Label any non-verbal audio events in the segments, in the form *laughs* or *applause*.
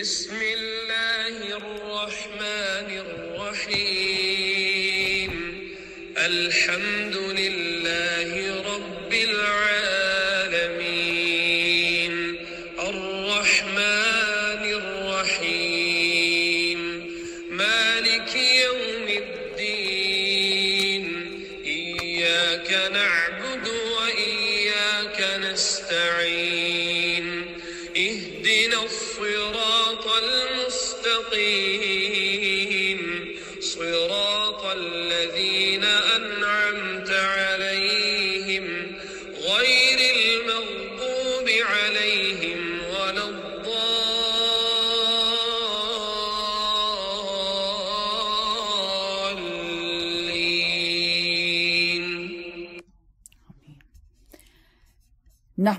بسم الله الرحمن الرحيم الحمد لله رب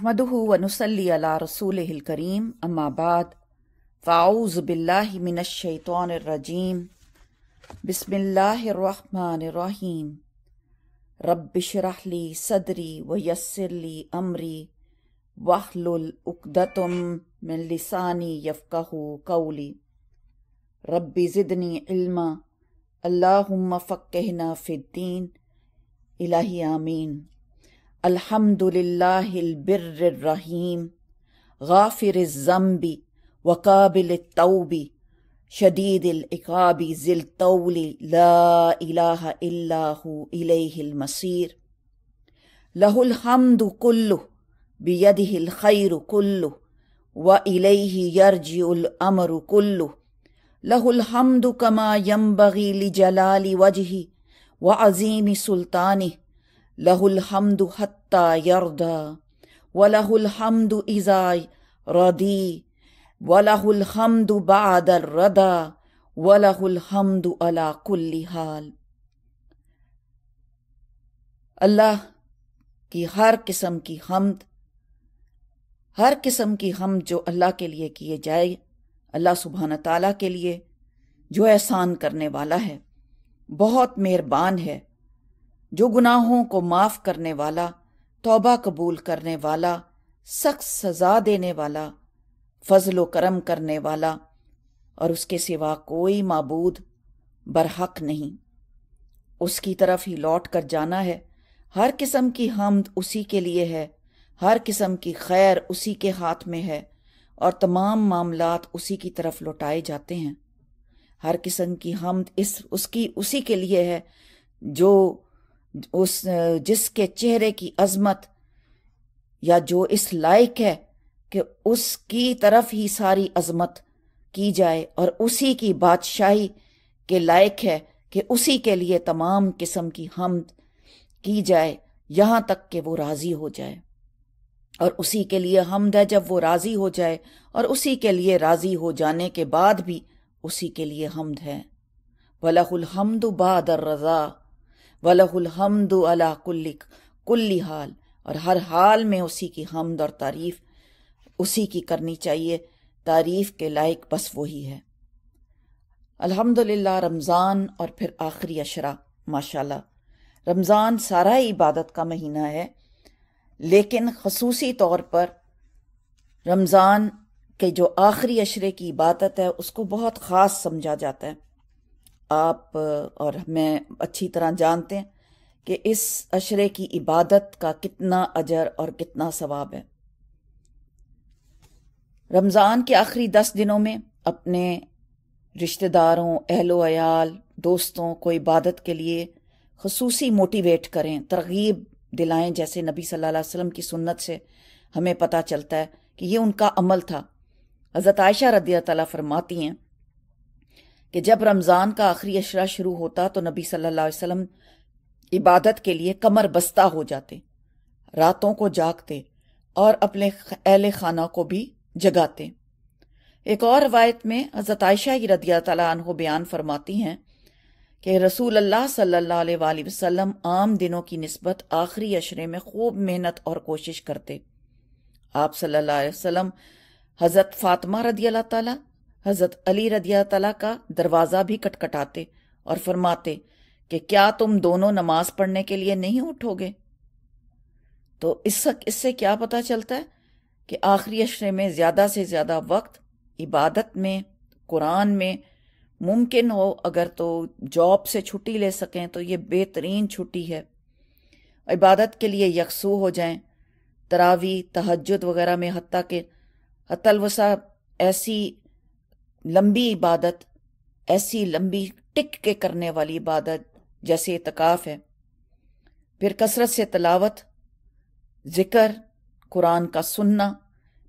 नहमदहू वनसली अला रसूल करीम अम्माबाद फ़ाऊज़ बिल्लामिनशैतरजीम बसमीम रबशरहली सदरी व यसरली अमरी वाहलुलदतम मिन लिसानी यफ़क़ू कौली रब्बी ज़िदनी इल्मा अल्लाहुम्मा फ़क़हना फ़िद्दीन इलाही आमीन الحمد لله البر الرحيم غافر الذنب وقابل التوب شديد العقاب ذي الطول لا اله الا هو اليه المصير له الحمد كله بيده الخير كله واليه يرجع الامر كله له الحمد كما ينبغي لجلال وجهه وعظيم سلطانه लहुल हमदु हत्ता यरदा वलहुल हमदु इज़ा रदी वलहुल हमदु बादर रदा वलहुल हमदु अला कुल्ली हाल अल्लाह की हर किस्म की हमद हर किस्म की हम जो अल्लाह के लिए किए जाए अल्लाह सुबहान ताला के लिए जो एहसान करने वाला है बहुत मेहरबान है जो गुनाहों को माफ करने वाला तोबा कबूल करने वाला सख्त सजा देने वाला फजलो करम करने वाला और उसके सिवा कोई मबूद बरहक नहीं उसकी तरफ ही लौट कर जाना है हर किस्म की हमद उसी के लिए है हर किस्म की खैर उसी के हाथ में है और तमाम मामलात उसी की तरफ लौटाए जाते हैं हर किस्म की हमद इस उसकी उसी के लिए है जो उस जिसके चेहरे की अजमत या जो इस लायक है कि उसकी तरफ ही सारी अजमत की जाए और उसी की बादशाही के लायक है कि उसी के लिए तमाम किस्म की हमद की जाए यहां तक कि वो राज़ी हो जाए और उसी के लिए हमद है जब वो राज़ी हो जाए और उसी के लिए राज़ी हो जाने के बाद भी उसी के लिए हमद है वलहुल हमदु बादर रज़ा वलहमद अला कुल्लिक कुल्ली हाल और हर हाल में उसी की हमद और तारीफ़ उसी की करनी चाहिए तारीफ़ के लायक बस वही है अल्हम्दुलिल्लाह रमज़ान और फिर आखिरी अशरा माशाल्लाह रमज़ान सारा ही इबादत का महीना है लेकिन खसूसी तौर पर रमज़ान के जो आखिरी अशरे की इबादत है उसको बहुत ख़ास समझा जाता है आप और मैं अच्छी तरह जानते हैं कि इस अशरे की इबादत का कितना अजर और कितना सवाब है रमज़ान के आखिरी दस दिनों में अपने रिश्तेदारों अहलो अयाल दोस्तों को इबादत के लिए खसूसी मोटिवेट करें तरगीब दिलाएं जैसे नबी सल्लल्लाहु अलैहि वसल्लम की सुन्नत से हमें पता चलता है कि ये उनका अमल था हज़रत आयशा रदी तला फरमाती हैं कि जब रमज़ान का आखिरी अशरा शुरू होता तो नबी सल्लल्लाहु अलैहि वसल्लम इबादत के लिए कमर बस्ता हो जाते रातों को जागते और अपने अहल खाना को भी जगाते एक और रवायत में हजरत आयशा ही रदिया तह बयान फरमाती हैं कि रसूल अल्लाह सल्लल्लाहु अलैहि वसल्लम आम दिनों की नस्बत आखिरी अशरे में खूब मेहनत और कोशिश करते आप सल्लल्लाहु अलैहि वसल्लम हजरत फातिमा रदी अल्लाह हजरत अली रदिया तला का दरवाज़ा भी कटकटाते और फरमाते कि क्या तुम दोनों नमाज पढ़ने के लिए नहीं उठोगे तो इससे इससे क्या पता चलता है कि आखिरी अशरे में ज़्यादा से ज़्यादा वक्त इबादत में कुरान में मुमकिन हो अगर तो जॉब से छुट्टी ले सकें तो ये बेहतरीन छुट्टी है इबादत के लिए यकसू हो जाएं तरावी तहजद वगैरह में हती के हतलवसा ऐसी लंबी इबादत ऐसी लंबी टिक के करने वाली इबादत जैसे इतकाफ़ है फिर कसरत से तलावत ज़िक्र कुरान का सुनना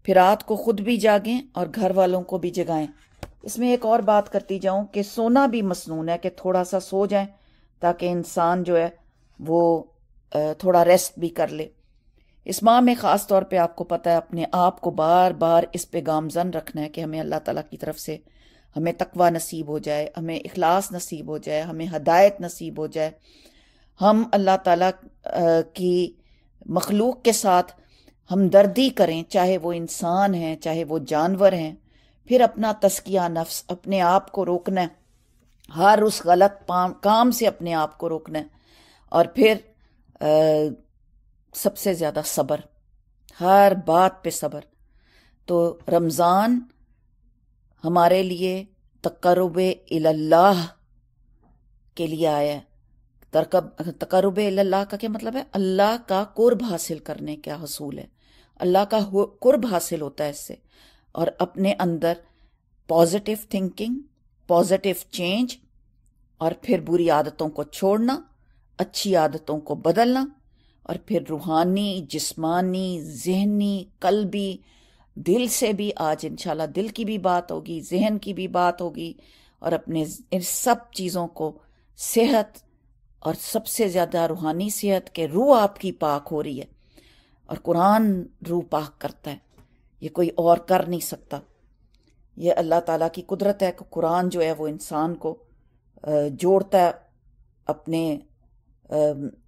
फिर रात को ख़ुद भी जागें और घर वालों को भी जगाएं इसमें एक और बात करती जाऊं कि सोना भी मसनून है कि थोड़ा सा सो जाए ताकि इंसान जो है वो थोड़ा रेस्ट भी कर ले इस माह में ख़ास तौर पे आपको पता है अपने आप को बार बार इस पे गामजन रखना है कि हमें अल्लाह ताला की तरफ से हमें तकवा नसीब हो जाए हमें इखलास नसीब हो जाए हमें हदायत नसीब हो जाए हम अल्लाह ताला की मखलूक के साथ हमदर्दी करें चाहे वो इंसान हैं चाहे वो जानवर हैं फिर अपना तस्किया नफ्स अपने आप को रोकना है हर उस गलत काम से अपने आप को रोकना है और फिर सबसे ज़्यादा सबर हर बात पे सबर तो रमज़ान हमारे लिए तकरब अल्लाह के लिए आया तरकब तकरब अल्लाह का क्या मतलब है अल्लाह का कुर्ब हासिल करने का हसूल है अल्लाह का कुर्ब हासिल होता है इससे और अपने अंदर पॉजिटिव थिंकिंग पॉजिटिव चेंज और फिर बुरी आदतों को छोड़ना अच्छी आदतों को बदलना और फिर रूहानी जिस्मानी जहनी भी दिल से भी आज इंशाल्लाह दिल की भी बात होगी जहन की भी बात होगी और अपने इन सब चीज़ों को सेहत और सबसे ज़्यादा रूहानी सेहत के रूह आपकी पाक हो रही है और कुरान रूह पाक करता है ये कोई और कर नहीं सकता ये अल्लाह ताला की कुदरत है कि कुरान जो है वो इंसान को जोड़ता है अपने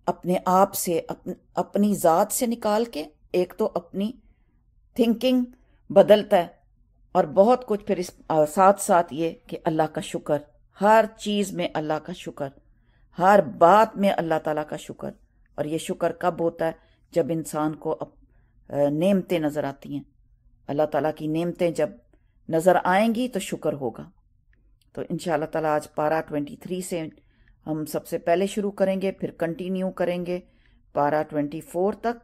अपने आप से अपन, अपनी ज़ात से निकाल के एक तो अपनी थिंकिंग बदलता है और बहुत कुछ फिर इस आ, साथ साथ ये कि अल्लाह का शुक्र हर चीज़ में अल्लाह का शुक्र हर बात में अल्लाह ताला का शुक्र और ये शुक्र कब होता है जब इंसान को अप, नेमतें नज़र आती हैं अल्लाह ताला की नेमतें जब नज़र आएंगी तो शुक्र होगा तो इन ताला आज पारा ट्वेंटी थ्री से हम सबसे पहले शुरू करेंगे फिर कंटिन्यू करेंगे पारा ट्वेंटी फोर तक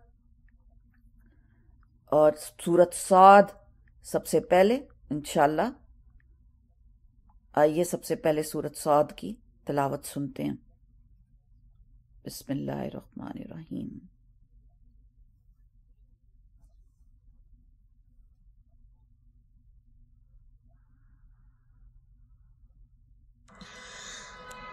और सूरत साध सबसे पहले इनशाला आइए सबसे पहले सूरत साध की तलावत सुनते हैं बसमीम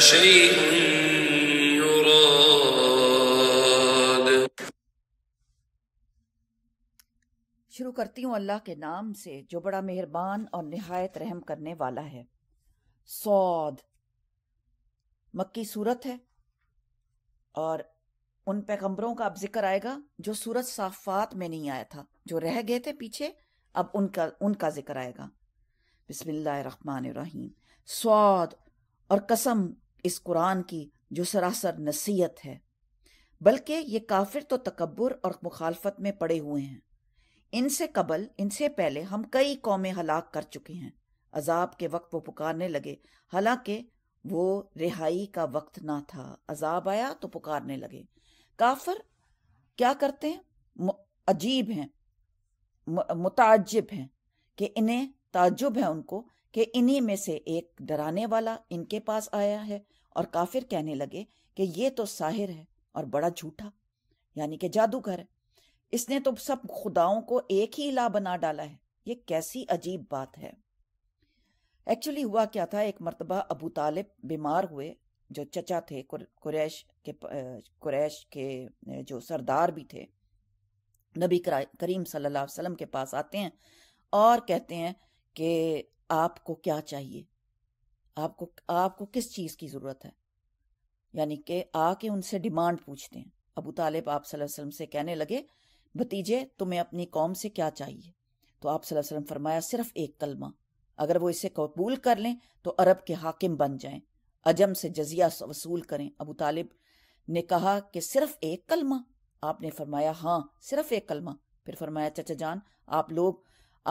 شيء शुरू करती हूँ अल्लाह के नाम से जो बड़ा मेहरबान और निहायत रहम करने वाला है सौद मक्की सूरत है और उन पैगंबरों का अब जिक्र आएगा जो सूरत साफात में नहीं आया था जो रह गए थे पीछे अब उनका उनका जिक्र आएगा बिस्मिल्लाह रहीम स्वाद और कसम इस कुरान की जो सरासर नसीहत है बल्कि ये काफिर तो तकबर और मुखालफत में पड़े हुए हैं इनसे कबल इनसे पहले हम कई कौमें हलाक कर चुके हैं अजाब के वक्त वो पुकारने लगे हालांकि वो रिहाई का वक्त ना था अजाब आया तो पुकारने लगे काफिर क्या करते हैं अजीब हैं मुताजब हैं कि इन्हें ताजुब है उनको कि इन्हीं में से एक डराने वाला इनके पास आया है और काफिर कहने लगे कि ये तो साहिर है और बड़ा झूठा यानी कि जादूगर है इसने तो सब खुदाओं को एक ही इला बना डाला है ये कैसी अजीब बात है एक्चुअली हुआ क्या था एक मरतबा अबू तालिब बीमार हुए जो चचा थे कुरैश के कुरैश के जो सरदार भी थे नबी करीम सल्लल्लाहु अलैहि वसल्लम के पास आते हैं और कहते हैं कि आपको क्या चाहिए आपको आपको किस चीज़ की ज़रूरत है यानी कि आके उनसे डिमांड पूछते हैं अबू तालिब आप वसल्लम से कहने लगे भतीजे तुम्हें अपनी कौम से क्या चाहिए तो आप वसल्लम फरमाया सिर्फ एक कलमा अगर वो इसे कबूल कर लें तो अरब के हाकिम बन जाएं अजम से जजिया वसूल करें अबू तालिब ने कहा कि सिर्फ एक कलमा आपने फरमाया हाँ सिर्फ एक कलमा फिर फरमाया चचा जान आप लोग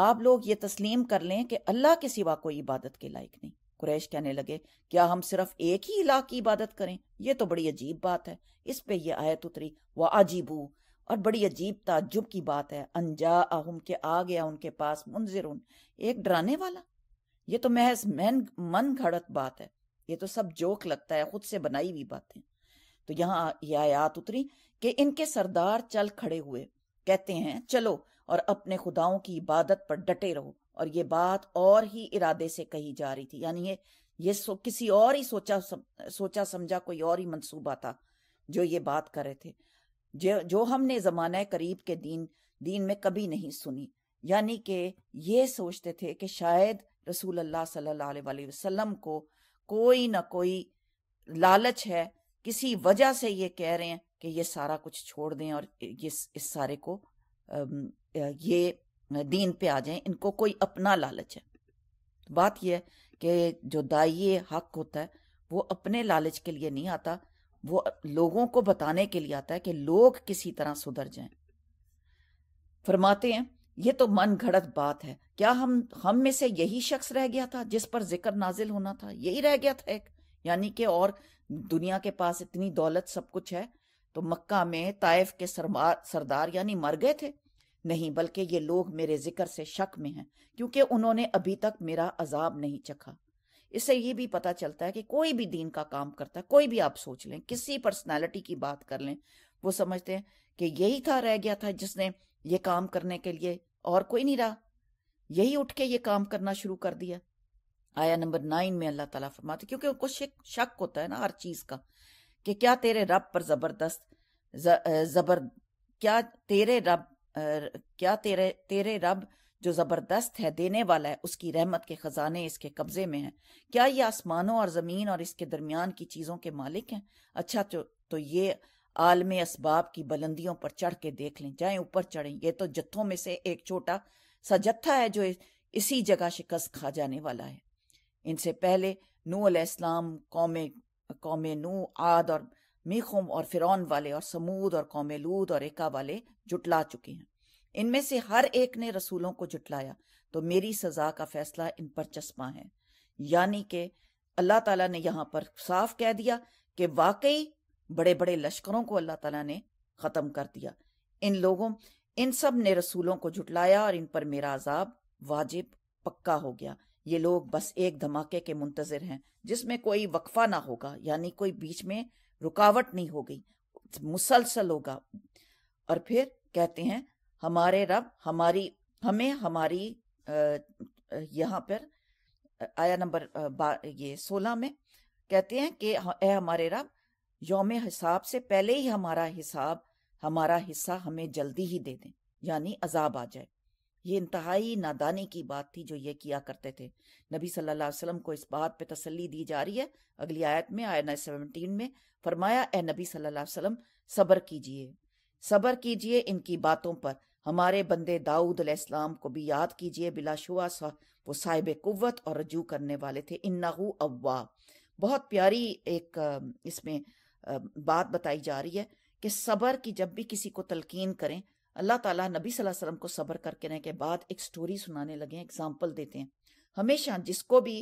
आप लोग ये तस्लीम कर लें कि अल्लाह के सिवा कोई इबादत के लायक नहीं कुरैश कहने लगे क्या हम सिर्फ एक ही इलाक की इबादत करें यह तो बड़ी अजीब बात है इस पे यह आयत उतरी वह अजीबू और बड़ी अजीब ताजुब की बात है अनजा अहम के आ गया उनके पास मुंजिर एक डराने वाला ये तो महज मन मन घड़त बात है ये तो सब जोक लगता है खुद से बनाई हुई बातें तो यहाँ यह आयात उतरी कि इनके सरदार चल खड़े हुए कहते हैं चलो और अपने खुदाओं की इबादत पर डटे रहो और ये बात और ही इरादे से कही जा रही थी यानी ये ये सो, किसी और ही सोचा सम, सोचा समझा कोई और ही मंसूबा था जो ये बात कर रहे थे जो जो हमने जमाने करीब के दीन दीन में कभी नहीं सुनी यानी कि ये सोचते थे कि शायद रसूल अल्लाह सल्लल्लाहु अलैहि वसल्लम को कोई ना कोई लालच है किसी वजह से ये कह रहे हैं कि ये सारा कुछ छोड़ दें और ये इस सारे को ये दीन पे आ जाएं इनको कोई अपना लालच है बात यह है कि जो दाइए हक होता है वो अपने लालच के लिए नहीं आता वो लोगों को बताने के लिए आता है कि लोग किसी तरह सुधर जाएं फरमाते हैं ये तो मन घड़त बात है क्या हम हम में से यही शख्स रह गया था जिस पर जिक्र नाजिल होना था यही रह गया था एक यानी कि और दुनिया के पास इतनी दौलत सब कुछ है तो मक्का में ताइफ के सरदार यानी मर गए थे नहीं बल्कि ये लोग मेरे जिक्र से शक में हैं क्योंकि उन्होंने अभी तक मेरा अजाब नहीं चखा इससे ये भी पता चलता है कि कोई भी दीन का काम करता है कोई भी आप सोच लें किसी पर्सनैलिटी की बात कर लें वो समझते हैं कि यही था रह गया था जिसने ये काम करने के लिए और कोई नहीं रहा यही उठ के ये काम करना शुरू कर दिया आया नंबर नाइन में अल्लाह ताला फरमाते क्योंकि उनको शक होता है ना हर चीज का कि क्या तेरे रब पर जबरदस्त जबर क्या तेरे रब क्या तेरे तेरे रब जो जबरदस्त है देने वाला है उसकी रहमत के खजाने इसके कब्जे में हैं क्या ये आसमानों और ज़मीन और इसके दरमियान की चीज़ों के मालिक हैं अच्छा तो तो ये आलम इसबाब की बुलंदियों पर चढ़ के देख लें जाए ऊपर चढ़ें ये तो जत्थों में से एक छोटा सा जत्था है जो इसी जगह शिकस्त खा जाने वाला है इनसे पहले नू अलैहिस्सलाम कौम कौम नू आद और मीखुम और फिरौन वाले और समूद और कौमेलूद और एका वाले जुटला चुके हैं इनमें से हर एक ने रसूलों को जुटलाया तो मेरी सजा का फैसला इन पर चस्मा है यानी कि अल्लाह ताला ने यहाँ पर साफ कह दिया कि वाकई बड़े बड़े लश्करों को अल्लाह ताला ने ख़त्म कर दिया इन लोगों इन सब ने रसूलों को जुटलाया और इन पर मेरा अजाब वाजिब पक्का हो गया ये लोग बस एक धमाके के मुंतजर हैं जिसमें कोई वक्फा ना होगा यानी कोई बीच में रुकावट नहीं हो गई मुसलसल होगा और फिर कहते हैं हमारे रब हमारी हमें हमारी यहाँ पर आया नंबर ये सोलह में कहते हैं कि ए हमारे रब योम हिसाब से पहले ही हमारा हिसाब हमारा हिस्सा हमें जल्दी ही दे दें यानी अजाब आ जाए ये इंतहाई नादानी की बात थी जो ये किया करते थे नबी सल्लल्लाहु अलैहि वसल्लम को इस बात पे तसल्ली दी जा रही है अगली आयत में आयना सेवनटीन में फरमाया ए नबी सल्लल्लाहु अलैहि वसल्लम सब्र कीजिए सब्र कीजिए इनकी बातों पर हमारे बंदे दाऊद अलैहिस्सलाम को भी याद कीजिए बिलाशुआ सा, वो साहिब कुत और रजू करने वाले थे इन्नाहू अव्वा बहुत प्यारी एक इसमें बात बताई जा रही है कि सबर की जब भी किसी को तलकीन करें अल्लाह ताला नबी सल्लल्लाहु अलैहि वसल्लम को करके रहने के बाद एक स्टोरी सुनाने लगे एग्जाम्पल देते हैं हमेशा जिसको भी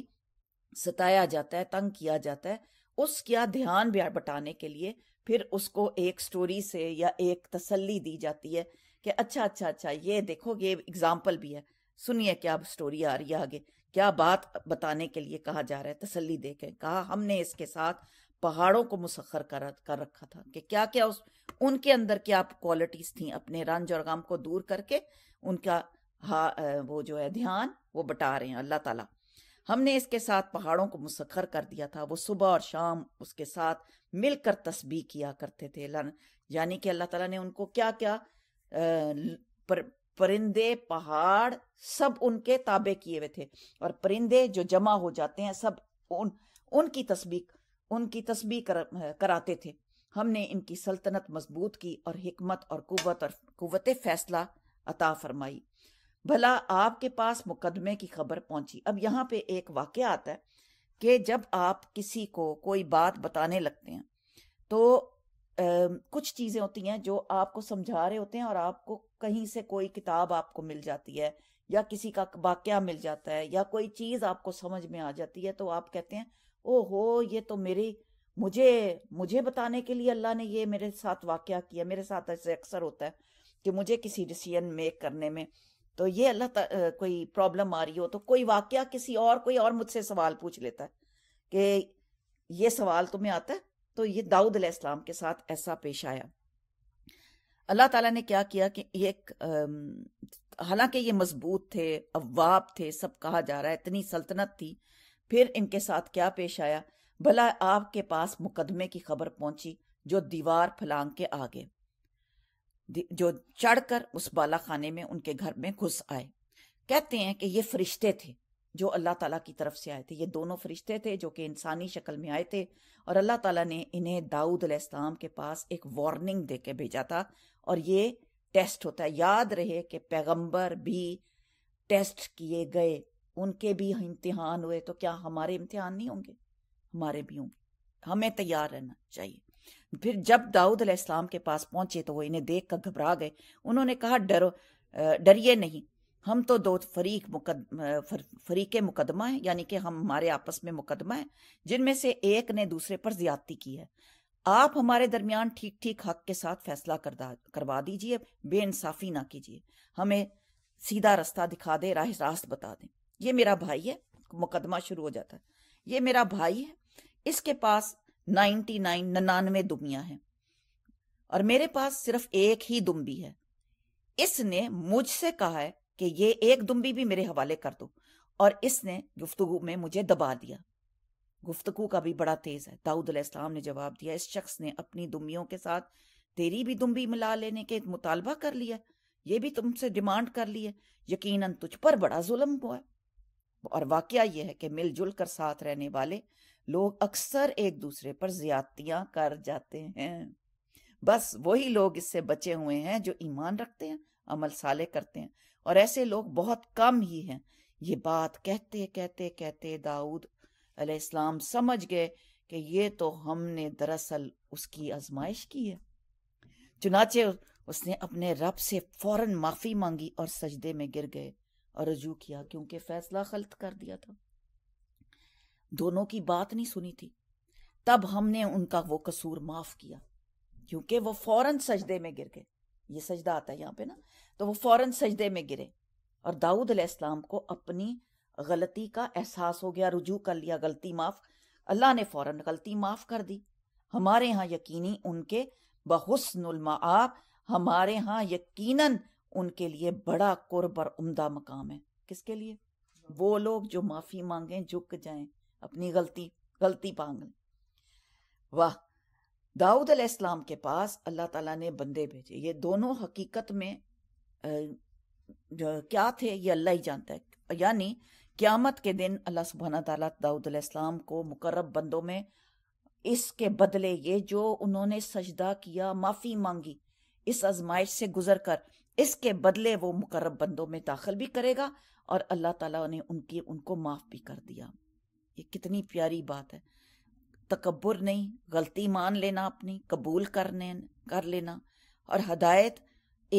सताया जाता है तंग किया जाता है उसका ध्यान बटाने के लिए फिर उसको एक स्टोरी से या एक तसल्ली दी जाती है कि अच्छा अच्छा अच्छा ये देखो ये एग्जाम्पल भी है सुनिए क्या स्टोरी आ रही है आगे क्या बात बताने के लिए कहा जा रहा है तसल्ली देखें कहा हमने इसके साथ पहाड़ों को मुसखर कर कर रखा था कि क्या क्या उस उनके अंदर क्या क्वालिटीज थी अपने रंज और गम को दूर करके उनका हा वो जो है ध्यान वो बटा रहे हैं अल्लाह ताला हमने इसके साथ पहाड़ों को मुसखर कर दिया था वो सुबह और शाम उसके साथ मिलकर तस्बी किया करते थे यानी कि अल्लाह ताला ने उनको क्या क्या पर, परिंदे पहाड़ सब उनके ताबे किए हुए थे और परिंदे जो जमा हो जाते हैं सब उन उनकी तस्बीक उनकी तस्बी कर, कराते थे हमने इनकी सल्तनत मजबूत की और हमत और कुत और कुवत फैसला अता फरमाई भला आपके पास मुकदमे की खबर पहुंची अब यहाँ पे एक वाक्य आता है कि जब आप किसी को कोई बात बताने लगते हैं तो आ, कुछ चीज़ें होती हैं जो आपको समझा रहे होते हैं और आपको कहीं से कोई किताब आपको मिल जाती है या किसी का वाक्य मिल जाता है या कोई चीज़ आपको समझ में आ जाती है तो आप कहते हैं ओहो ये तो मेरी मुझे मुझे बताने के लिए अल्लाह ने ये मेरे साथ वाक़ किया मेरे साथ ऐसे अक्सर होता है कि मुझे किसी डिसीजन मेक करने में तो ये अल्लाह कोई प्रॉब्लम आ रही हो तो कोई वाक्य किसी और कोई और मुझसे सवाल पूछ लेता है कि ये सवाल तुम्हें आता है तो ये दाऊद अलैहिस्सलाम के साथ ऐसा पेश आया अल्लाह ताला ने क्या किया कि एक हालांकि ये मजबूत थे अवाब थे सब कहा जा रहा है इतनी सल्तनत थी फिर इनके साथ क्या पेश आया भला आपके पास मुकदमे की खबर पहुंची जो दीवार फलांग के आगे जो चढ़कर उस बाला खाने में उनके घर में घुस आए कहते हैं कि ये फरिश्ते थे जो अल्लाह ताला की तरफ से आए थे ये दोनों फरिश्ते थे जो कि इंसानी शक्ल में आए थे और अल्लाह ताला ने इन्हें दाऊद अलैहिस्सलाम के पास एक वार्निंग दे के भेजा था और ये टेस्ट होता है याद रहे कि पैगंबर भी टेस्ट किए गए उनके भी इम्तिहान हुए तो क्या हमारे इम्तिहान नहीं होंगे हमारे भी होंगे हमें तैयार रहना चाहिए फिर जब दाऊद अलैहिस्सलाम के पास पहुंचे तो वो इन्हें देख कर घबरा गए उन्होंने कहा डरो डरिए नहीं हम तो दो फरीक मुकद फर, फरीक मुकदमा है यानी कि हम हमारे आपस में मुकदमा है जिनमें से एक ने दूसरे पर ज्यादती की है आप हमारे दरमियान ठीक ठीक हक के साथ फैसला करवा दीजिए बेइंसाफी ना कीजिए हमें सीधा रास्ता दिखा दे राह रास्त बता दें ये मेरा भाई है मुकदमा शुरू हो जाता है ये मेरा भाई है इसके पास नाइन्टी नाइन नन्नानवे दुमिया है और मेरे पास सिर्फ एक ही दुम्बी है इसने मुझसे कहा है कि ये एक दुम्बी भी मेरे हवाले कर दो और इसने गुफ्तगु में मुझे दबा दिया गुफ्तगु का भी बड़ा तेज है दाऊद अलैहिस्सलाम ने जवाब दिया इस शख्स ने अपनी दुमियों के साथ तेरी भी दुम्बी मिला लेने के मुतालबा कर लिया ये भी तुमसे डिमांड कर लिया यकीनन तुझ पर बड़ा जुल्म हुआ है और वाक़ यह है कि मिलजुल कर साथ रहने वाले लोग अक्सर एक दूसरे पर ज्यादतियाँ कर जाते हैं बस वही लोग इससे बचे हुए हैं जो ईमान रखते हैं अमल साले करते हैं और ऐसे लोग बहुत कम ही हैं ये बात कहते कहते कहते दाऊद अलैहिस्सलाम समझ गए कि ये तो हमने दरअसल उसकी आजमाइश की है चुनाचे उसने अपने रब से फौरन माफ़ी मांगी और सजदे में गिर गए और रजू किया क्योंकि फैसला गलत कर दिया था दोनों की बात नहीं सुनी थी तब हमने उनका वो कसूर माफ किया क्योंकि वो फौरन सजदे में गिर गए ये सजदा आता है यहाँ पे ना तो वो फौरन सजदे में गिरे और दाऊद अलैहिस्सलाम को अपनी गलती का एहसास हो गया रुजू कर लिया गलती माफ अल्लाह ने फौरन गलती माफ कर दी हमारे यहाँ यकीनी उनके आप हमारे यहाँ यकीनन उनके लिए बड़ा कुर्ब और उमदा मकाम है किसके लिए वो लोग जो माफ़ी मांगें झुक जाएं अपनी गलती गलती पांग लें वाह दाऊद अलैहिस्सलाम के पास अल्लाह ताला ने बंदे भेजे ये दोनों हकीकत में जो क्या थे ये अल्लाह ही जानता है यानी क्यामत के दिन अल्लाह सुबहाना ताला दाऊद अलैहिस्सलाम को मुकर्रब बंदों में इसके बदले ये जो उन्होंने सजदा किया माफ़ी मांगी इस आजमाइश से गुजर कर इसके बदले वो मुकर्रब बंदों में दाखिल भी करेगा और अल्लाह ताला ने उनकी उनको माफ़ भी कर दिया ये कितनी प्यारी बात है तकबर नहीं गलती मान लेना अपनी कबूल करने कर लेना और हदायत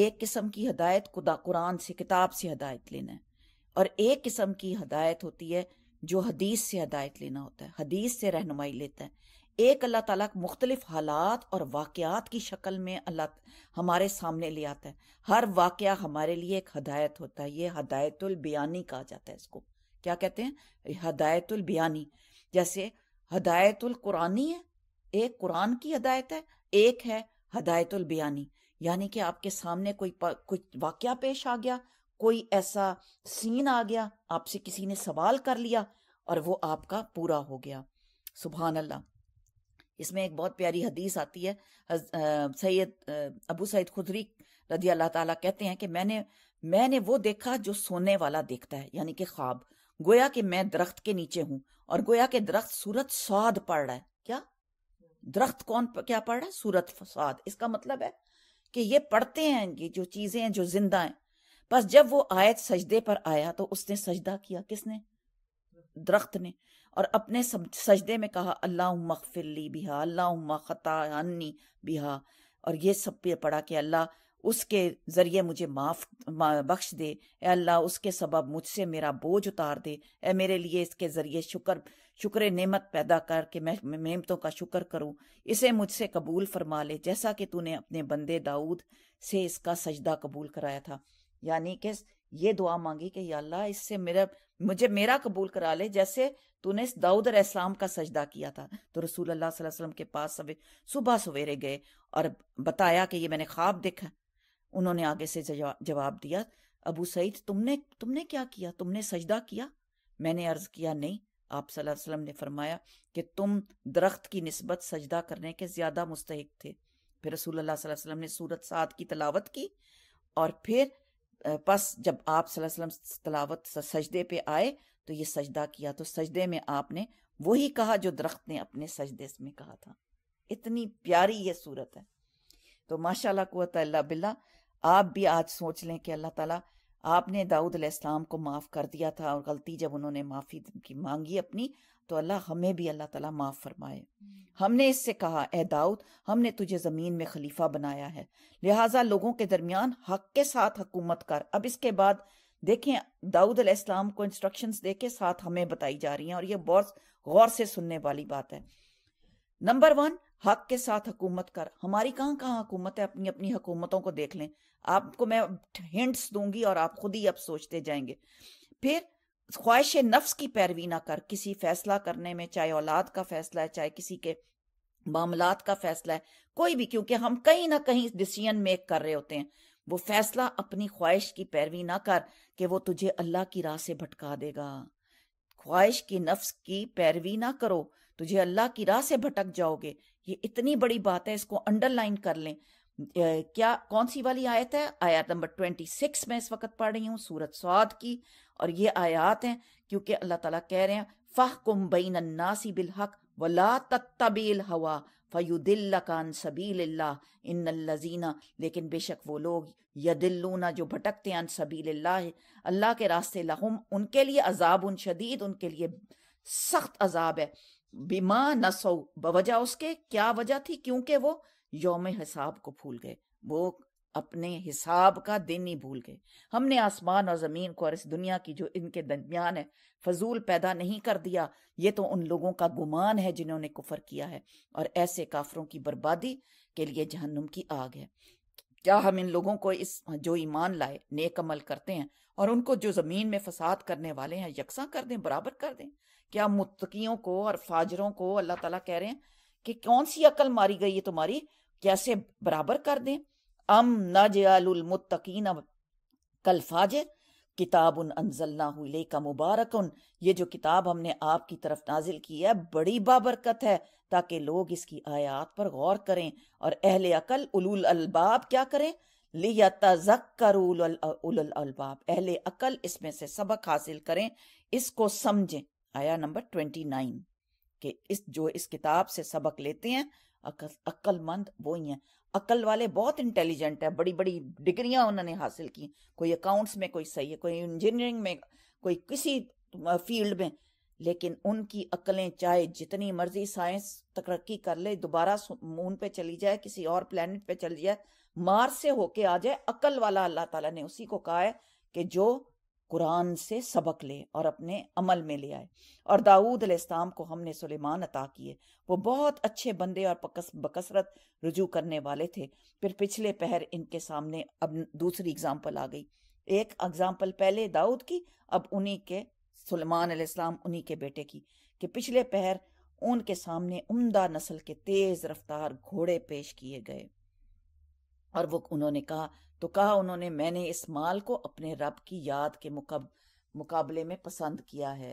एक किस्म की हदायत खुदा कुरान से किताब से हदायत लेना है और एक किस्म की हदायत होती है जो हदीस से हदायत लेना होता है हदीस से रहनुमाई लेता है एक अल्लाह ताला मुख्तलिफ हालात और वाकयात की शक्ल में अल्लाह हमारे सामने ले आता है हर वाक़ हमारे लिए एक हदायत होता है ये हदायतुल बयानी कहा जाता है इसको क्या कहते हैं हदायतुल बयानी जैसे हदायतुल कुरानी है एक कुरान की हदायत है एक है हदायतुल बयानी यानी कि आपके सामने कोई कुछ वाक़ पेश आ गया कोई ऐसा सीन आ गया आपसे किसी ने सवाल कर लिया और वो आपका पूरा हो गया सुबहान अल्लाह इसमें एक बहुत प्यारी हदीस आती है सैयद अबू सैद खुदरी रदी अल्लाह ताला कहते हैं कि मैंने मैंने वो देखा जो सोने वाला देखता है यानी कि ख्वाब गोया कि मैं दरख्त के नीचे हूं और गोया के दरख्त सूरत स्वाद पड़ रहा है क्या दरख्त कौन क्या पड़ रहा है सूरत स्वाद इसका मतलब है कि ये पढ़ते हैं ये जो चीजें हैं जो जिंदा हैं बस जब वो आयत सजदे पर आया तो उसने सजदा किया किसने दरख्त ने और अपने सजदे में कहा अल्लाह मखफिली बिहा अल्लाह खतानी बिहा और ये सब पे पढ़ा कि अल्लाह उसके ज़रिए मुझे माफ़ बख्श दे ए अल्लाह उसके सबब मुझसे मेरा बोझ उतार दे ए मेरे लिए इसके ज़रिए शुक्र शुक्र नेमत पैदा कर के मैं नेमतों का शुक्र करूं इसे मुझसे कबूल फरमा ले जैसा कि तूने अपने बंदे दाऊद से इसका सजदा कबूल कराया था यानी कि ये दुआ मांगी कि अल्लाह इससे मेरा मुझे मेरा कबूल करा ले जैसे तूने दाऊद इस्लाम का सजदा किया था तो रसूल अल्लाह वसल्लम के पास सवे सुबह सवेरे गए और बताया कि ये मैंने ख्वाब देखा उन्होंने आगे से जवाब दिया अबू सईद तुमने तुमने क्या किया तुमने सजदा किया मैंने अर्ज किया नहीं आप वसल्लम ने फरमाया कि तुम दरख्त की नस्बत सजदा करने के ज्यादा मुस्तक थे फिर रसूल अल्लाह वसल्लम ने सूरत साद की तलावत की और फिर पस जब आप वसल्लम तलावत सजदे पे आए तो ये सजदा किया तो सजदे में आपने वही कहा जो दरख्त ने अपने सजदे में कहा था इतनी प्यारी ये सूरत है तो माशाल्लाह कुत बिल्ला आप भी आज सोच लें कि अल्लाह ताला आपने दाऊद अलैहिस्सलाम को माफ़ कर दिया था और गलती जब उन्होंने माफ़ी की मांगी अपनी तो अल्लाह हमें भी अल्लाह ताला माफ़ फरमाए हम्म। हमने इससे कहा ए दाऊद हमने तुझे ज़मीन में खलीफा बनाया है लिहाजा लोगों के दरमियान हक के साथ हकूमत कर अब इसके बाद देखें दाऊद अलैहिस्सलाम को इंस्ट्रक्शंस दे के साथ हमें बताई जा रही हैं और ये बहुत गौर से सुनने वाली बात है नंबर वन हक के साथ हकूमत कर हमारी कहाँ कहाँ हकूमत है अपनी अपनी हकूमतों को देख लें आपको मैं हिंट्स दूंगी और आप खुद ही अब सोचते जाएंगे फिर ख्वाहिश नफ्स की पैरवी ना कर किसी फैसला करने में चाहे औलाद का फैसला है चाहे किसी के मामलात का फैसला है कोई भी क्योंकि हम कहीं ना कहीं डिसीजन मेक कर रहे होते हैं वो फैसला अपनी ख्वाहिश की पैरवी ना कर कि वो तुझे अल्लाह की राह से भटका देगा ख्वाहिश की नफ्स की पैरवी ना करो तुझे अल्लाह की राह से भटक जाओगे ये इतनी बड़ी बात है इसको अंडरलाइन कर लें क्या कौन सी वाली आयत है आयत नंबर ट्वेंटी सिक्स में इस वक्त पढ़ रही हूँ सूरत स्वाद की और ये आयात हैं क्योंकि अल्लाह ताला कह रहे हैं फ़ाह कुम बैन नासी बिलहक वला तत्तबील हवा फ़युदिल्ला कान सबील इन लजीना लेकिन बेशक वो लोग यदिल्लूना जो भटकते अन सबील अल्लाह के रास्ते लहुम उनके लिए अजाब उन शदीद उनके लिए सख्त अजाब है बिमा नसो बवजह उसके क्या वजह थी क्योंकि वो योम हिसाब को भूल गए वो अपने हिसाब का दिन ही भूल गए हमने आसमान और ज़मीन को और इस दुनिया की जो इनके दरमियान है फजूल पैदा नहीं कर दिया ये तो उन लोगों का गुमान है जिन्होंने कुफर किया है और ऐसे काफरों की बर्बादी के लिए जहन्नुम की आग है क्या हम इन लोगों को इस जो ईमान लाए नेक अमल करते हैं और उनको जो ज़मीन में फसाद करने वाले हैं यकसा कर दें बराबर कर दें क्या मुतकियों को और फाजरों को अल्लाह ताला कह रहे हैं कि कौन सी अकल मारी गई है तुम्हारी कैसे बराबर कर दें अम नजालमुत्तकीन कल फाजिर किताब अनजलना का मुबारक उन ये जो किताब हमने आपकी तरफ नाजिल की है बड़ी बाबरकत है ताकि लोग इसकी आयात पर गौर करें और अहल अकल उलूल अलबाब क्या करें लिया कर अलबाब अहल अकल इसमें से सबक हासिल करें इसको समझें आया नंबर ट्वेंटी नाइन के इस जो इस किताब से सबक लेते हैं अकलमंद वो ही हैं अकल वाले बहुत इंटेलिजेंट है बड़ी बड़ी डिग्रियां उन्होंने हासिल की कोई अकाउंट्स में कोई सही है कोई इंजीनियरिंग में कोई किसी फील्ड में लेकिन उनकी अकलें चाहे जितनी मर्जी साइंस तरक्की कर ले दोबारा मून पे चली जाए किसी और प्लेनेट पे चली जाए मार्स से होके आ जाए अकल वाला अल्लाह ताला ने उसी को कहा है कि जो कुरान से सबक ले और अपने अमल में ले आए और दाऊद अलैहिस्सलाम को हमने सुलेमान अता किए वो बहुत अच्छे बंदे और बकसरत रुजू करने वाले थे फिर पिछले पहर इनके सामने अब दूसरी एग्जाम्पल आ गई एक एग्जाम्पल पहले दाऊद की अब उन्हीं के सुलेमान अलैहिस्सलाम उन्हीं के बेटे की कि पिछले पहर उनके सामने उम्दा नस्ल के तेज़ रफ्तार घोड़े पेश किए गए और वो उन्होंने कहा तो कहा उन्होंने मैंने इस माल को अपने रब की याद के मुकब मुकाबले में पसंद किया है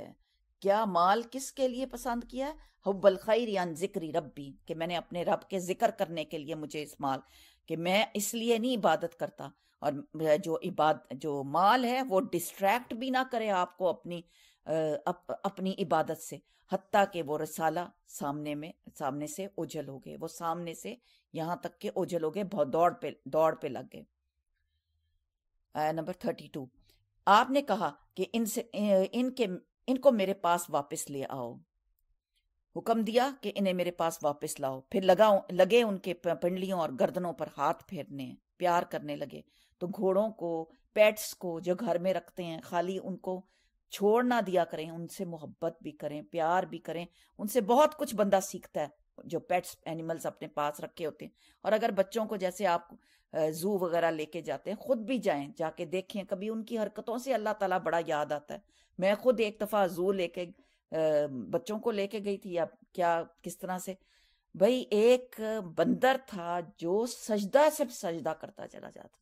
क्या माल किसके लिए पसंद किया है हब्बल खैर यान जिक्री रबी कि मैंने अपने रब के जिक्र करने के लिए मुझे इस माल कि मैं इसलिए नहीं इबादत करता और जो इबाद जो माल है वो डिस्ट्रैक्ट भी ना करे आपको अपनी अप, अपनी इबादत से हती के वो रसाला सामने में सामने से ओझल हो गए वो सामने से यहाँ तक के ओझल हो गए बहुत दौड़ पे दौड़ पे लग गए नंबर थर्टी टू आपने कहा कि इनसे इनके इनको मेरे पास वापस ले आओ हुक्म दिया कि इन्हें मेरे पास वापस लाओ फिर लगाओ लगे उनके पिंडलियों और गर्दनों पर हाथ फेरने प्यार करने लगे तो घोड़ों को पेट्स को जो घर में रखते हैं खाली उनको छोड़ ना दिया करें उनसे मोहब्बत भी करें प्यार भी करें उनसे बहुत कुछ बंदा सीखता है जो पेट्स एनिमल्स अपने पास रखे होते हैं और अगर बच्चों को जैसे आप जू वगैरह लेके जाते हैं खुद भी जाएं जाके देखें कभी उनकी हरकतों से अल्लाह ताला बड़ा याद आता है मैं खुद एक दफा जू लेके बच्चों को लेके गई थी या क्या किस तरह से भाई एक बंदर था जो सजदा सिर्फ सजदा करता चला जाता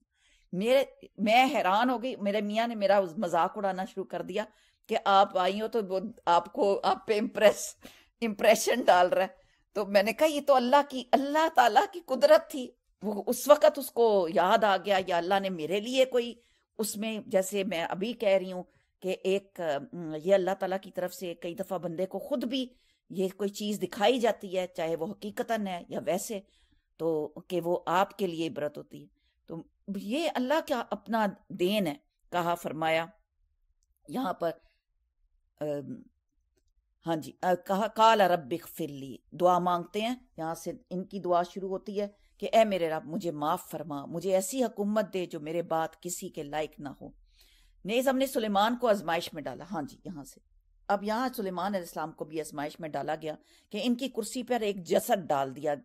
मेरे मैं हैरान हो गई मेरे मियाँ ने मेरा मजाक उड़ाना शुरू कर दिया कि आप आई हो तो वो आपको आप पे इम्प्रेस इम्प्रेशन डाल रहा है तो मैंने कहा ये तो अल्लाह की अल्लाह ताला की कुदरत थी वो उस वक्त उसको याद आ गया या अल्लाह ने मेरे लिए कोई उसमें जैसे मैं अभी कह रही हूँ कि एक ये अल्लाह ताला की तरफ से कई दफ़ा बंदे को खुद भी ये कोई चीज़ दिखाई जाती है चाहे वो हकीकतन है या वैसे तो कि वो आपके लिए इबरत होती है तो ये अल्लाह का अपना देन है कहा फरमाया यहाँ पर आ, हाँ जी आ, कहा काल रब फिरली दुआ मांगते हैं यहाँ से इनकी दुआ शुरू होती है कि ए मेरे रब मुझे माफ़ फरमा मुझे ऐसी हुकूमत दे जो मेरे बात किसी के लायक ना हो नेज हमने सुलेमान को आजमाइश में डाला हाँ जी यहाँ से अब यहाँ सुलेमान इस्लाम को भी आजमाइश में डाला गया कि इनकी कुर्सी पर एक जसद डाल दिया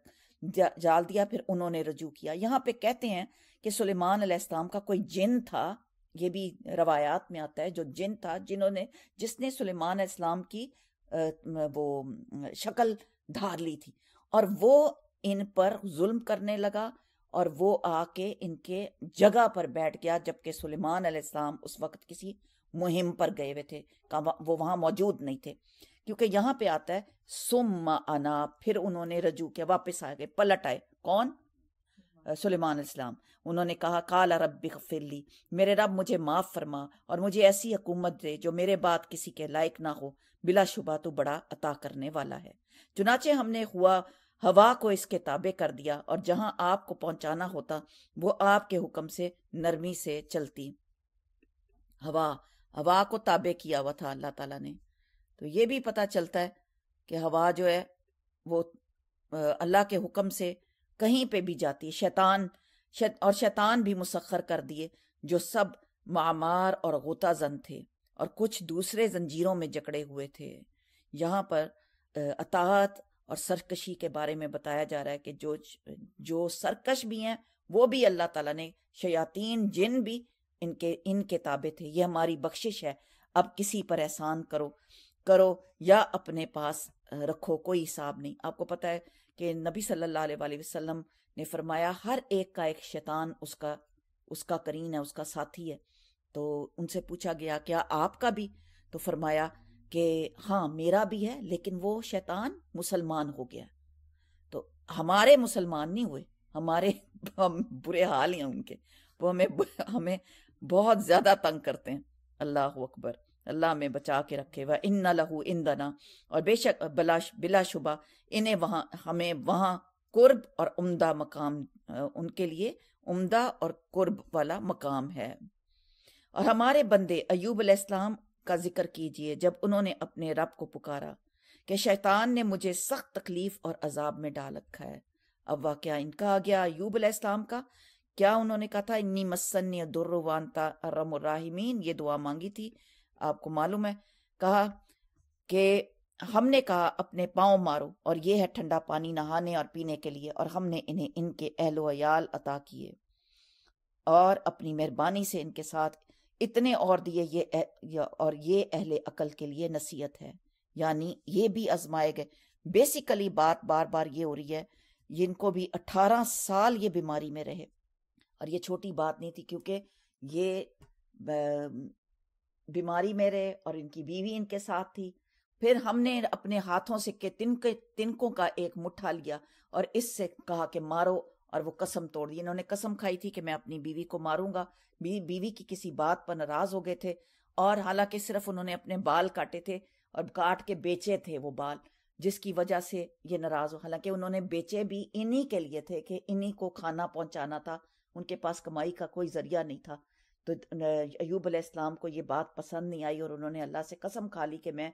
डाल दिया फिर उन्होंने रजू किया यहाँ पे कहते हैं कि सुलेमान अलैहिस्सलाम का कोई जिन था ये भी रवायात में आता है जो जिन था जिन्होंने जिसने सुलेमान इस्लाम की वो शक्ल धार ली थी और वो इन पर जुल्म करने लगा और वो आके इनके जगह पर बैठ गया जबकि सुलेमान अलैहिस्सलाम उस वक्त किसी मुहिम पर गए हुए थे वो वहां मौजूद नहीं थे क्योंकि यहाँ पे आता है सुम आना फिर उन्होंने रजू किया वापस आ गए पलट आए कौन सुलेमान इस्लाम उन्होंने कहा काला रब गफिल्ली मेरे रब मुझे माफ़ फरमा और मुझे ऐसी हकूमत दे जो मेरे बात किसी के लायक ना हो बिलाशुबा तो बड़ा अता करने वाला है चुनाचे हमने हुआ हवा को इसके ताबे कर दिया और जहां आपको पहुंचाना होता वो आपके हुक्म से नरमी से चलती हवा हवा को ताबे किया हुआ था अल्लाह ताला ने तो ये भी पता चलता है कि हवा जो है वो अल्लाह के हुक्म से कहीं पे भी जाती है शैतान शत, और शैतान भी मुसखर कर दिए जो सब मामार और गोताजन थे और कुछ दूसरे जंजीरों में जकड़े हुए थे यहाँ पर अतात और सरकशी के बारे में बताया जा रहा है कि जो जो सरकश भी हैं वो भी अल्लाह ताला ने शयातीन जिन भी इनके इन किताबे थे ये हमारी बख्शिश है अब किसी पर एहसान करो करो या अपने पास रखो कोई हिसाब नहीं आपको पता है कि नबी सल्लल्लाहु अलैहि वसल्लम ने फरमाया हर एक का एक शैतान उसका उसका करीन है उसका साथी है तो उनसे पूछा गया क्या आपका भी तो फरमाया कि हाँ मेरा भी है लेकिन वो शैतान मुसलमान हो गया तो हमारे मुसलमान नहीं हुए हमारे *laughs* हम बुरे हाल हैं उनके वो हमें हमें बहुत ज़्यादा तंग करते हैं अल्लाह अकबर अल्लाह में बचा के रखे वह इन लहू दना और बेशक बलाश बिलाशुबा इन्हें वहाँ हमें वहाँ कुर्ब और उम्दा मकाम उनके लिए उम्दा और कुर्ब वाला मकाम है और हमारे बंदे अयूब अलैहिस्सलाम का जिक्र कीजिए जब उन्होंने अपने रब को पुकारा कि शैतान ने मुझे सख्त तकलीफ और अजाब में डाल रखा है अब वाह क्या इनका आ गया अयूब अलैहिस्सलाम का क्या उन्होंने कहा था इन्नी मसन्नी दुर्रवानता रमराहिमीन ये दुआ मांगी थी आपको मालूम है कहा कि हमने कहा अपने पाँव मारो और ये है ठंडा पानी नहाने और पीने के लिए और हमने इन्हें इनके अहलोयाल अता किए और अपनी मेहरबानी से इनके साथ इतने और दिए ये और ये अहले अकल के लिए नसीहत है यानी ये भी आजमाए गए बेसिकली बात बार बार ये हो रही है जिनको भी अठारह साल ये बीमारी में रहे और ये छोटी बात नहीं थी क्योंकि ये बीमारी में रहे और इनकी बीवी इनके साथ थी फिर हमने अपने हाथों से के तिनके तिनकों का एक मुठ्ठा लिया और इससे कहा कि मारो और वो कसम तोड़ दी इन्होंने कसम खाई थी कि मैं अपनी बीवी को मारूंगा बी, बीवी की किसी बात पर नाराज हो गए थे और हालांकि सिर्फ उन्होंने अपने बाल काटे थे और काट के बेचे थे वो बाल जिसकी वजह से ये नाराज हो हालांकि उन्होंने बेचे भी इन्हीं के लिए थे कि इन्हीं को खाना पहुंचाना था उनके पास कमाई का कोई जरिया नहीं था तो अयूब अलैहिस्सलाम को ये बात पसंद नहीं आई और उन्होंने अल्लाह से कसम खा ली कि मैं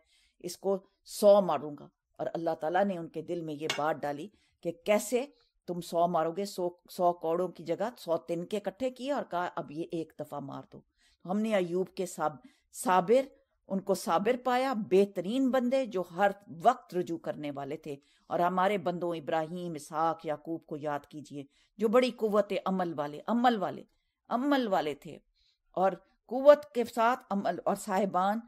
इसको सौ मारूंगा और अल्लाह ताला ने उनके दिल में ये बात डाली कि कैसे तुम सौ मारोगे सौ सौ कौड़ों की जगह सौ तिनके इकट्ठे किए और कहा अब ये एक दफ़ा मार दो तो हमने अयूब के साब साबिर उनको साबिर पाया बेहतरीन बंदे जो हर वक्त रजू करने वाले थे और हमारे बंदों इब्राहिम इसहाक याकूब को याद कीजिए जो बड़ी कुवत अमल वाले अमल वाले अमल वाले थे और कुत के साथ अमल और साहिबान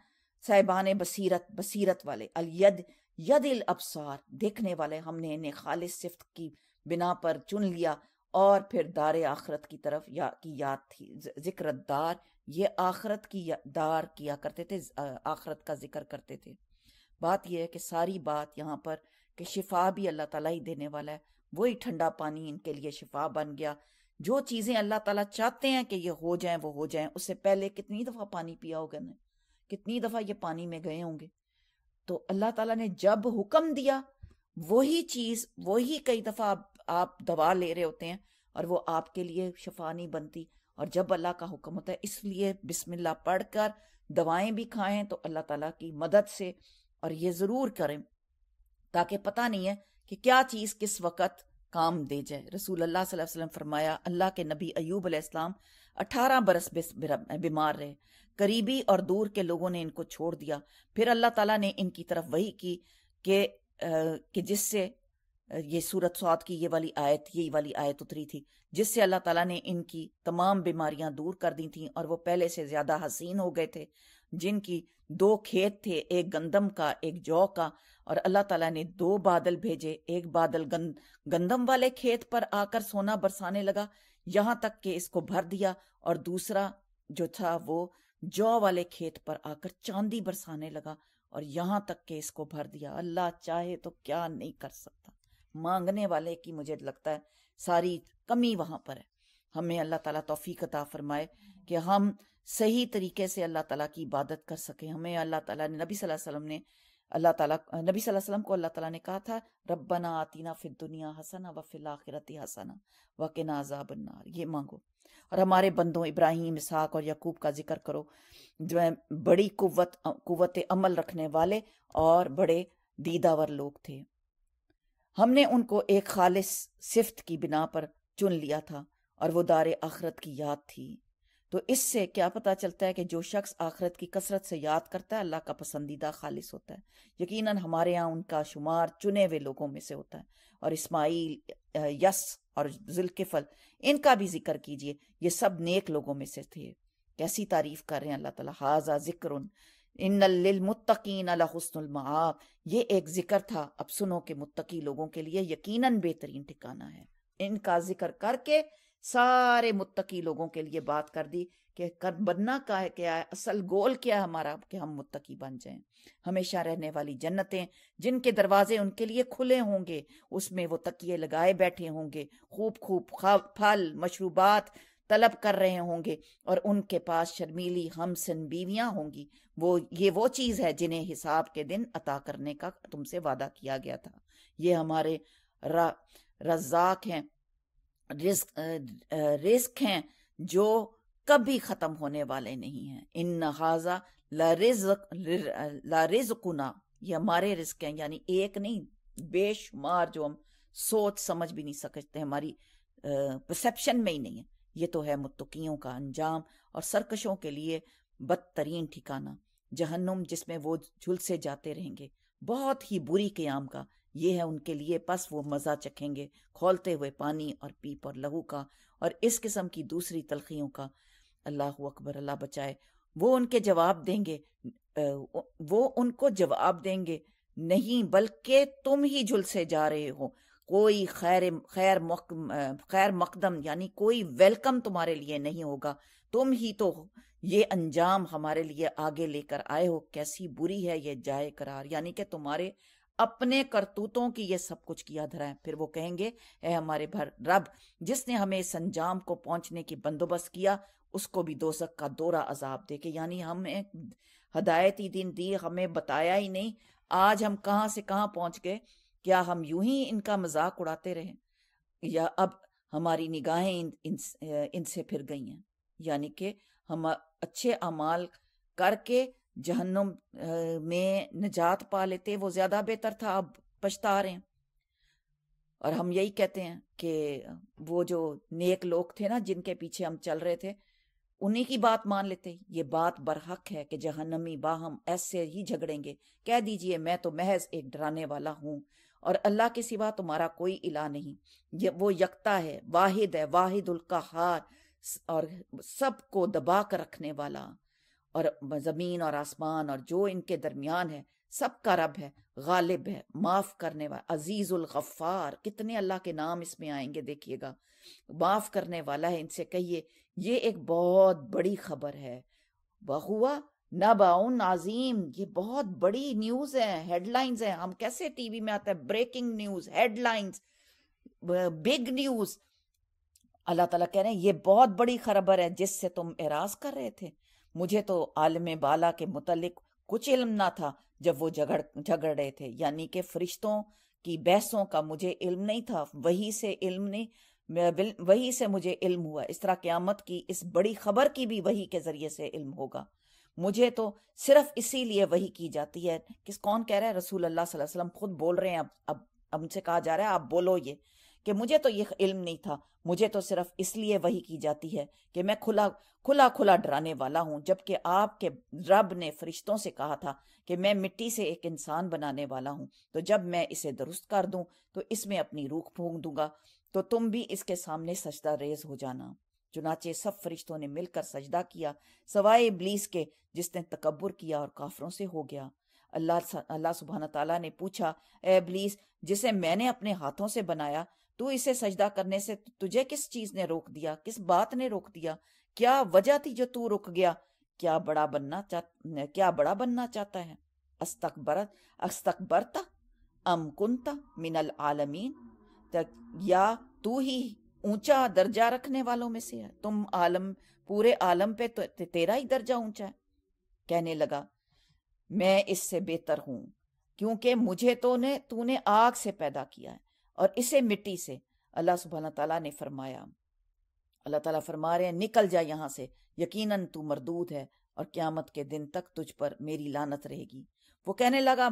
साहिबान बसीरत बसीरत वाले अलयद यद अबसार देखने वाले हमने इन्हें खालिश सिफ्त की बिना पर चुन लिया और फिर दार आखरत की तरफ या की याद थी जिक्र दार ये आखरत की दार किया करते थे आखरत का जिक्र करते थे बात यह है कि सारी बात यहाँ पर कि शिफा भी अल्लाह ताला ही देने वाला है वही ठंडा पानी इनके लिए शिफा बन गया जो चीज़ें अल्लाह ताला चाहते हैं कि ये हो जाएं वो हो जाएं उससे पहले कितनी दफ़ा पानी पिया होगा ना कितनी दफ़ा ये पानी में गए होंगे तो अल्लाह ताला ने जब हुक्म दिया वही चीज़ वही कई दफ़ा आप, आप दवा ले रहे होते हैं और वो आपके लिए शफा नहीं बनती और जब अल्लाह का हुक्म होता है इसलिए बिस्मिल्लाह पढ़कर दवाएं भी खाएं तो अल्लाह ताला की मदद से और ये ज़रूर करें ताकि पता नहीं है कि क्या चीज़ किस वक़्त काम दे जाए रसूल अल्लाह वसल्लम फरमाया अल्लाह के नबी अयूब अलैहिस्सलाम अठारह बरस बीमार रहे करीबी और दूर के लोगों ने इनको छोड़ दिया फिर अल्लाह ताला ने इनकी तरफ वही की कि कि जिससे ये सूरत स्वाद की ये वाली आयत ये वाली आयत उतरी थी जिससे अल्लाह ताला ने इनकी तमाम बीमारियां दूर कर दी थी और वो पहले से ज़्यादा हसीन हो गए थे जिनकी दो खेत थे एक गंदम का एक जौ का और अल्लाह ताला ने दो बादल भेजे एक बादल गंद, गंदम वाले खेत पर आकर सोना बरसाने लगा यहां तक कि इसको भर दिया और दूसरा जो था वो जौ वाले खेत पर आकर चांदी बरसाने लगा और यहां तक कि इसको भर दिया अल्लाह चाहे तो क्या नहीं कर सकता मांगने वाले की मुझे लगता है सारी कमी वहां पर है हमें अल्लाह ताला तौफीक अता फरमाए कि हम सही तरीके से अल्लाह ताला की इबादत कर सके हमें अल्लाह ताला ने नबी सल्लल्लाहु अलैहि वसल्लम ने अल्लाह ताला नबी वसल्लम को अल्लाह ताला ने कहा था रब्बना आतीना फिर दुनिया हसना व फिल आखिरती हसना व के नाजा ये मांगो और हमारे बंदों इब्राहिम इसहाक और यकूब का जिक्र करो जो है बड़ी कुवत कुवत अमल रखने वाले और बड़े दीदावर लोग थे हमने उनको एक खालिस सिफ्त की बिना पर चुन लिया था और वो दार आखरत की याद थी तो इससे क्या पता चलता है कि जो शख्स आखरत की कसरत से याद करता है अल्लाह का पसंदीदा खालिस होता है यकीनन हमारे यहाँ उनका शुमार चुने हुए लोगों में से होता है और इस्माइल यस और जुल्किफल इनका भी जिक्र कीजिए ये सब नेक लोगों में से थे कैसी तारीफ कर रहे हैं अल्लाह ताला हाजा जिक्र इनमुतकीन हसनमाब ये एक जिक्र था अब सुनो कि मुत्तकी लोगों के लिए यकीनन बेहतरीन ठिकाना है इनका जिक्र करके सारे मुत्तकी लोगों के लिए बात कर दी कि कर बनना का है क्या है असल गोल क्या है हमारा कि हम मुत्तकी बन जाएं हमेशा रहने वाली जन्नतें जिनके दरवाजे उनके लिए खुले होंगे उसमें वो तकिए लगाए बैठे होंगे खूब खूब फल मशरूबात तलब कर रहे होंगे और उनके पास शर्मीली हमसन बीवियां होंगी वो ये वो चीज़ है जिन्हें हिसाब के दिन अता करने का तुमसे वादा किया गया था ये हमारे रा, रजाक हैं रिस्क रिस्क हैं जो कभी खत्म होने वाले नहीं हैं इन नहाजा लारिजुकुना ये हमारे रिस्क हैं यानी एक नहीं बेशुमार जो हम सोच समझ भी नहीं सकते हमारी परसेप्शन में ही नहीं है ये तो है मुतकियों का अंजाम और सरकशों के लिए बदतरीन ठिकाना जहन्नुम जिसमें वो झुलसे जाते रहेंगे बहुत ही बुरी क्याम का ये है उनके लिए बस वो मज़ा चखेंगे खोलते हुए पानी और पीप और लहू का और इस किस्म की दूसरी तलखियों का अल्लाह अकबर अल्लाह बचाए वो उनके जवाब देंगे वो उनको जवाब देंगे नहीं बल्कि तुम ही झुलसे जा रहे हो कोई खैर खैर खैर मकदम यानी कोई वेलकम तुम्हारे लिए नहीं होगा तुम ही तो ये अंजाम हमारे लिए आगे लेकर आए हो कैसी बुरी है ये जाए करार यानी कि तुम्हारे अपने करतूतों की ये सब कुछ किया धरा है फिर वो कहेंगे ए हमारे भर रब जिसने हमें इस अंजाम को पहुंचने की बंदोबस्त किया उसको भी दोसक का दोरा अजाब दे के यानी हमें हदायत ही दिन दी हमें बताया ही नहीं आज हम कहाँ से कहाँ पहुंच गए क्या हम यूं ही इनका मजाक उड़ाते रहे या अब हमारी निगाहें इन, इन, इनसे फिर गई हैं यानी कि हम अच्छे अमाल करके जहन्नुम में निजात पा लेते वो ज्यादा बेहतर था अब पछता रहे हैं और हम यही कहते हैं कि वो जो नेक लोग थे ना जिनके पीछे हम चल रहे थे उन्हीं की बात मान लेते ये बात बरहक है कि जहन्नमी बा हम ऐसे ही झगड़ेंगे कह दीजिए मैं तो महज एक डराने वाला हूँ और अल्लाह के सिवा तुम्हारा कोई इला नहीं ये वो यकता है वाहिद है वाहिदुल कहार और सबको दबा कर रखने वाला और जमीन और आसमान और जो इनके दरमियान है सबका रब है गालिब है माफ करने वाला अजीजुल गफ्फार कितने अल्लाह के नाम इसमें आएंगे देखिएगा माफ करने वाला है इनसे कहिए ये एक बहुत बड़ी खबर है बहुआ नबाउन आजीम ये बहुत बड़ी न्यूज है हेडलाइंस है हम कैसे टीवी में आता है breaking news headlines big news अल्लाह ताला कह रहे हैं ये बहुत बड़ी खबर है जिससे तुम एराज कर रहे थे मुझे तो आलम बाला के मुतालिक कुछ इल्म ना था जब वो झगड़ झगड़ रहे थे यानी कि फरिश्तों की बहसों का मुझे इल्म नहीं था वही से इल्म ने वही से मुझे इल्म हुआ इस तरह क़्यामत की इस बड़ी खबर की भी वही के ज़रिए से इल्म होगा मुझे तो सिर्फ इसीलिए वही की जाती है किस कौन कह रहा है रसूल अल्लाह वसल्लम खुद बोल रहे हैं अब अब हमसे कहा जा रहा है आप बोलो ये कि मुझे तो ये इल्म नहीं था मुझे तो सिर्फ इसलिए वही की जाती है कि मैं खुला खुला खुला डराने वाला हूं जबकि आपके रब ने फरिश्तों से कहा था कि मैं मिट्टी से एक इंसान बनाने वाला हूं तो जब मैं इसे दुरुस्त कर दूं तो इसमें अपनी रूख फूंक दूंगा तो तुम भी इसके सामने सजदा रेज हो जाना चुनाचे सब फरिश्तों ने मिलकर सजदा किया सवाए इबलीस के जिसने तकबर किया और काफरों से हो गया अल्लाह अल्लाह सुबहाना तला ने पूछा ए इबलीस जिसे मैंने अपने हाथों से बनाया तू इसे सजदा करने से तुझे किस चीज ने रोक दिया किस बात ने रोक दिया क्या वजह थी जो तू रुक गया क्या बड़ा बनना चाह क्या बड़ा बनना चाहता है अस्तकबर अस्तकबरता अमकुंता मिनल आलमीन तक या तू ही ऊंचा दर्जा रखने वालों में से है तुम आलम पूरे आलम पे तो, ते, तेरा ही दर्जा ऊंचा है कहने लगा मैं इससे बेहतर हूं क्योंकि मुझे तो ने तूने आग से पैदा किया है और इसे मिट्टी से अल्लाह सुबहाना तला ने फरमाया अल्लाह ताला फरमा रहे हैं निकल जा यहाँ से यकीन तू मरदूद है और क्यामत के दिन तक तुझ पर मेरी लानत रहेगी वो कहने लगा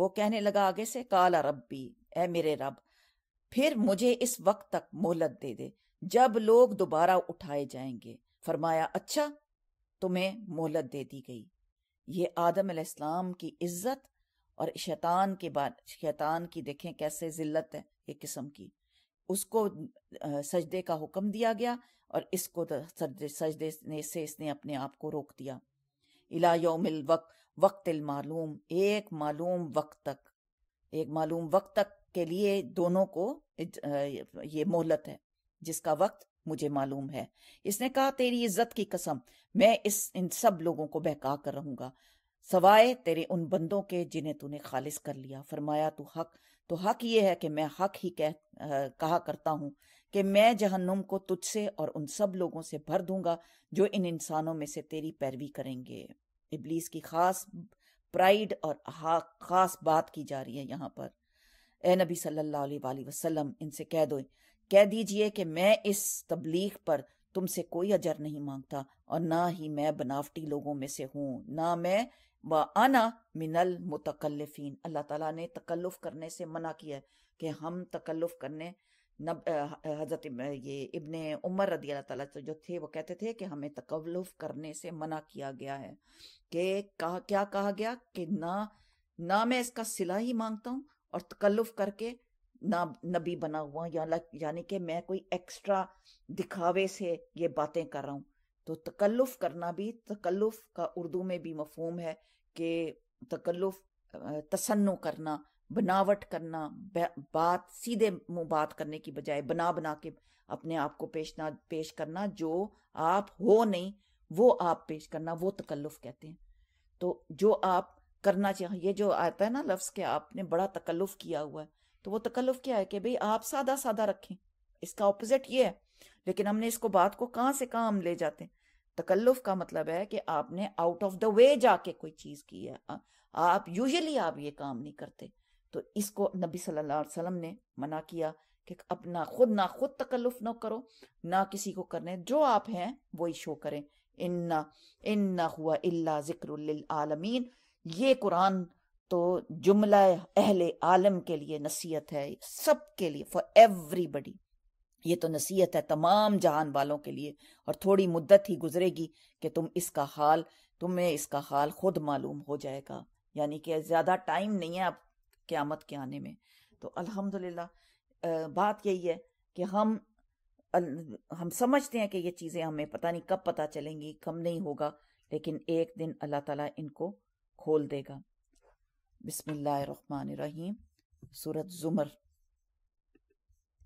वो कहने लगा आगे से काला रब भी ए मेरे रब फिर मुझे इस वक्त तक मोहलत दे दे जब लोग दोबारा उठाए जाएंगे फरमाया अच्छा तुम्हें मोहलत दे दी गई ये आदम इस्लाम की इज्जत और शैतान के बाद शैतान की देखें कैसे जिल्लत है एक किस्म की उसको सजदे का हुक्म दिया गया और इसको सजदे ने से इसने अपने आप को रोक दिया इला योमिल वक वक्त मालूम एक मालूम वक्त तक एक मालूम वक्त तक के लिए दोनों को ये मोहलत है जिसका वक्त मुझे मालूम है इसने कहा तेरी इज्जत की कसम मैं इस इन सब लोगों को बहका कर रहूंगा सवाए तेरे उन बंदों के जिन्हें तूने खालिस कर लिया फरमाया तू हक तो हक ये है कि मैं हक ही कह कहा करता हूँ कि मैं जहन्नुम को तुझसे और उन सब लोगों से भर दूंगा जो इन इंसानों में से तेरी पैरवी करेंगे इबलीस की खास प्राइड और खास बात की जा रही है यहाँ पर ए नबी सल्लल्लाहु अलैहि वसल्लम इनसे कह दो कह दीजिए कि मैं इस तबलीग पर तुमसे कोई अजर नहीं मांगता और ना ही मैं बनावटी लोगों में से हूँ ना मैं व आना मिनल मुतकल्लफिन अल्लाह ताला ने तकल्लुफ करने से मना किया है कि हम तकल्लुफ करने नब हज़रत ये इबन उमर रदी अल्लाह ताला जो थे वो कहते थे कि हमें तकल्लुफ करने से मना किया गया है कि कहा क्या कहा गया कि ना ना मैं इसका सिला ही मांगता हूँ और तकल्लुफ करके ना नबी बना हुआ यानी कि मैं कोई एक्स्ट्रा दिखावे से ये बातें कर रहा हूँ तो तकल्लुफ़ करना भी तकल्लुफ़ का उर्दू में भी मफहम है कि तकल्लुफ़ तसन्नो करना बनावट करना बात सीधे मुंह बात करने की बजाय बना बना के अपने आप को पेश ना पेश करना जो आप हो नहीं वो आप पेश करना वो तकल्लुफ़ कहते हैं तो जो आप करना चाहिए ये जो आता है ना लफ्स के आपने बड़ा तकल्लुफ़ किया हुआ है तो वो तकल्लुफ़ क्या है कि भाई आप सादा सादा रखें इसका ऑपोजिट ये है लेकिन हमने इसको बात को कहाँ से कहाँ हम ले जाते हैं तकल्लुफ का मतलब है कि आपने आउट ऑफ द वे जाके कोई चीज़ की है आप यूजली आप ये काम नहीं करते तो इसको नबी सल्लल्लाहु अलैहि वसल्लम ने मना किया कि अपना खुद ना खुद तकल्लुफ ना करो ना किसी को करने जो आप हैं वही शो करें इन्ना इन्ना हुआ इल्ला जिक्र आलमीन ये कुरान तो जुमला अहले आलम के लिए नसीहत है सब के लिए फॉर एवरीबडी ये तो नसीहत है तमाम जहान वालों के लिए और थोड़ी मुद्दत ही गुजरेगी कि तुम इसका हाल तुम्हें इसका हाल खुद मालूम हो जाएगा यानी कि ज़्यादा टाइम नहीं है अब क़्यामत के आने में तो अल्हम्दुलिल्लाह बात यही है कि हम हम समझते हैं कि ये चीज़ें हमें पता नहीं कब पता चलेंगी कम नहीं होगा लेकिन एक दिन अल्लाह ताला इनको खोल देगा बिस्मिल्लाह रहीम सूरत ज़ुमर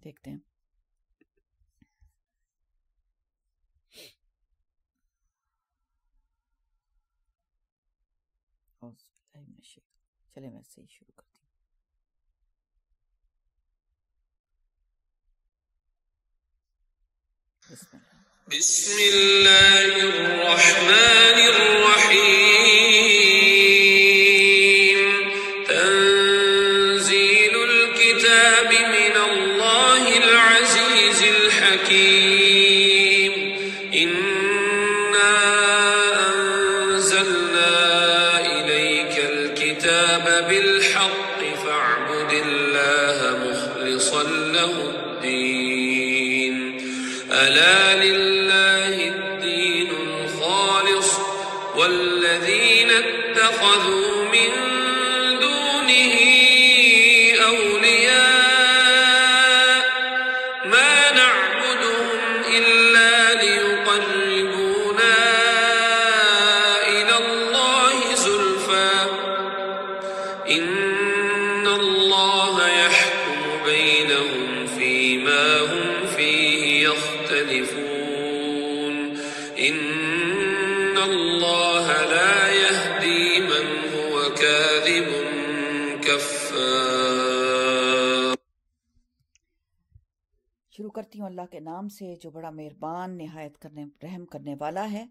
देखते हैं চলে मैसेज शुरू بسم الله الرحمن الرحيم تنزيل الكتاب من الله العزيز الحكيم بالحق فاعبد الله مخلصا له الدين ألا لله الدين الخالص والذين اتخذوا अल्लाह के नाम से जो बड़ा मेहरबान नहायत करने रहम करने वाला है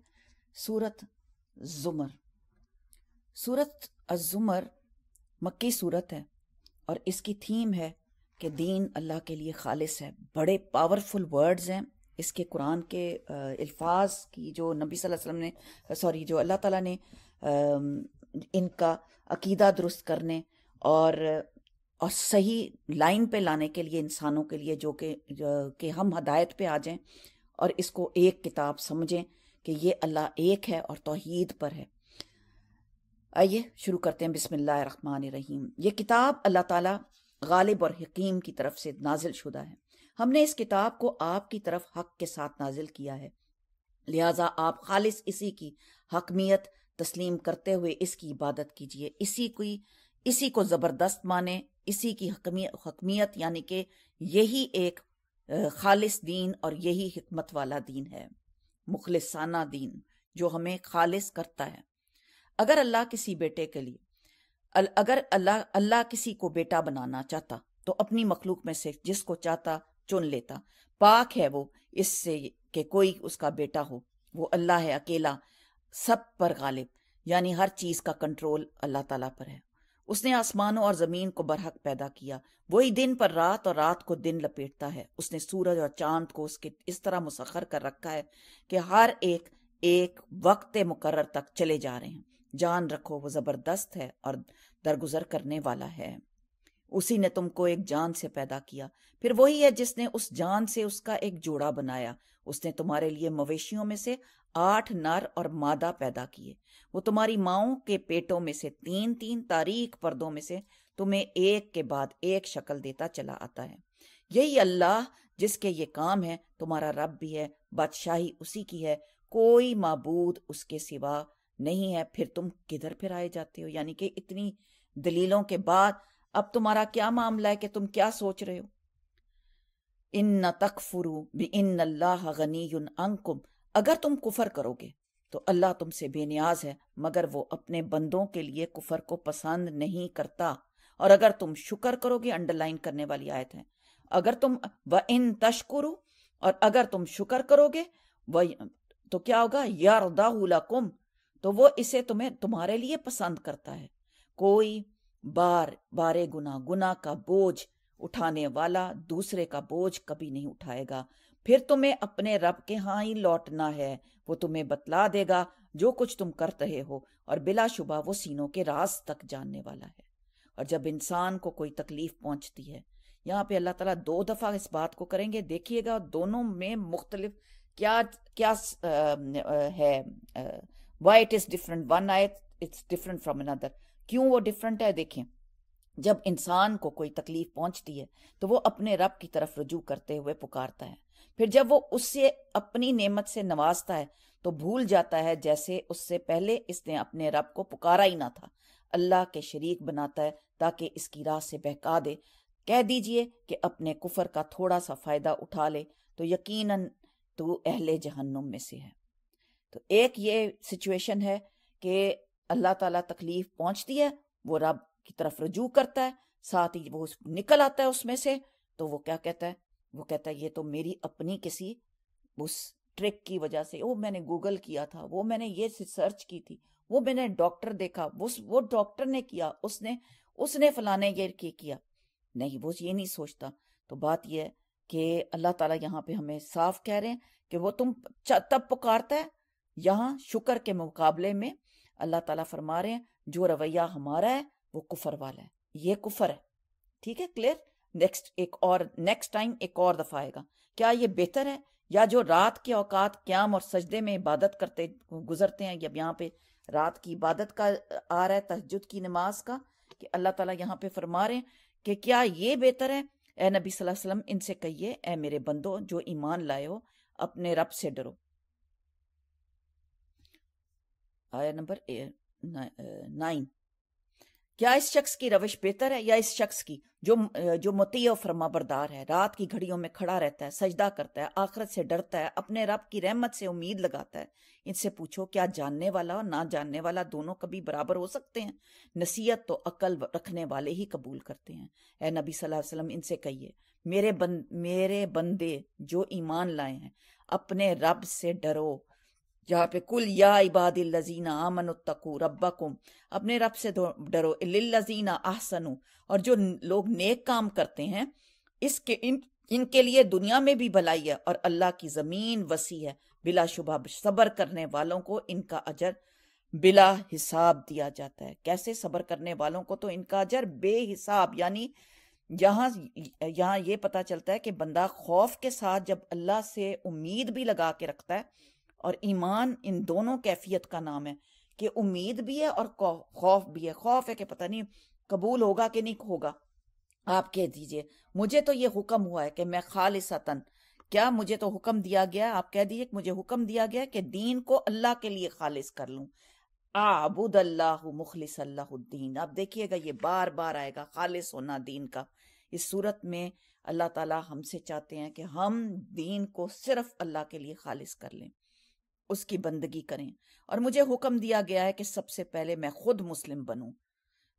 सूरत जुमर सूरत अजुमर मक्की सूरत है और इसकी थीम है कि दीन अल्लाह के लिए खालिस है बड़े पावरफुल वर्ड्स हैं इसके कुरान के अल्फाज की जो नबी सल्लल्लाहु अलैहि वसल्लम ने सॉरी जो अल्लाह ताला ने इनका अकीदा दुरुस्त करने और और सही लाइन पे लाने के लिए इंसानों के लिए जो कि हम हदायत पे आ जाएं और इसको एक किताब समझें कि ये अल्लाह एक है और तोहीद पर है आइए शुरू करते हैं रहीम ये किताब अल्लाह ताला गालिब और हकीम की तरफ से नाजिल शुदा है हमने इस किताब को आपकी तरफ हक के साथ नाजिल किया है लिहाजा आप खालिस इसी की हकमियत तस्लीम करते हुए इसकी इबादत कीजिए इसी की इसी को ज़बरदस्त माने इसी की हकमियत यानी कि यही एक खालिस दीन और यही हमत वाला दीन है मुखलसाना दीन जो हमें खालिस करता है अगर अल्लाह किसी बेटे के लिए अल, अगर अल्लाह अल्लाह किसी को बेटा बनाना चाहता तो अपनी मखलूक में से जिसको चाहता चुन लेता पाक है वो इससे कि कोई उसका बेटा हो वो अल्लाह है अकेला सब पर गालिब यानी हर चीज़ का कंट्रोल अल्लाह ताला पर है उसने आसमानों और जमीन को बरहक पैदा किया वही दिन पर रात और रात को दिन लपेटता है उसने सूरज और चांद को उसके इस तरह मुसखर कर रखा है कि हर एक एक वक्त मुकर्र तक चले जा रहे हैं जान रखो वो जबरदस्त है और दरगुजर करने वाला है उसी ने तुमको एक जान से पैदा किया फिर वही है जिसने उस जान से उसका एक जोड़ा बनाया उसने तुम्हारे लिए मवेशियों में से आठ नर और मादा पैदा किए वो तुम्हारी माओ के पेटों में से तीन तीन तारीख पर्दों में से तुम्हें एक के बाद एक शक्ल देता चला आता है यही अल्लाह जिसके ये काम है तुम्हारा रब भी है बादशाही उसी की है कोई मबूद उसके सिवा नहीं है फिर तुम किधर फिर आए जाते हो यानी कि इतनी दलीलों के बाद अब तुम्हारा क्या मामला है कि तुम क्या सोच रहे हो इन न फुरु भी इन अल्लाह गनी अंकुम अगर तुम कुफर करोगे तो अल्लाह तुमसे बेनियाज है मगर वो अपने बंदों के लिए कुफर को पसंद नहीं करता और अगर तुम शुक्र करोगे अंडरलाइन करने वाली आयत है अगर तुम व इन तशकुरु और अगर तुम शुक्र करोगे व तो क्या होगा कुम तो वो इसे तुम्हें तुम्हारे लिए पसंद करता है कोई बार बारे गुना गुना का बोझ उठाने वाला दूसरे का बोझ कभी नहीं उठाएगा फिर तुम्हें अपने रब के यहाँ ही लौटना है वो तुम्हें बतला देगा जो कुछ तुम कर रहे हो और बिलाशुबा वो सीनों के राज तक जानने वाला है और जब इंसान को कोई तकलीफ पहुंचती है यहाँ पे अल्लाह ताला दो दफ़ा इस बात को करेंगे देखिएगा दोनों में मुख्तलिफ क्या क्या आ, है why it is different one I it's different from another क्यों वो डिफरेंट है देखें जब इंसान को कोई तकलीफ पहुंचती है तो वो अपने रब की तरफ रुजू करते हुए पुकारता है फिर जब वो उससे अपनी नेमत से नवाजता है तो भूल जाता है जैसे उससे पहले इसने अपने रब को पुकारा ही ना था अल्लाह के शरीक बनाता है ताकि इसकी राह से बहका दे कह दीजिए कि अपने कुफर का थोड़ा सा फ़ायदा उठा ले तो यकीनन तू अहले जहन्नुम में से है तो एक ये सिचुएशन है कि अल्लाह ताला तकलीफ पहुंचती है वो रब की तरफ रजू करता है साथ ही वो निकल आता है उसमें से तो वो क्या कहता है वो कहता है ये तो मेरी अपनी किसी उस ट्रिक की वजह से वो मैंने गूगल किया था वो मैंने ये सर्च की थी वो मैंने डॉक्टर देखा वो वो डॉक्टर ने किया उसने उसने फलाने ये किया नहीं वो ये नहीं सोचता तो बात यह है कि अल्लाह ताला यहाँ पे हमें साफ कह रहे हैं कि वो तुम तब पुकारता है यहाँ शुक्र के मुकाबले में अल्लाह ताला फरमा रहे हैं जो रवैया हमारा है वो कुफर वाला है ये कुफर है ठीक है क्लियर नेक्स्ट एक और नेक्स्ट टाइम एक और दफ़ा आएगा क्या ये बेहतर है या जो रात के औकात क्याम और सजदे में इबादत करते गुजरते हैं जब यहाँ पे रात की इबादत का आ रहा है तहजद की नमाज का कि अल्लाह ताला यहाँ पे फरमा रहे हैं कि क्या ये बेहतर है ए नबी वसल्लम इनसे कहिए ए मेरे बंदो जो ईमान लाए हो अपने रब से डरो आया नंबर नाइन क्या इस शख्स की रविश बेहतर है या इस शख्स की जो जो मती और फरमा बरदार है रात की घड़ियों में खड़ा रहता है सजदा करता है आखरत से डरता है अपने रब की रहमत से उम्मीद लगाता है इनसे पूछो क्या जानने वाला और ना जानने वाला दोनों कभी बराबर हो सकते हैं नसीहत तो अकल रखने वाले ही कबूल करते हैं ए नबी सल्लल्लाहु वसल्लम इनसे कहिए मेरे बन, मेरे बंदे जो ईमान लाए हैं अपने रब से डरो जहाँ पे कुल या इबादिल लजीना आमन तकू रब्बकुम अपने रब से डरो लजीना आहसनु और जो लोग नेक काम करते हैं इसके इन इनके लिए दुनिया में भी भलाई है और अल्लाह की ज़मीन वसी है बिला शुबा सबर करने वालों को इनका अजर बिला हिसाब दिया जाता है कैसे सबर करने वालों को तो इनका अजर बेहिसाब यानी यहाँ यहाँ ये पता चलता है कि बंदा खौफ के साथ जब अल्लाह से उम्मीद भी लगा के रखता है और ईमान इन दोनों कैफियत का नाम है कि उम्मीद भी है और खौफ भी है खौफ है कि पता नहीं कबूल होगा कि नहीं होगा आप कह दीजिए मुझे तो ये हुक्म हुआ है कि मैं खालिसतन क्या मुझे तो हुक्म दिया गया आप कह दीजिए मुझे हुक्म दिया गया कि दीन को अल्लाह के लिए खालिज कर लूं आबुद अल्लाह मुखलिस दीन आप देखिएगा ये बार बार आएगा खालिस होना दीन का इस सूरत में अल्लाह ताला हमसे चाहते हैं कि हम दीन को सिर्फ अल्लाह के लिए खालिज कर लें उसकी बंदगी करें और मुझे हुक्म दिया गया है कि सबसे पहले मैं खुद मुस्लिम बनूं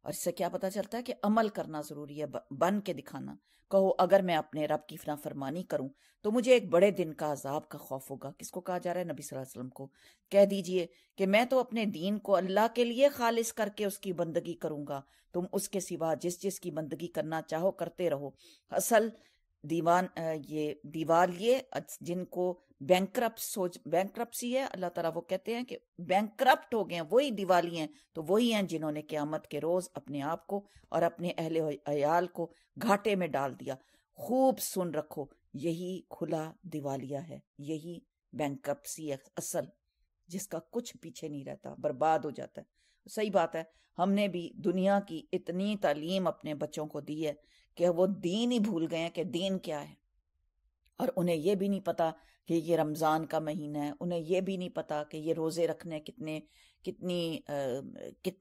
और इससे क्या पता चलता है कि अमल करना ज़रूरी है बन के दिखाना कहो अगर मैं अपने रब की फना फरमानी करूं तो मुझे एक बड़े दिन का अजाब का खौफ होगा किसको कहा जा रहा है नबी सल्लल्लाहु अलैहि वसल्लम को कह दीजिए कि मैं तो अपने दीन को अल्लाह के लिए खालिश करके उसकी बंदगी करूंगा तुम उसके सिवा जिस जिस की बंदगी करना चाहो करते रहो असल दीवान ये दिवालिए जिनको बैंक सोच बैंक्रप्सी है अल्लाह ताला वो कहते हैं कि बैंक्रप्ट हो गए हैं वही दिवाली हैं तो वही हैं जिन्होंने क्यामत के रोज़ अपने आप को और अपने अहले अयाल को घाटे में डाल दिया खूब सुन रखो यही खुला दिवालिया है यही बैंक्रप्सी है असल जिसका कुछ पीछे नहीं रहता बर्बाद हो जाता है सही बात है हमने भी दुनिया की इतनी तालीम अपने बच्चों को दी है कि वो दीन ही भूल गए हैं कि दीन क्या है और उन्हें यह भी नहीं पता कि ये रमज़ान का महीना है उन्हें यह भी नहीं पता कि ये रोज़े रखने कितने कितनी आ, कित,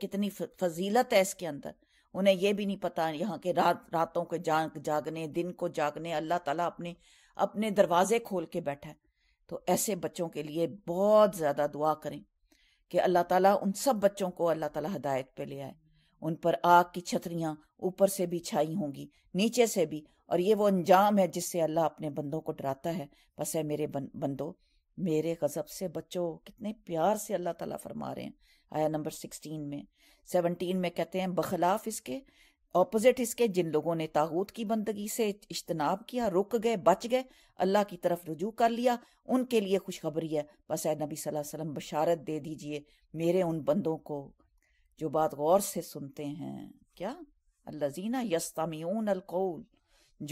कितनी फजीलत है इसके अंदर उन्हें यह भी नहीं पता यहाँ के रात रातों के जाग जागने दिन को जागने अल्लाह ताला अपने अपने दरवाजे खोल के बैठा है तो ऐसे बच्चों के लिए बहुत ज़्यादा दुआ करें कि अल्लाह ताला उन सब बच्चों को अल्लाह ताला हदायत पे ले आए उन पर आग की छतरियां ऊपर से भी छाई होंगी नीचे से भी और ये वो अंजाम है जिससे अल्लाह अपने बंदों को डराता है बस है मेरे बन, बंदो मेरे गज़ब से बचो कितने प्यार से अल्लाह ताला फरमा रहे हैं आया नंबर सिक्सटीन में सेवनटीन में कहते हैं बखलाफ इसके ऑपोजिट इसके जिन लोगों ने तागूत की बंदगी से इज्तनाब किया रुक गए बच गए अल्लाह की तरफ रुजू कर लिया उनके लिए खुशखबरी है बस ए नबी सल्लल्लाहु अलैहि वसल्लम बशारत दे दीजिए मेरे उन बंदों को जो बात गौर से सुनते हैं क्या अल्लाजीना यस्तमियन अलकौल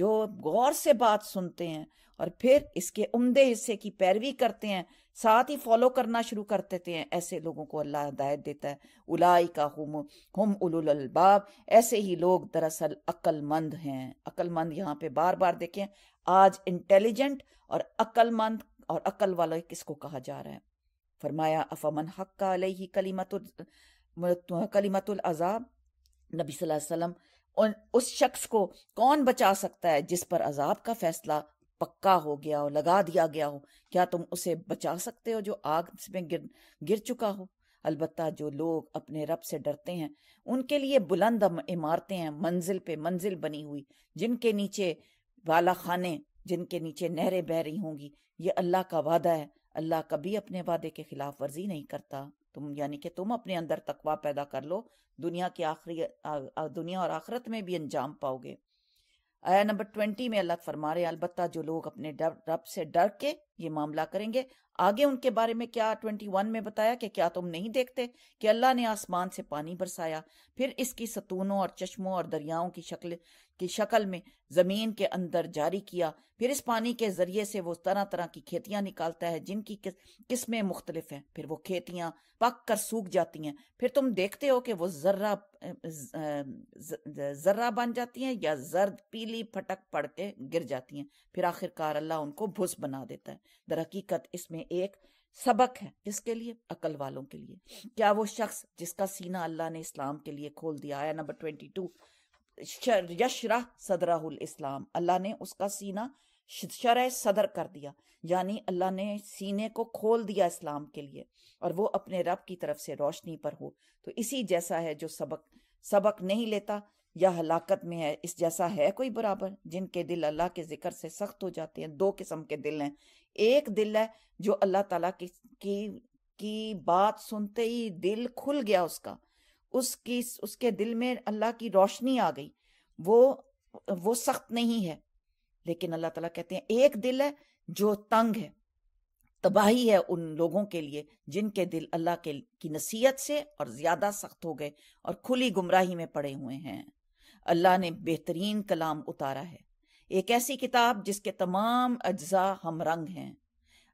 जो गौर से बात सुनते हैं और फिर इसके उमदे हिस्से की पैरवी करते हैं साथ ही फॉलो करना शुरू कर देते हैं ऐसे लोगों को अल्लाह हदायत देता है उलाई का हुम हम अलबाब ऐसे ही लोग दरअसल अक्लमंद हैं अक्लमंद यहाँ पे बार बार देखें आज इंटेलिजेंट और अक्लमंद और अक्ल वाले किसको कहा जा रहा है फरमाया अफमन हक्का का अलही कलीमत कलीमतुल अजाब नबी वसल्लम उन उस शख्स को कौन बचा सकता है जिस पर अजाब का फैसला पक्का हो गया हो लगा दिया गया हो क्या तुम उसे बचा सकते हो जो आग में गिर गिर चुका हो अलबत् जो लोग अपने रब से डरते हैं उनके लिए बुलंद इमारतें हैं मंजिल पे मंजिल बनी हुई जिनके नीचे वाला खाने जिनके नीचे नहरें बह रही होंगी ये अल्लाह का वादा है अल्लाह कभी अपने वादे के खिलाफ वर्जी नहीं करता तुम यानी कि तुम अपने अंदर तकवा पैदा कर लो दुनिया के आखिरी दुनिया और आखरत में भी अंजाम पाओगे आया नंबर ट्वेंटी में अल्लाह फरमा रहे अलबत् जो लोग अपने रब से डर के ये मामला करेंगे आगे उनके बारे में क्या ट्वेंटी वन में बताया कि क्या तुम नहीं देखते कि अल्लाह ने आसमान से पानी बरसाया फिर इसकी सतूनों और चश्मों और दरियाओं की शक्ल की शक्ल में जमीन के अंदर जारी किया फिर इस पानी के जरिए से वो तरह तरह की खेतियां निकालता है जिनकी किस, किस्में मुख्तलिफ हैं फिर वो खेतियां पक कर सूख जाती हैं फिर तुम देखते हो कि वो जर्रा जर्रा बन जाती हैं या जर्द पीली फटक पड़ के गिर जाती हैं फिर आखिरकार अल्लाह उनको भुस बना देता है दरहकीकत इसमें एक सबक है किसके लिए अकल वालों के लिए क्या वो शख्स जिसका सीना अल्लाह ने इस्लाम के लिए खोल दिया आया नंबर ट्वेंटी टू यशरा सदराहुल इस्लाम अल्लाह ने उसका सीना शर सदर कर दिया यानी अल्लाह ने सीने को खोल दिया इस्लाम के लिए और वो अपने रब की तरफ से रोशनी पर हो तो इसी जैसा है जो सबक सबक नहीं लेता या हलाकत में है इस जैसा है कोई बराबर जिनके दिल अल्लाह के जिक्र से सख्त हो जाते हैं दो किस्म के दिल हैं एक दिल है जो अल्लाह ताला की, की की बात सुनते ही दिल खुल गया उसका उसकी उसके दिल में अल्लाह की रोशनी आ गई वो वो सख्त नहीं है लेकिन अल्लाह ताला कहते हैं एक दिल है जो तंग है तबाही है उन लोगों के लिए जिनके दिल अल्लाह के की नसीहत से और ज्यादा सख्त हो गए और खुली गुमराही में पड़े हुए हैं अल्लाह ने बेहतरीन कलाम उतारा है एक ऐसी किताब जिसके तमाम अज्जा हम रंग हैं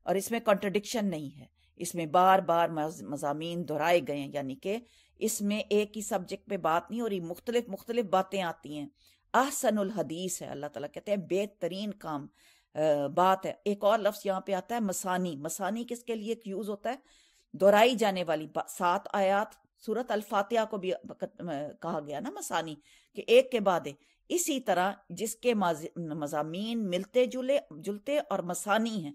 और इसमें कॉन्ट्रडिक्शन नहीं है इसमें बार बार मजामी दोहराए गए हैं यानी कि इसमें एक ही सब्जेक्ट पे बात नहीं हो रही मुख्तलिफ मुख्तलिफ बातें आती हैं अहसनुल हदीस है अल्लाह ताला कहते हैं बेहतरीन काम बात है एक और लफ्ज़ यहाँ पे आता है मसानी मसानी किसके लिए यूज़ होता है दोहराई जाने वाली सात आयात सूरत अल्फातिहा को भी कहा गया ना मसानी कि एक के बाद इसी तरह जिसके मजामी मिलते जुले जुलते और मसानी हैं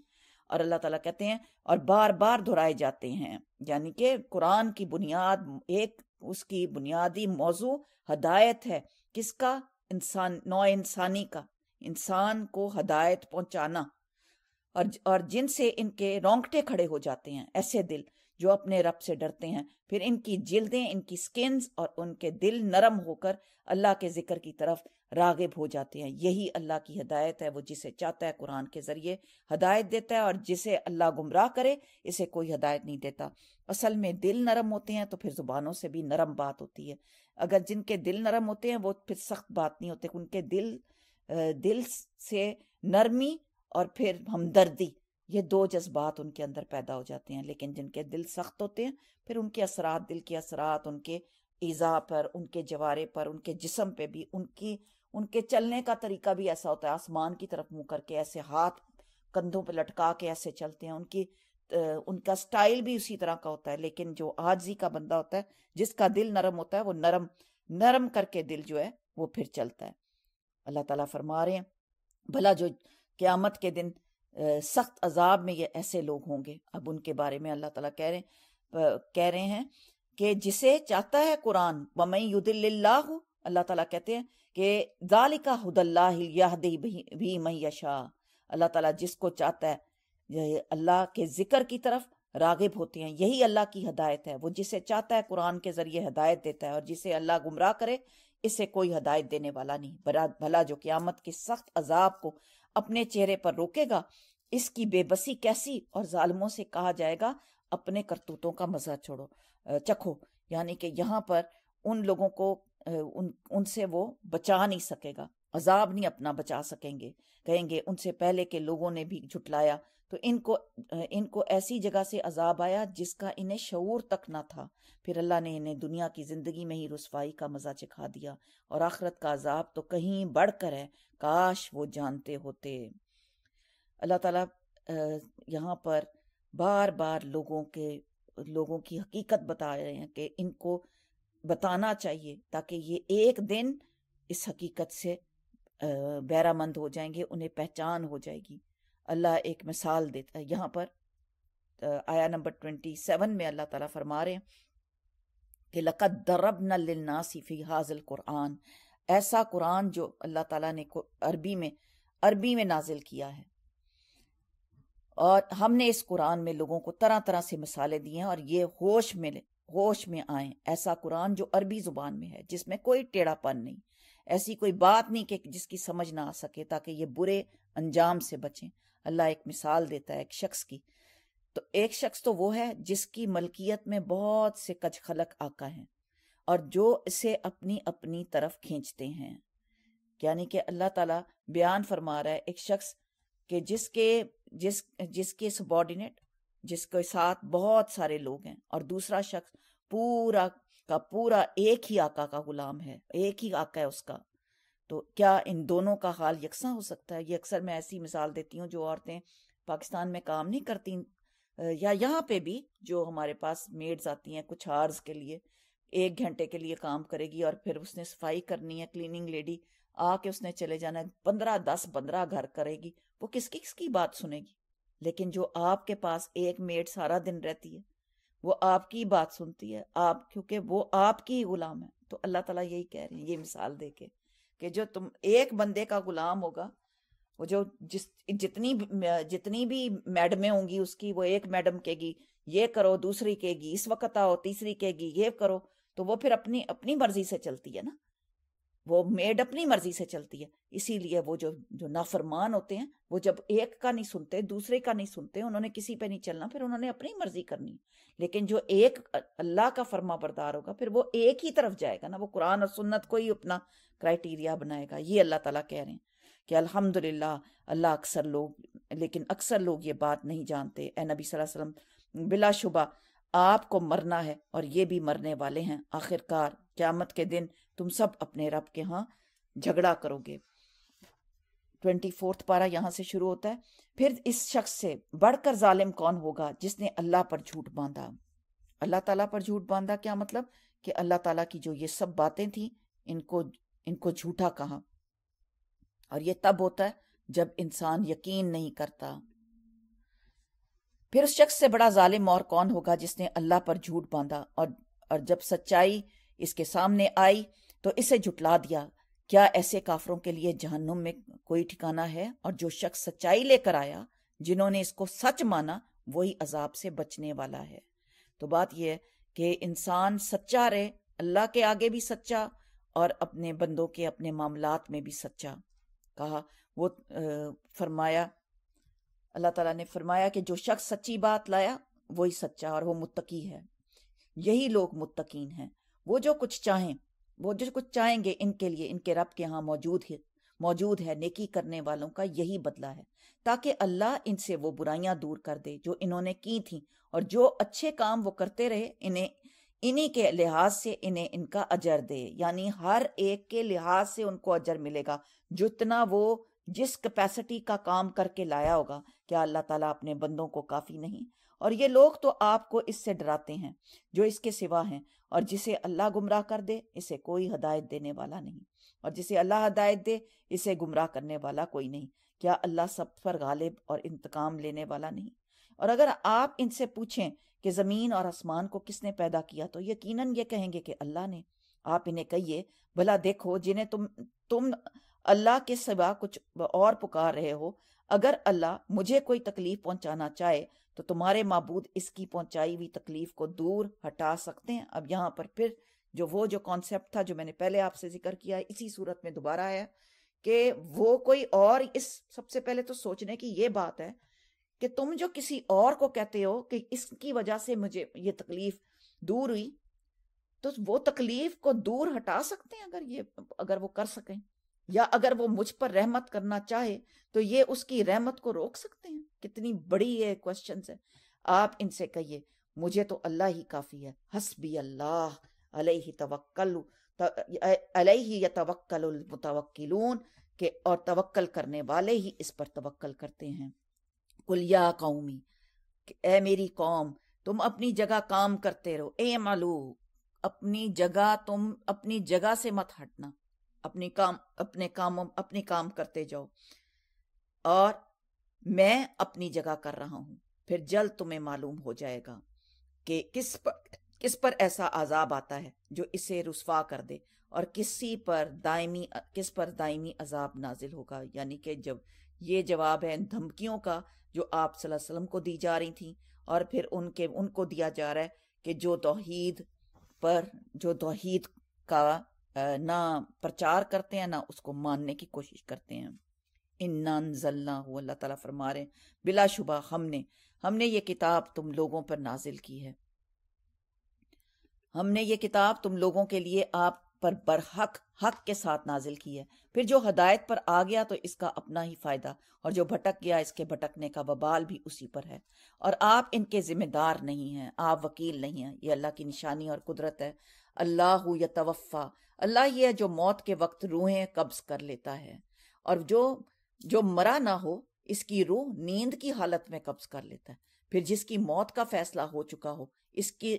और अल्लाह ताला कहते हैं और बार बार दोहराए जाते हैं यानी कि कुरान की बुनियाद एक उसकी बुनियादी मौजू हदायत है किसका इंसान नौ इंसानी का इंसान को हदायत पहुंचाना और और जिनसे इनके रोंगटे खड़े हो जाते हैं ऐसे दिल जो अपने रब से डरते हैं फिर इनकी जिल्दें इनकी स्किन्स और उनके दिल नरम होकर अल्लाह के जिक्र की तरफ रागिब हो जाते हैं यही अल्लाह की हदायत है वो जिसे चाहता है कुरान के ज़रिए हदायत देता है और जिसे अल्लाह गुमराह करे इसे कोई हदायत नहीं देता असल में दिल नरम होते हैं तो फिर ज़ुबानों से भी नरम बात होती है अगर जिनके दिल नरम होते हैं वो फिर सख्त बात नहीं होते उनके दिल दिल से नरमी और फिर हमदर्दी ये दो जज्बात उनके अंदर पैदा हो जाते हैं लेकिन जिनके दिल सख्त होते हैं फिर उनके असरात दिल के असरात उनके ईज़ा पर उनके जवारे पर उनके जिसम पे भी उनकी उनके चलने का तरीका भी ऐसा होता है आसमान की तरफ मुँह करके ऐसे हाथ कंधों पर लटका के ऐसे चलते हैं उनकी उनका स्टाइल भी उसी तरह का होता है लेकिन जो आजी का बंदा होता है जिसका दिल नरम होता है वो नरम नरम करके दिल जो है वो फिर चलता है अल्लाह ताला फरमा रहे हैं भला जो क़्यामत के दिन सख्त अजाब में ये ऐसे लोग होंगे अब उनके बारे में अल्लाह ताला कह रहे कह रहे हैं कि जिसे चाहता है कुरान बमई युद्ला अल्लाह ताला कहते हैं कि जालिका हुदल्लाहदी भी यशा अल्लाह ताला जिसको चाहता है अल्लाह के जिक्र की तरफ रागिब होते हैं यही अल्लाह की हदायत है वो जिसे चाहता है कुरान के जरिए हदायत देता है और जिसे अल्लाह गुमराह करे इसे कोई हदायत देने वाला नहीं भला जो क्यामत के सख्त अजाब को अपने चेहरे पर रोकेगा इसकी बेबसी कैसी और जालमों से कहा जाएगा अपने करतूतों का मजा छोड़ो चखो यानी कि यहाँ पर उन लोगों को उन उनसे वो बचा नहीं सकेगा अजाब नहीं अपना बचा सकेंगे कहेंगे उनसे पहले के लोगों ने भी झुटलाया तो इनको इनको ऐसी जगह से अजाब आया जिसका इन्हें शूर तक ना था फिर अल्लाह ने इन्हें दुनिया की ज़िंदगी में ही रसवाई का मज़ा चिखा दिया और आखरत का अजाब तो कहीं बढ़ कर है काश वो जानते होते अल्लाह ताला यहाँ पर बार बार लोगों के लोगों की हकीकत बता रहे हैं कि इनको बताना चाहिए ताकि ये एक दिन इस हकीकत से बैरामंद हो जाएंगे उन्हें पहचान हो जाएगी अल्लाह एक मिसाल देता है यहाँ पर आया नंबर ट्वेंटी सेवन में अल्लाह ताला फरमा रहे हैं कि लकत दरब नलनासी फ़ी हाजिल कुरान ऐसा कुरान जो अल्लाह ताला ने अरबी में अरबी में नाजिल किया है और हमने इस कुरान में लोगों को तरह तरह से मिसालें दी हैं और ये होश में होश में आए ऐसा कुरान जो अरबी ज़ुबान में है जिसमें कोई टेढ़ापन नहीं ऐसी कोई बात नहीं कि जिसकी समझ ना आ सके ताकि ये बुरे अंजाम से बचें अल्लाह एक मिसाल देता है एक शख्स की तो एक शख्स तो वो है जिसकी मलकियत में बहुत से कच खलक आका हैं और जो इसे अपनी अपनी तरफ खींचते हैं यानी कि अल्लाह ताला बयान फरमा रहा है एक शख्स के जिसके जिस जिसके सबॉर्डिनेट जिसके साथ बहुत सारे लोग हैं और दूसरा शख्स पूरा का पूरा एक ही आका का गुलाम है एक ही आका है उसका तो क्या इन दोनों का हाल यकसा हो सकता है ये अक्सर मैं ऐसी मिसाल देती हूँ जो औरतें पाकिस्तान में काम नहीं करती या यहाँ पे भी जो हमारे पास मेड्स आती हैं कुछ हार्स के लिए एक घंटे के लिए काम करेगी और फिर उसने सफाई करनी है क्लीनिंग लेडी आके उसने चले जाना है पंद्रह दस पंद्रह घर करेगी वो किसकी किसकी बात सुनेगी लेकिन जो आपके पास एक मेड सारा दिन रहती है वो आपकी बात सुनती है आप क्योंकि वो आपकी ही गुलाम है तो अल्लाह ताला यही कह रहे हैं ये मिसाल दे के कि जो तुम एक बंदे का गुलाम होगा वो जो जिस जितनी जितनी भी मैडमें होंगी उसकी वो एक मैडम कहेगी ये करो दूसरी कहेगी इस वक्त आओ तीसरी कहेगी ये करो तो वो फिर अपनी अपनी मर्जी से चलती है ना वो मेड अपनी मर्जी से चलती है इसीलिए वो जो जो नाफरमान होते हैं वो जब एक का नहीं सुनते दूसरे का नहीं सुनते उन्होंने किसी पे नहीं चलना फिर उन्होंने अपनी मर्जी करनी लेकिन जो एक अल्लाह का फरमा बरदार होगा फिर वो एक ही तरफ जाएगा ना वो कुरान और सुन्नत को ही अपना क्राइटेरिया बनाएगा ये अल्लाह ताला कह रहे हैं कि अल्हम्दुलिल्लाह अल्लाह अक्सर लोग लेकिन अक्सर लोग ये बात नहीं जानते ए नबी वसल्लम बिलाशुबा आपको मरना है और ये भी मरने वाले हैं आखिरकार क़्यामत के दिन तुम सब अपने रब के यहाँ झगड़ा करोगे ट्वेंटी फोर्थ पारा यहाँ से शुरू होता है फिर इस शख्स से बढ़कर जालिम कौन होगा जिसने अल्लाह पर झूठ बांधा अल्लाह ताला पर झूठ बांधा क्या मतलब कि अल्लाह ताला की जो ये सब बातें थी इनको इनको झूठा कहा और ये तब होता है जब इंसान यकीन नहीं करता फिर उस शख्स से बड़ा जालिम और कौन होगा जिसने अल्लाह पर झूठ बांधा और और जब सच्चाई इसके सामने आई तो इसे झुटला दिया क्या ऐसे काफरों के लिए जहन्नुम में कोई ठिकाना है और जो शख्स सच्चाई लेकर आया जिन्होंने इसको सच माना वही अजाब से बचने वाला है तो बात यह है कि इंसान सच्चा रहे अल्लाह के आगे भी सच्चा और अपने बंदों के अपने मामला में भी सच्चा कहा वो फरमाया अल्लाह ताला ने फरमाया कि जो शख्स सच्ची बात लाया वही सच्चा और वो मुत्तकी है यही लोग मुत्तकीन हैं वो जो कुछ चाहें वो जो कुछ चाहेंगे इनके लिए इनके रब के यहाँ मौजूद है मौजूद है नेकी करने वालों का यही बदला है ताकि अल्लाह इनसे वो बुराइयां दूर कर दे जो इन्होंने की थी और जो अच्छे काम वो करते रहे इन्हें इन्हीं के लिहाज से इन्हें इनका अजर दे यानी हर एक के लिहाज से उनको अजर मिलेगा जितना वो जिस कैपेसिटी का काम करके लाया होगा क्या अल्लाह ताला अपने बंदों को काफ़ी नहीं और ये लोग तो आपको इससे डराते हैं जो इसके सिवा हैं और जिसे अल्लाह गुमराह कर दे इसे कोई हदायत देने वाला नहीं और जिसे अल्लाह हदायत दे इसे गुमराह करने वाला कोई नहीं क्या अल्लाह सब पर गालिब और इंतकाम लेने वाला नहीं और अगर आप इनसे पूछें कि ज़मीन और आसमान को किसने पैदा किया तो यकीन ये कहेंगे कि अल्लाह ने आप इन्हें कहिए भला देखो जिन्हें तुम तुम अल्लाह के सिवा कुछ और पुकार रहे हो अगर अल्लाह मुझे कोई तकलीफ पहुंचाना चाहे तो तुम्हारे मबूद इसकी पहुंचाई हुई तकलीफ को दूर हटा सकते हैं अब यहाँ पर फिर जो वो जो कॉन्सेप्ट था जो मैंने पहले आपसे जिक्र किया इसी सूरत में दोबारा आया कि वो कोई और इस सबसे पहले तो सोचने की ये बात है कि तुम जो किसी और को कहते हो कि इसकी वजह से मुझे ये तकलीफ दूर हुई तो वो तकलीफ को दूर हटा सकते हैं अगर ये अगर वो कर सकें या अगर वो मुझ पर रहमत करना चाहे तो ये उसकी रहमत को रोक सकते हैं कितनी बड़ी ये क्वेश्चन है आप इनसे कहिए मुझे तो अल्लाह ही काफ़ी है हसबी अल्लाह अलही तवक्ल अलही या तवक्ल के और तवक्ल करने वाले ही इस पर तवक्ल करते हैं कुलिया कौमी ए मेरी कौम तुम अपनी जगह काम करते रहो ए मालू अपनी जगह तुम अपनी जगह से मत हटना अपने काम अपने काम अपने काम करते जाओ और मैं अपनी जगह कर रहा हूं फिर जल्द तुम्हें मालूम हो जाएगा कि किस पर किस पर ऐसा अजाब आता है जो इसे रुसवा कर दे और किसी पर दायमी किस पर दायमी अजाब नाजिल होगा यानी कि जब ये जवाब है इन धमकियों का जो आप वसल्लम को दी जा रही थी और फिर उनके उनको दिया जा रहा है कि जो तोहीद पर जो तोहीद का ना प्रचार करते हैं ना उसको मानने की कोशिश करते हैं इन जल्ला हो अल्लाह ताला फरमा रहे बिलाशुबा हमने हमने ये किताब तुम लोगों पर नाजिल की है हमने ये किताब तुम लोगों के लिए आप पर बरहक हक के साथ नाजिल की है फिर जो हदायत पर आ गया तो इसका अपना ही फायदा और जो भटक गया इसके भटकने का बबाल भी उसी पर है और आप इनके जिम्मेदार नहीं हैं आप वकील नहीं हैं ये अल्लाह की निशानी और कुदरत है अल्लाह या तवफ़ा अल्लाह ये है जो मौत के वक्त रूहें कब्ज कर लेता है और जो जो मरा ना हो इसकी रूह नींद की हालत में कब्ज कर लेता है फिर जिसकी मौत का फैसला हो चुका हो इसकी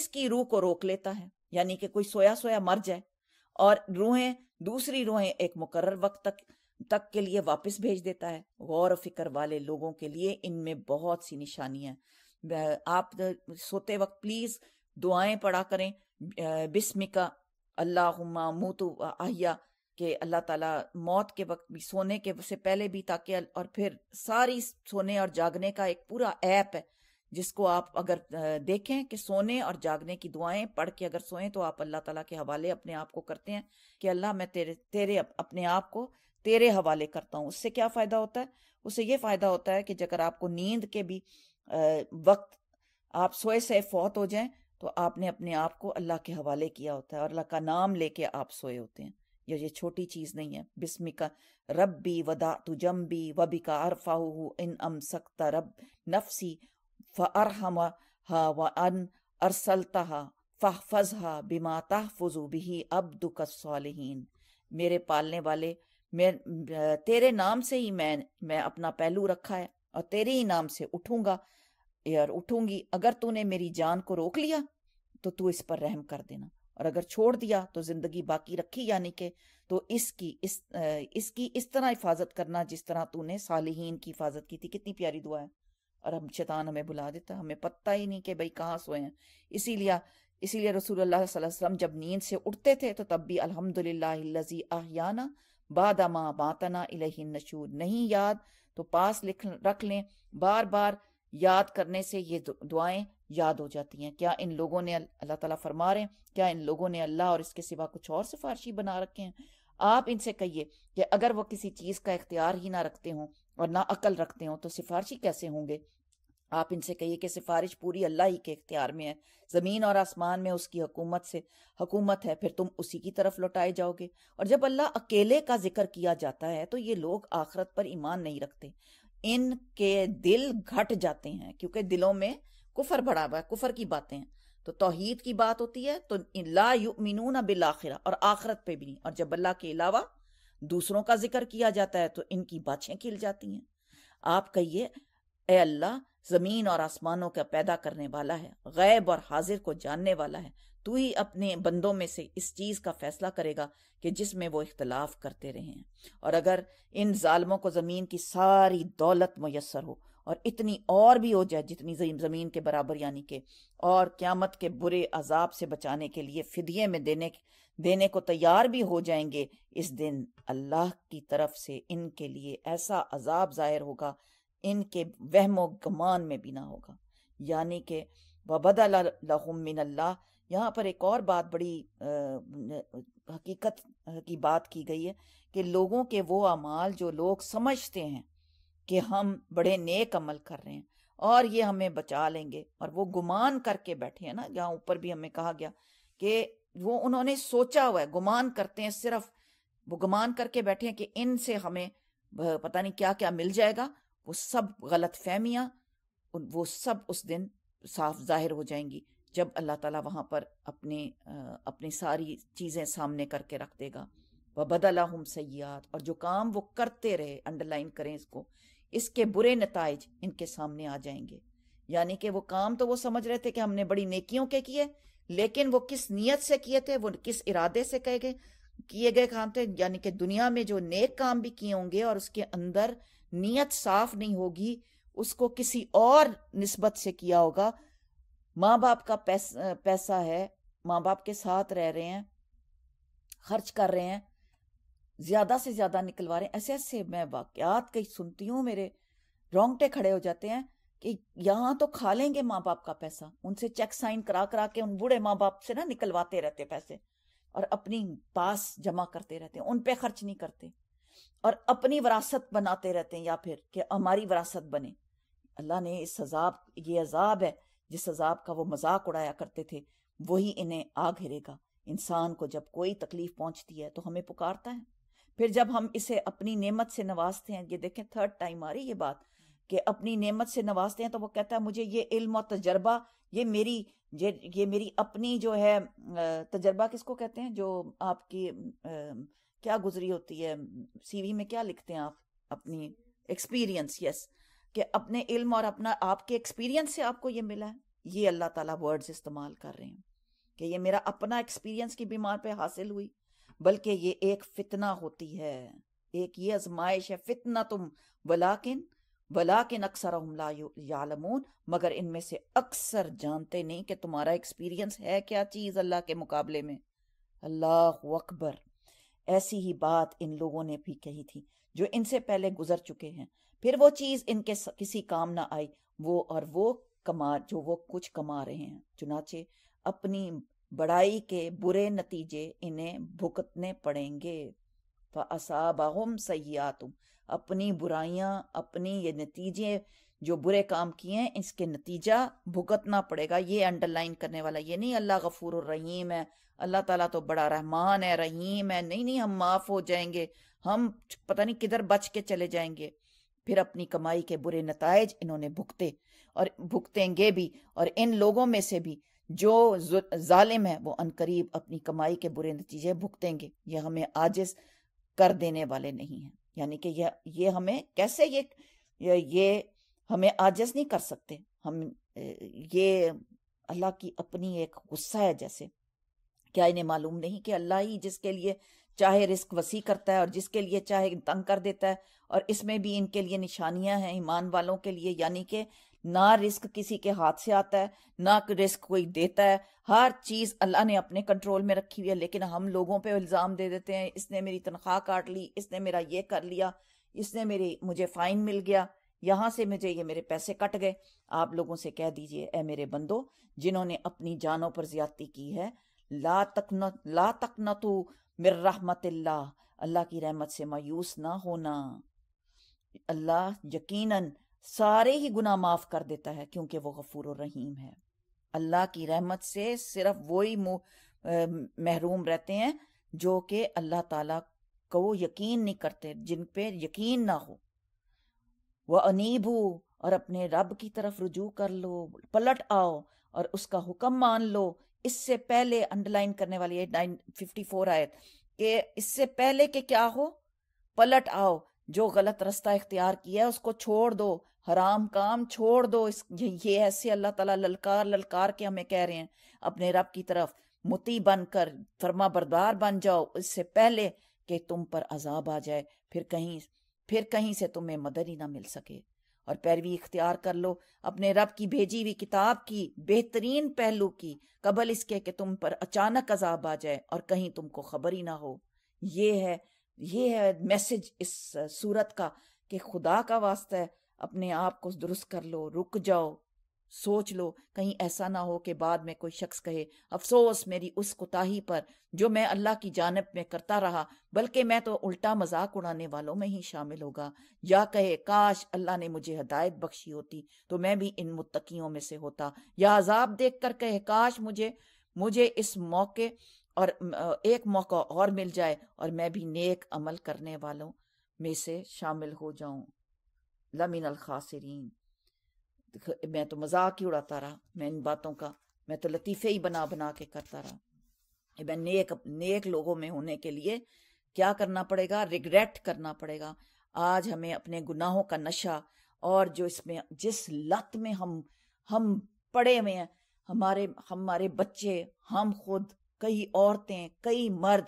इसकी रूह को रोक लेता है यानी कि कोई सोया सोया मर जाए और रूहें दूसरी रूहें एक मुकर्र वक्त तक तक के लिए वापस भेज देता है गौर फिक्र वाले लोगों के लिए इनमें बहुत सी निशानियां आप सोते वक्त प्लीज़ दुआएं पढ़ा करें बिस्मिका अल्लाहुम्मा मूतु आहिया के अल्लाह ताला मौत के वक्त भी सोने के से पहले भी ताकि और फिर सारी सोने और जागने का एक पूरा ऐप है जिसको आप अगर देखें कि सोने और जागने की दुआएं पढ़ के अगर सोएं तो आप अल्लाह ताला के हवाले अपने आप को करते हैं कि अल्लाह मैं तेरे तेरे अपने आप को तेरे हवाले करता हूँ उससे क्या फ़ायदा होता है उससे ये फ़ायदा होता है कि जगह आपको नींद के भी वक्त आप सोए से फौत हो जाएं तो आपने अपने आप को अल्लाह के हवाले किया होता है और अल्लाह का नाम लेके आप सोए होते हैं ये ये छोटी चीज़ नहीं है बिस्मिका रब्बी वदा तुजम्बी वबिका अरफाहू इन अम सकता रब नफसी फ़अरहमहा व अन अरसलतहा फ़हफजहा बिमा तहफुजु बिही अब्दुकसलिन मेरे पालने वाले मैं तेरे नाम से ही मैं मैं अपना पहलू रखा है और तेरे ही नाम से उठूंगा यार उठूंगी अगर तूने मेरी जान को रोक लिया तो तू इस पर रहम कर देना और अगर छोड़ दिया तो जिंदगी बाकी रखी यानी के तो इसकी इस इसकी इस तरह हिफाजत करना जिस तरह तूने सालिहीन की हिफाजत की थी कितनी प्यारी दुआ है और हम शैतान हमें बुला देता हमें पता ही नहीं कि भाई कहाँ सोए हैं इसीलिए इसीलिए रसूल अल्लाह वसल्लम जब नींद से उठते थे तो तब भी अलहमदिल्लाजी आहयाना बादमा बातना इलही नशूर नहीं याद तो पास लिख रख लें बार बार याद करने से ये दुआएं याद हो जाती हैं क्या इन लोगों ने अल्लाह ताला फरमा रहे हैं क्या इन लोगों ने अल्लाह और इसके सिवा कुछ और सिफारशी बना रखे हैं आप इनसे कहिए कि अगर वो किसी चीज़ का इख्तियार ही ना रखते हों और ना अकल रखते हों तो सिफारशी कैसे होंगे आप इनसे कहिए कि सिफारिश पूरी अल्लाह ही के इख्तियार में है ज़मीन और आसमान में उसकी हकूमत से हकूमत है फिर तुम उसी की तरफ लौटाए जाओगे और जब अल्लाह अकेले का जिक्र किया जाता है तो ये लोग आखरत पर ईमान नहीं रखते इनके दिल घट जाते हैं क्योंकि दिलों में कुफर बढ़ा हुआ है कुफर की बातें हैं तो तोहहीद की बात होती है तो ला युमिनून बिल आखिरा और आखरत पे भी नहीं और जब अल्लाह के अलावा दूसरों का जिक्र किया जाता है तो इनकी बाछें खिल जाती हैं आप कहिए ए अल्लाह जमीन और आसमानों का पैदा करने वाला है गैब और हाजिर को जानने वाला है तू ही अपने बंदों में से इस चीज का फैसला करेगा कि जिसमें वो इख्तलाफ करते रहे हैं और अगर इन जालमों को जमीन की सारी दौलत मैसर हो और इतनी और भी हो जाए जितनी जमीन के बराबर यानी के और क्यामत के बुरे अजाब से बचाने के लिए फिदिये में देने देने को तैयार भी हो जाएंगे इस दिन अल्लाह की तरफ से इनके लिए ऐसा अजाब जाहिर होगा इनके वहमो गमान में भी ना होगा यानी कि वबद मिन अल्लाह यहाँ पर एक और बात बड़ी आ, हकीकत की बात की गई है कि लोगों के वो अमाल जो लोग समझते हैं कि हम बड़े नेक अमल कर रहे हैं और ये हमें बचा लेंगे और वो गुमान करके बैठे हैं ना यहाँ ऊपर भी हमें कहा गया कि वो उन्होंने सोचा हुआ है गुमान करते हैं सिर्फ वो गुमान करके बैठे हैं कि इनसे हमें पता नहीं क्या क्या मिल जाएगा वो सब गलत फहमियाँ वो सब उस दिन साफ जाहिर हो जाएंगी जब अल्लाह ताला वहाँ पर अपने अपनी सारी चीज़ें सामने करके रख देगा व बदला हम सयाद और जो काम वो करते रहे अंडरलाइन करें इसको इसके बुरे नतज इनके सामने आ जाएंगे यानी कि वो काम तो वो समझ रहे थे कि हमने बड़ी नेकियों के किए लेकिन वो किस नीयत से किए थे वो किस इरादे से कहे गए किए गए काम थे यानी कि दुनिया में जो नेक काम भी किए होंगे और उसके अंदर नीयत साफ नहीं होगी उसको किसी और नस्बत से किया होगा माँ बाप का पैस, पैसा है माँ बाप के साथ रह रहे हैं खर्च कर रहे हैं ज़्यादा से ज़्यादा निकलवा रहे हैं ऐसे ऐसे मैं वाक्यात कई सुनती हूँ मेरे रोंगटे खड़े हो जाते हैं कि यहाँ तो खा लेंगे माँ बाप का पैसा उनसे चेक साइन करा करा के उन बूढ़े माँ बाप से ना निकलवाते रहते पैसे और अपनी पास जमा करते रहते उन पे खर्च नहीं करते और अपनी वरासत बनाते रहते हैं या फिर कि हमारी वरासत बने अल्लाह ने इस अजाब ये अजाब है जिस अजाब का वो मजाक उड़ाया करते थे वही इन्हें आ घेरेगा इंसान को जब कोई तकलीफ पहुंचती है तो हमें पुकारता है फिर जब हम इसे अपनी नेमत से नवाजते हैं ये देखें थर्ड टाइम आ रही ये बात कि अपनी नेमत से नवाजते हैं तो वो कहता है मुझे ये इल्म और तजर्बा ये मेरी ये ये मेरी अपनी जो है तजर्बा किसको कहते हैं जो आपकी क्या गुजरी होती है सीवी में क्या लिखते हैं आप अपनी एक्सपीरियंस यस कि अपने इल्म और अपना आपके एक्सपीरियंस से आपको ये मिला है ये अल्लाह ताला वर्ड्स इस्तेमाल कर रहे हैं कि ये मेरा अपना एक्सपीरियंस की बीमार पे हासिल हुई बल्कि ये एक फितना होती है एक ये आजमाइश है फितना तुम वलाकिन वलाकिन अक्सर यालमून मगर इनमें से अक्सर जानते नहीं कि तुम्हारा एक्सपीरियंस है क्या चीज़ अल्लाह के मुकाबले में अल्लाह अकबर ऐसी ही बात इन लोगों ने भी कही थी जो इनसे पहले गुजर चुके हैं फिर वो चीज इनके किसी काम ना आई वो और वो कमा जो वो कुछ कमा रहे हैं चुनाचे अपनी बड़ाई के बुरे नतीजे इन्हें भुगतने पड़ेंगे फ़साबाहम तुम अपनी बुराइयां अपनी ये नतीजे जो बुरे काम किए हैं इसके नतीजा भुगतना पड़ेगा ये अंडरलाइन करने वाला ये नहीं अल्लाह गफूर रहीम है अल्लाह ताला तो बड़ा रहमान है रहीम है नहीं नहीं हम माफ़ हो जाएंगे हम पता नहीं किधर बच के चले जाएंगे फिर अपनी कमाई के बुरे नतज इन्होंने भुगते और भुगतेंगे भी और इन लोगों में से भी जो जालिम है वो अनकरीब अपनी कमाई के बुरे नतीजे भुगतेंगे ये हमें आजिज कर देने वाले नहीं है यानी कि यह ये हमें कैसे ये ये हमें आजिज नहीं कर सकते हम ये अल्लाह की अपनी एक गुस्सा है जैसे क्या इन्हें मालूम नहीं कि अल्लाह ही जिसके लिए चाहे रिस्क वसी करता है और जिसके लिए चाहे तंग कर देता है और इसमें भी इनके लिए निशानियां हैं ईमान वालों के लिए यानी कि ना रिस्क किसी के हाथ से आता है ना रिस्क कोई देता है हर चीज़ अल्लाह ने अपने कंट्रोल में रखी हुई है लेकिन हम लोगों पे इल्ज़ाम दे देते हैं इसने मेरी तनख्वाह काट ली इसने मेरा ये कर लिया इसने मेरी मुझे फ़ाइन मिल गया यहाँ से मुझे ये मेरे पैसे कट गए आप लोगों से कह दीजिए ए मेरे बंदो जिन्होंने अपनी जानों पर ज्यादती की है ला तक न ला तक न तो मिर रहमत अल्लाह की रहमत से मायूस ना होना अल्लाह यकीनन सारे ही गुना माफ़ कर देता है क्योंकि वो गफूर रहीम है अल्लाह की रहमत से सिर्फ वो ही महरूम रहते हैं जो कि अल्लाह ताला को यकीन नहीं करते जिन पे यकीन ना हो वह अनीब हो और अपने रब की तरफ रुजू कर लो पलट आओ और उसका हुक्म मान लो इससे पहले अंडरलाइन करने वाली है नाइन फिफ्टी फोर आयत के इससे पहले के क्या हो पलट आओ जो गलत रास्ता इख्तियार किया है उसको छोड़ दो हराम काम छोड़ दो इस ये ऐसे अल्लाह ताला ललकार ललकार के हमें कह रहे हैं अपने रब की तरफ मुती बनकर फर्मा बरदार बन जाओ इससे पहले कि तुम पर अजाब आ जाए फिर कहीं फिर कहीं से तुम्हें मदद ही ना मिल सके और पैरवी इख्तियार कर लो अपने रब की भेजी हुई किताब की बेहतरीन पहलू की कबल इसके कि तुम पर अचानक अजाब आ जाए और कहीं तुमको खबर ही ना हो ये है ये है मैसेज इस सूरत का कि खुदा का वास्ता है अपने आप को दुरुस्त कर लो रुक जाओ सोच लो कहीं ऐसा ना हो कि बाद में कोई शख्स कहे अफसोस मेरी उस कुताही पर जो मैं अल्लाह की जानब में करता रहा बल्कि मैं तो उल्टा मजाक उड़ाने वालों में ही शामिल होगा या कहे काश अल्लाह ने मुझे हदायत बख्शी होती तो मैं भी इन मुत्तकियों में से होता या अजाब देख कर कहे काश मुझे मुझे इस मौके और एक मौका और मिल जाए और मैं भी नेक अमल करने वालों में से शामिल हो जाऊं लमिन खासरीन मैं तो मजाक ही उड़ाता रहा मैं इन बातों का मैं तो लतीफ़े ही बना बना के करता रहा मैं नेक नेक लोगों में होने के लिए क्या करना पड़ेगा रिग्रेट करना पड़ेगा आज हमें अपने गुनाहों का नशा और जो इसमें जिस लत में हम हम पड़े हुए हैं हमारे हमारे बच्चे हम खुद कई औरतें कई मर्द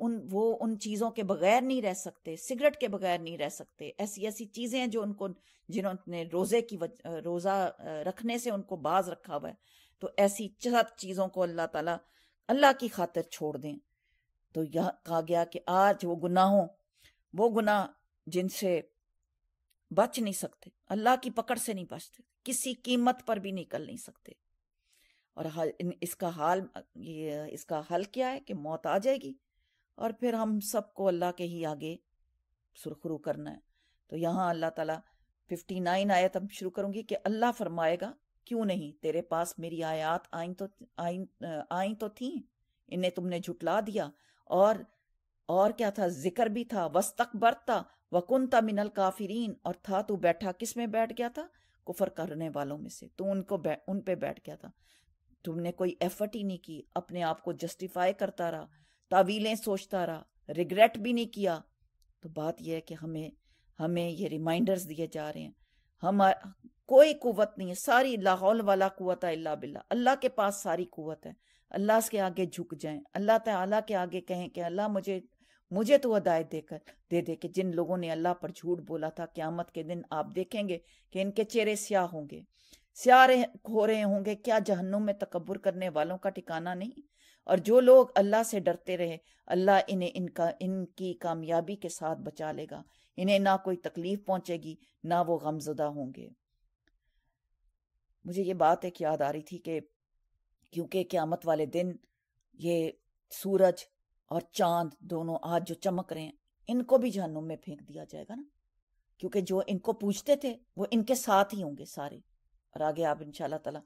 उन वो उन चीज़ों के बगैर नहीं रह सकते सिगरेट के बगैर नहीं रह सकते ऐसी ऐसी चीज़ें हैं जो उनको जिन्होंने रोज़े की रोज़ा रखने से उनको बाज रखा हुआ है तो ऐसी सब चीज़ों को अल्लाह ताला अल्लाह की खातिर छोड़ दें तो यह कहा गया कि आज वो गुनाहों वो गुनाह जिनसे बच नहीं सकते अल्लाह की पकड़ से नहीं बचते किसी कीमत पर भी निकल नहीं सकते और हल इसका हाल ये इसका हल क्या है कि मौत आ जाएगी और फिर हम सबको अल्लाह के ही आगे सुरखरू करना है तो यहाँ अल्लाह ताला 59 आयत हम शुरू करूंगी कि अल्लाह फरमाएगा क्यों नहीं तेरे पास मेरी आयात आई तो आई आई तो थी इन्हें तुमने झुटला दिया और और क्या था जिक्र भी था वस्तकबर था वकुनता मिनल काफिरीन और था तू बैठा किस में बैठ गया था कुफर करने वालों में से तू उनको उन पे बैठ गया था तुमने कोई एफर्ट ही नहीं की अपने आप को जस्टिफाई करता रहा तावीलें सोचता रहा रिग्रेट भी नहीं किया तो बात यह है कि हमें हमें ये रिमाइंडर्स दिए जा रहे हैं हम कोई कुवत नहीं है सारी लाहौल वाला कुत है अल्लाह बिल्ला अल्लाह के पास सारी कुत है अल्लाह के आगे झुक जाए अल्लाह ताला के आगे कहें कि अल्लाह मुझे मुझे तो हदायत देकर दे दे कि जिन लोगों ने अल्लाह पर झूठ बोला था क्यामत के दिन आप देखेंगे कि इनके चेहरे स्याह होंगे स्याह हो रहे होंगे क्या जहन्नुम में तकबर करने वालों का ठिकाना नहीं और जो लोग अल्लाह से डरते रहे अल्लाह इन्हें इनका इनकी कामयाबी के साथ बचा लेगा इन्हें ना कोई तकलीफ पहुंचेगी ना वो गमजदा होंगे मुझे ये बात एक याद आ रही थी कि क्योंकि क्यामत वाले दिन ये सूरज और चांद दोनों आज जो चमक रहे हैं इनको भी जहनुम में फेंक दिया जाएगा ना क्योंकि जो इनको पूछते थे वो इनके साथ ही होंगे सारे और आगे आप इनशाला ताला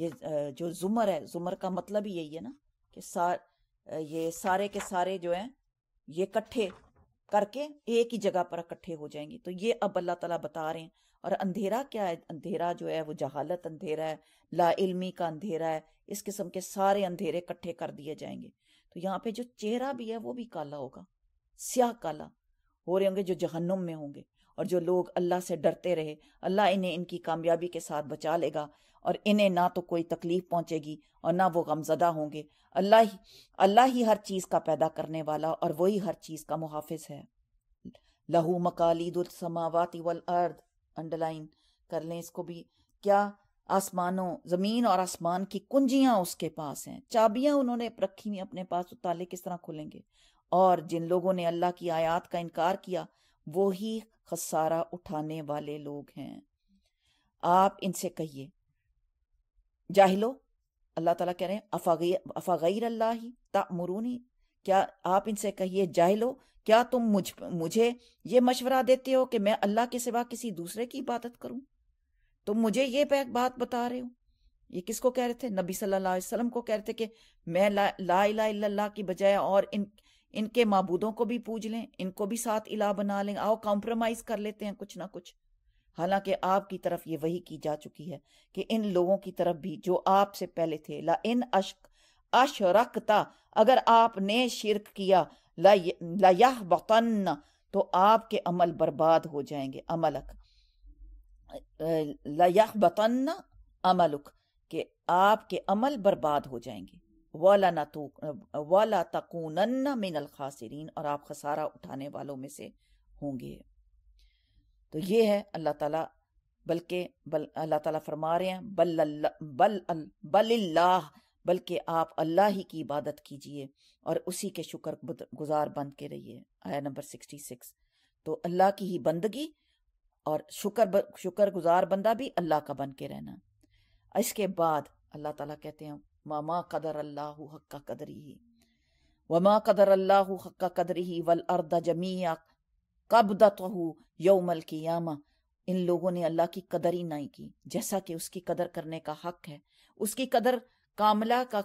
ये जो जुमर है जुमर का मतलब ही यही है ना कि सार ये सारे के सारे जो हैं ये इकट्ठे करके एक ही जगह पर इकट्ठे हो जाएंगे तो ये अब अल्लाह ताला बता रहे हैं और अंधेरा क्या है अंधेरा जो है वो जहालत अंधेरा है ला इल्मी का अंधेरा है इस किस्म के सारे अंधेरे इकट्ठे कर दिए जाएंगे तो यहाँ पे जो चेहरा भी है वो भी काला होगा स्याह काला हो रहे होंगे जो जहन्नुम में होंगे और जो लोग अल्लाह से डरते रहे अल्लाह इन्हें इनकी कामयाबी के साथ बचा लेगा और इन्हें ना तो कोई तकलीफ पहुंचेगी और ना वो गमजदा होंगे अल्लाह ही अल्लाह ही हर चीज़ का पैदा करने वाला और वही हर चीज़ का मुहाफिज है लहू मकालीदुलसमावाती वल अर्द अंडरलाइन कर लें इसको भी क्या आसमानों ज़मीन और आसमान की कुंजियां उसके पास हैं चाबियां उन्होंने रखी हुई अपने पास तो ताले किस तरह खुलेंगे और जिन लोगों ने अल्लाह की आयात का इनकार किया वो ही खसारा उठाने वाले लोग हैं आप इनसे कहिए जाहिलो अल्लाह ताला कह रहे हैं अफागै ही ता तामरूनी क्या आप इनसे कहिए जाहिलो क्या तुम मुझ मुझे ये मशवरा देते हो कि मैं अल्लाह के सिवा किसी दूसरे की इबादत करूं तुम मुझे ये बात बता रहे हो ये किसको कह रहे थे नबी सल्लल्लाहु अलैहि वसल्लम को कह रहे थे कि मैं ला ला इला की बजाय और इन इनके मबूदों को भी पूज लें इनको भी साथ इला बना लें आओ कॉम्प्रोमाइज कर लेते हैं कुछ ना कुछ हालांकि आपकी तरफ ये वही की जा चुकी है कि इन लोगों की तरफ भी जो आपसे पहले थे ला इन अश्क अशरकता अगर आपने शिरक किया ला, बतन तो आपके अमल बर्बाद हो जाएंगे अमलक लयह बतन अमलुक के आपके अमल बर्बाद हो जाएंगे वाला ना तो वाला तकूनन्न मिनल खासरीन और आप खसारा उठाने वालों में से होंगे तो ये है अल्लाह ताला बल्कि बल अल्लाह ताला फरमा रहे हैं बल अल्ला, बल अल, बल्कि आप अल्लाह ही की इबादत कीजिए और उसी के शुक्र गुजार बन के रहिए आया नंबर सिक्सटी सिक्स तो अल्लाह की ही बंदगी और शुक्र शुक्र गुजार बंदा भी अल्लाह का बन के रहना इसके बाद अल्लाह ताला कहते हैं मामा कदर अल्लाह हक्का कदरी ही वमा कदर अल्लाह हक्का कदरी ही वल अर्दा जमीया कबदतहू यौमल की यामा इन लोगों ने अल्लाह की कदर ही नहीं की जैसा कि उसकी कदर करने का हक है उसकी कदर कामला का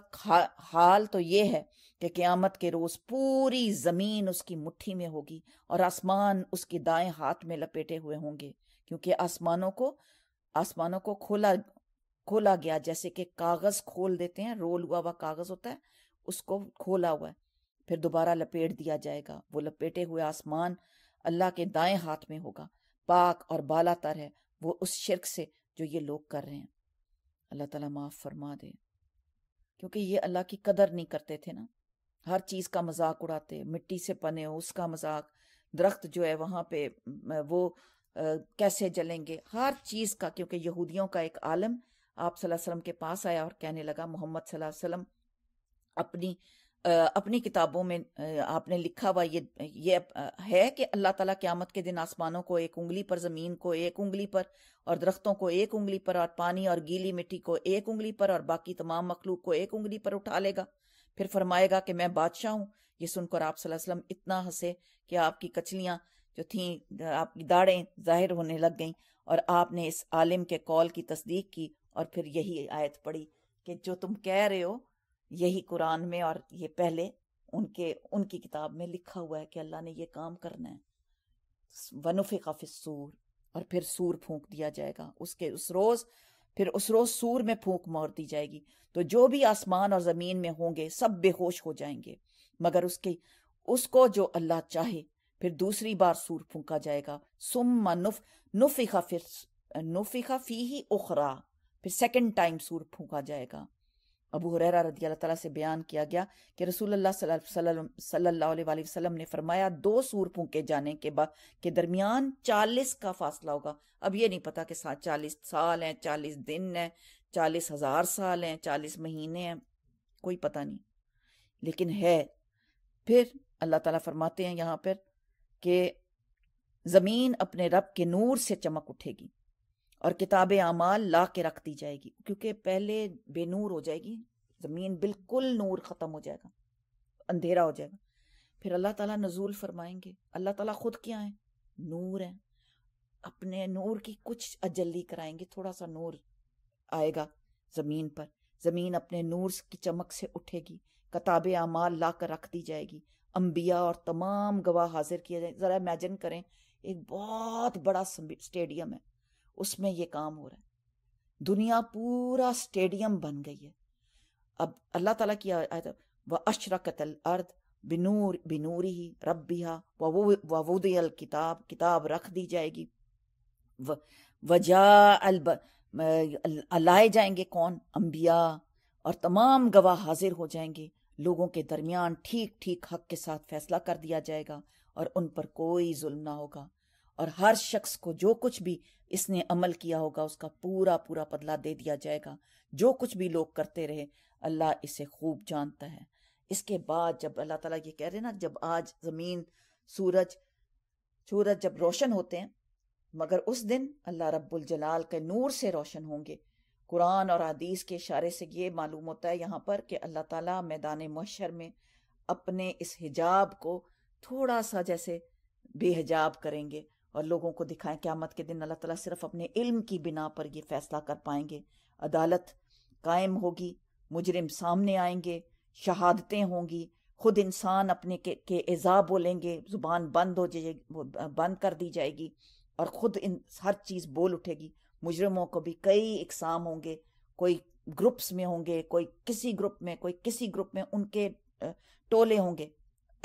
हाल तो ये है कि क़यामत के रोज़ पूरी ज़मीन उसकी मुट्ठी में होगी और आसमान उसके दाएं हाथ में लपेटे हुए होंगे क्योंकि आसमानों को आसमानों को खोला खोला गया जैसे कि कागज़ खोल देते हैं रोल हुआ हुआ कागज़ होता है उसको खोला हुआ है फिर दोबारा लपेट दिया जाएगा वो लपेटे हुए आसमान अल्लाह के दाएं हाथ में होगा पाक और बाला तर है वो उस शिरक से जो ये लोग कर रहे हैं अल्लाह ताला माफ़ फरमा दे क्योंकि ये अल्लाह की कदर नहीं करते थे ना हर चीज़ का मजाक उड़ाते मिट्टी से पने हो उसका मजाक दरख्त जो है वहां पे वो कैसे जलेंगे हर चीज़ का क्योंकि यहूदियों का एक आलम आप सल्लल्लाहु अलैहि वसल्लम के पास आया और कहने लगा मोहम्मद सल्लल्लाहु अलैहि वसल्लम अपनी अपनी किताबों में आपने लिखा हुआ ये ये है कि अल्लाह ताला क्यामत के दिन आसमानों को एक उंगली पर ज़मीन को एक उंगली पर और दरख्तों को एक उंगली पर और पानी और गीली मिट्टी को एक उंगली पर और बाकी तमाम मखलूक को एक उंगली पर उठा लेगा फिर फरमाएगा कि मैं बादशाह हूँ ये सुनकर आप इतना हंसे कि आपकी कचलियाँ जो थीं आपकी दाड़ें जाहिर होने लग गईं और आपने इस आलिम के कौल की तस्दीक की और फिर यही आयत पड़ी कि जो तुम कह रहे हो यही कुरान में और ये पहले उनके उनकी किताब में लिखा हुआ है कि अल्लाह ने ये काम करना है वनुफे काफ़ी सूर और फिर सूर फूंक दिया जाएगा उसके उस रोज फिर उस रोज सूर में फूंक मार दी जाएगी तो जो भी आसमान और जमीन में होंगे सब बेहोश हो जाएंगे मगर उसके उसको जो अल्लाह चाहे फिर दूसरी बार सूर फूंका जाएगा सुम नुफ नुफिका फिर नुफिका फी ही उखरा फिर सेकंड टाइम सूर फूंका जाएगा अबू हुरैरा रदी अल्लाह तला से बयान किया गया कि रसूल सल्ला ने फरमाया दो सूर फूके जाने के बाद के दरमियान चालीस का फासला होगा अब ये नहीं पता कि चालीस साल हैं चालीस दिन हैं चालीस हजार साल हैं चालीस महीने हैं कोई पता नहीं लेकिन है फिर अल्लाह ताला फरमाते हैं यहाँ पर कि ज़मीन अपने रब के नूर से चमक उठेगी और किताब आमाल ला के रख दी जाएगी क्योंकि पहले बेनूर हो जाएगी ज़मीन बिल्कुल नूर ख़त्म हो जाएगा अंधेरा हो जाएगा फिर अल्लाह ताला नजूल फरमाएंगे अल्लाह ताला खुद क्या है नूर है अपने नूर की कुछ अजली कराएंगे थोड़ा सा नूर आएगा ज़मीन पर ज़मीन अपने नूर की चमक से उठेगी किताब अमाल ला कर रख दी जाएगी अम्बिया और तमाम गवाह हाजिर किया जाए ज़रा इमेजिन करें एक बहुत बड़ा स्टेडियम है उसमें ये काम हो रहा है दुनिया पूरा स्टेडियम बन गई है अब अल्लाह ताला की आयत व अशरकतल अर्द बिनूर बिनूरी ही रब बिहा ववुदल किताब किताब रख दी जाएगी वजा अल लाए जाएंगे कौन अम्बिया और तमाम गवाह हाजिर हो जाएंगे लोगों के दरमियान ठीक ठीक हक के साथ फैसला कर दिया जाएगा और उन पर कोई जुल्म ना होगा और हर शख्स को जो कुछ भी इसने अमल किया होगा उसका पूरा पूरा बदला दे दिया जाएगा जो कुछ भी लोग करते रहे अल्लाह इसे खूब जानता है इसके बाद जब अल्लाह ताला ये कह रहे ना जब आज ज़मीन सूरज सूरज जब रोशन होते हैं मगर उस दिन अल्लाह रब्बुल जलाल के नूर से रोशन होंगे कुरान और आदीस के इशारे से ये मालूम होता है यहाँ पर कि अल्लाह ताला मैदान मशर में अपने इस हिजाब को थोड़ा सा जैसे बेहिजाब करेंगे और लोगों को दिखाएं क्यामत के दिन अल्लाह ताला सिर्फ अपने इल्म की बिना पर ये फैसला कर पाएंगे अदालत कायम होगी मुजरिम सामने आएंगे शहादतें होंगी खुद इंसान अपने के, के एज़ा बोलेंगे ज़ुबान बंद हो जाए बंद कर दी जाएगी और ख़ुद इन हर चीज़ बोल उठेगी मुजरमों को भी कई इकसाम होंगे कोई ग्रुप्स में होंगे कोई किसी ग्रुप में कोई किसी ग्रुप में उनके टोले होंगे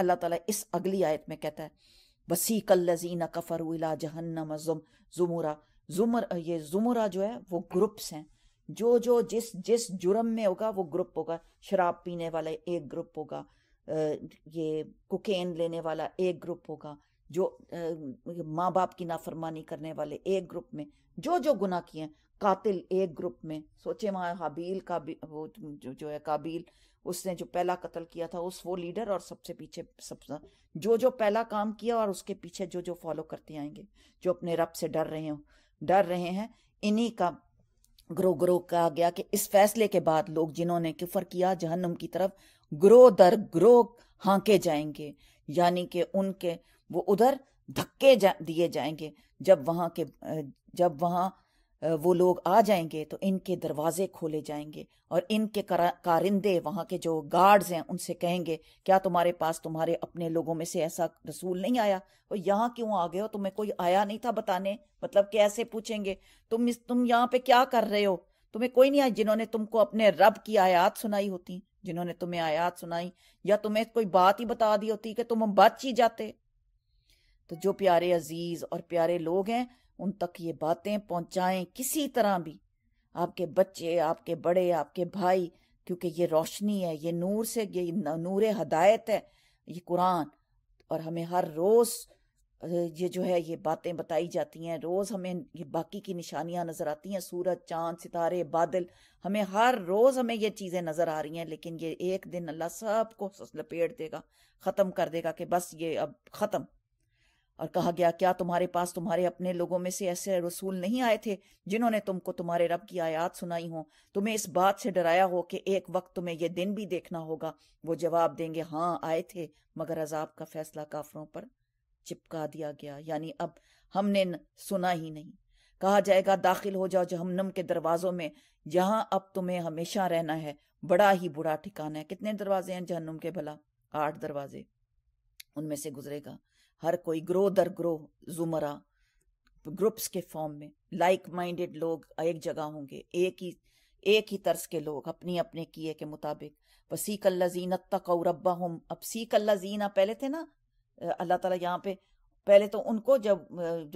अल्लाह ताला इस अगली आयत में कहता है वसीकल्लजीना कफर उला जहन्नम जुम जुमरा जुमर ये जुमरा जो है वो ग्रुप्स हैं जो जो जिस जिस जुर्म में होगा वो ग्रुप होगा शराब पीने वाला एक ग्रुप होगा ये कोकेन लेने वाला एक ग्रुप होगा जो माँ बाप की नाफरमानी करने वाले एक ग्रुप में जो जो गुनाह किए कातिल एक ग्रुप में सोचे वहाँ हाबील का भी वो जो है काबिल उसने जो पहला कत्ल किया था उस वो लीडर और सबसे पीछे सब जो जो पहला काम किया और उसके पीछे जो जो फॉलो करते आएंगे जो अपने रब से डर रहे हो डर रहे हैं इन्हीं का ग्रो ग्रो कहा गया कि इस फैसले के बाद लोग जिन्होंने किफर किया जहन्नम की तरफ ग्रो दर ग्रो हांके जाएंगे यानी कि उनके वो उधर धक्के जा, दिए जाएंगे जब वहां के जब वहां वो लोग आ जाएंगे तो इनके दरवाजे खोले जाएंगे और इनके कारिंदे वहां के जो गार्ड्स हैं उनसे कहेंगे क्या तुम्हारे पास तुम्हारे अपने लोगों में से ऐसा रसूल नहीं आया और यहाँ क्यों आ गए हो तुम्हें कोई आया नहीं था बताने मतलब कि ऐसे पूछेंगे तुम इस तुम यहाँ पे क्या कर रहे हो तुम्हें कोई नहीं आया जिन्होंने तुमको अपने रब की आयात सुनाई होती जिन्होंने तुम्हें आयात सुनाई या तुम्हें कोई बात ही बता दी होती कि तुम बच ही जाते तो जो प्यारे अजीज और प्यारे लोग हैं उन तक ये बातें पहुंचाएं किसी तरह भी आपके बच्चे आपके बड़े आपके भाई क्योंकि ये रोशनी है ये नूर से ये नूर हदायत है ये कुरान और हमें हर रोज़ ये जो है ये बातें बताई जाती हैं रोज़ हमें ये बाकी की निशानियां नज़र आती हैं सूरज चांद सितारे बादल हमें हर रोज़ हमें ये चीज़ें नज़र आ रही हैं लेकिन ये एक दिन अल्लाह सबको लपेट देगा ख़त्म कर देगा कि बस ये अब ख़त्म और कहा गया क्या तुम्हारे पास तुम्हारे अपने लोगों में से ऐसे रसूल नहीं आए थे जिन्होंने तुमको तुम्हारे रब की आयात सुनाई हो तुम्हें इस बात से डराया हो कि एक वक्त तुम्हें यह दिन भी देखना होगा वो जवाब देंगे हाँ आए थे मगर अजाब का फैसला काफरों पर चिपका दिया गया यानी अब हमने सुना ही नहीं कहा जाएगा दाखिल हो जाओ जहन्नम के दरवाजों में जहां अब तुम्हें हमेशा रहना है बड़ा ही बुरा ठिकाना है कितने दरवाजे हैं जहन्नम के भला आठ दरवाजे उनमें से गुजरेगा हर कोई ग्रो दर ग्रो जुमरा ग्रुप्स के फॉर्म में लाइक माइंडेड लोग एक जगह होंगे एक ही एक ही तर्ज के लोग अपनी अपने किए के मुताबिक वसीकल्ला जीन तकौ रब्बा हम अब सीकल्ला जीना पहले थे ना अल्लाह ताला यहाँ पे पहले तो उनको जब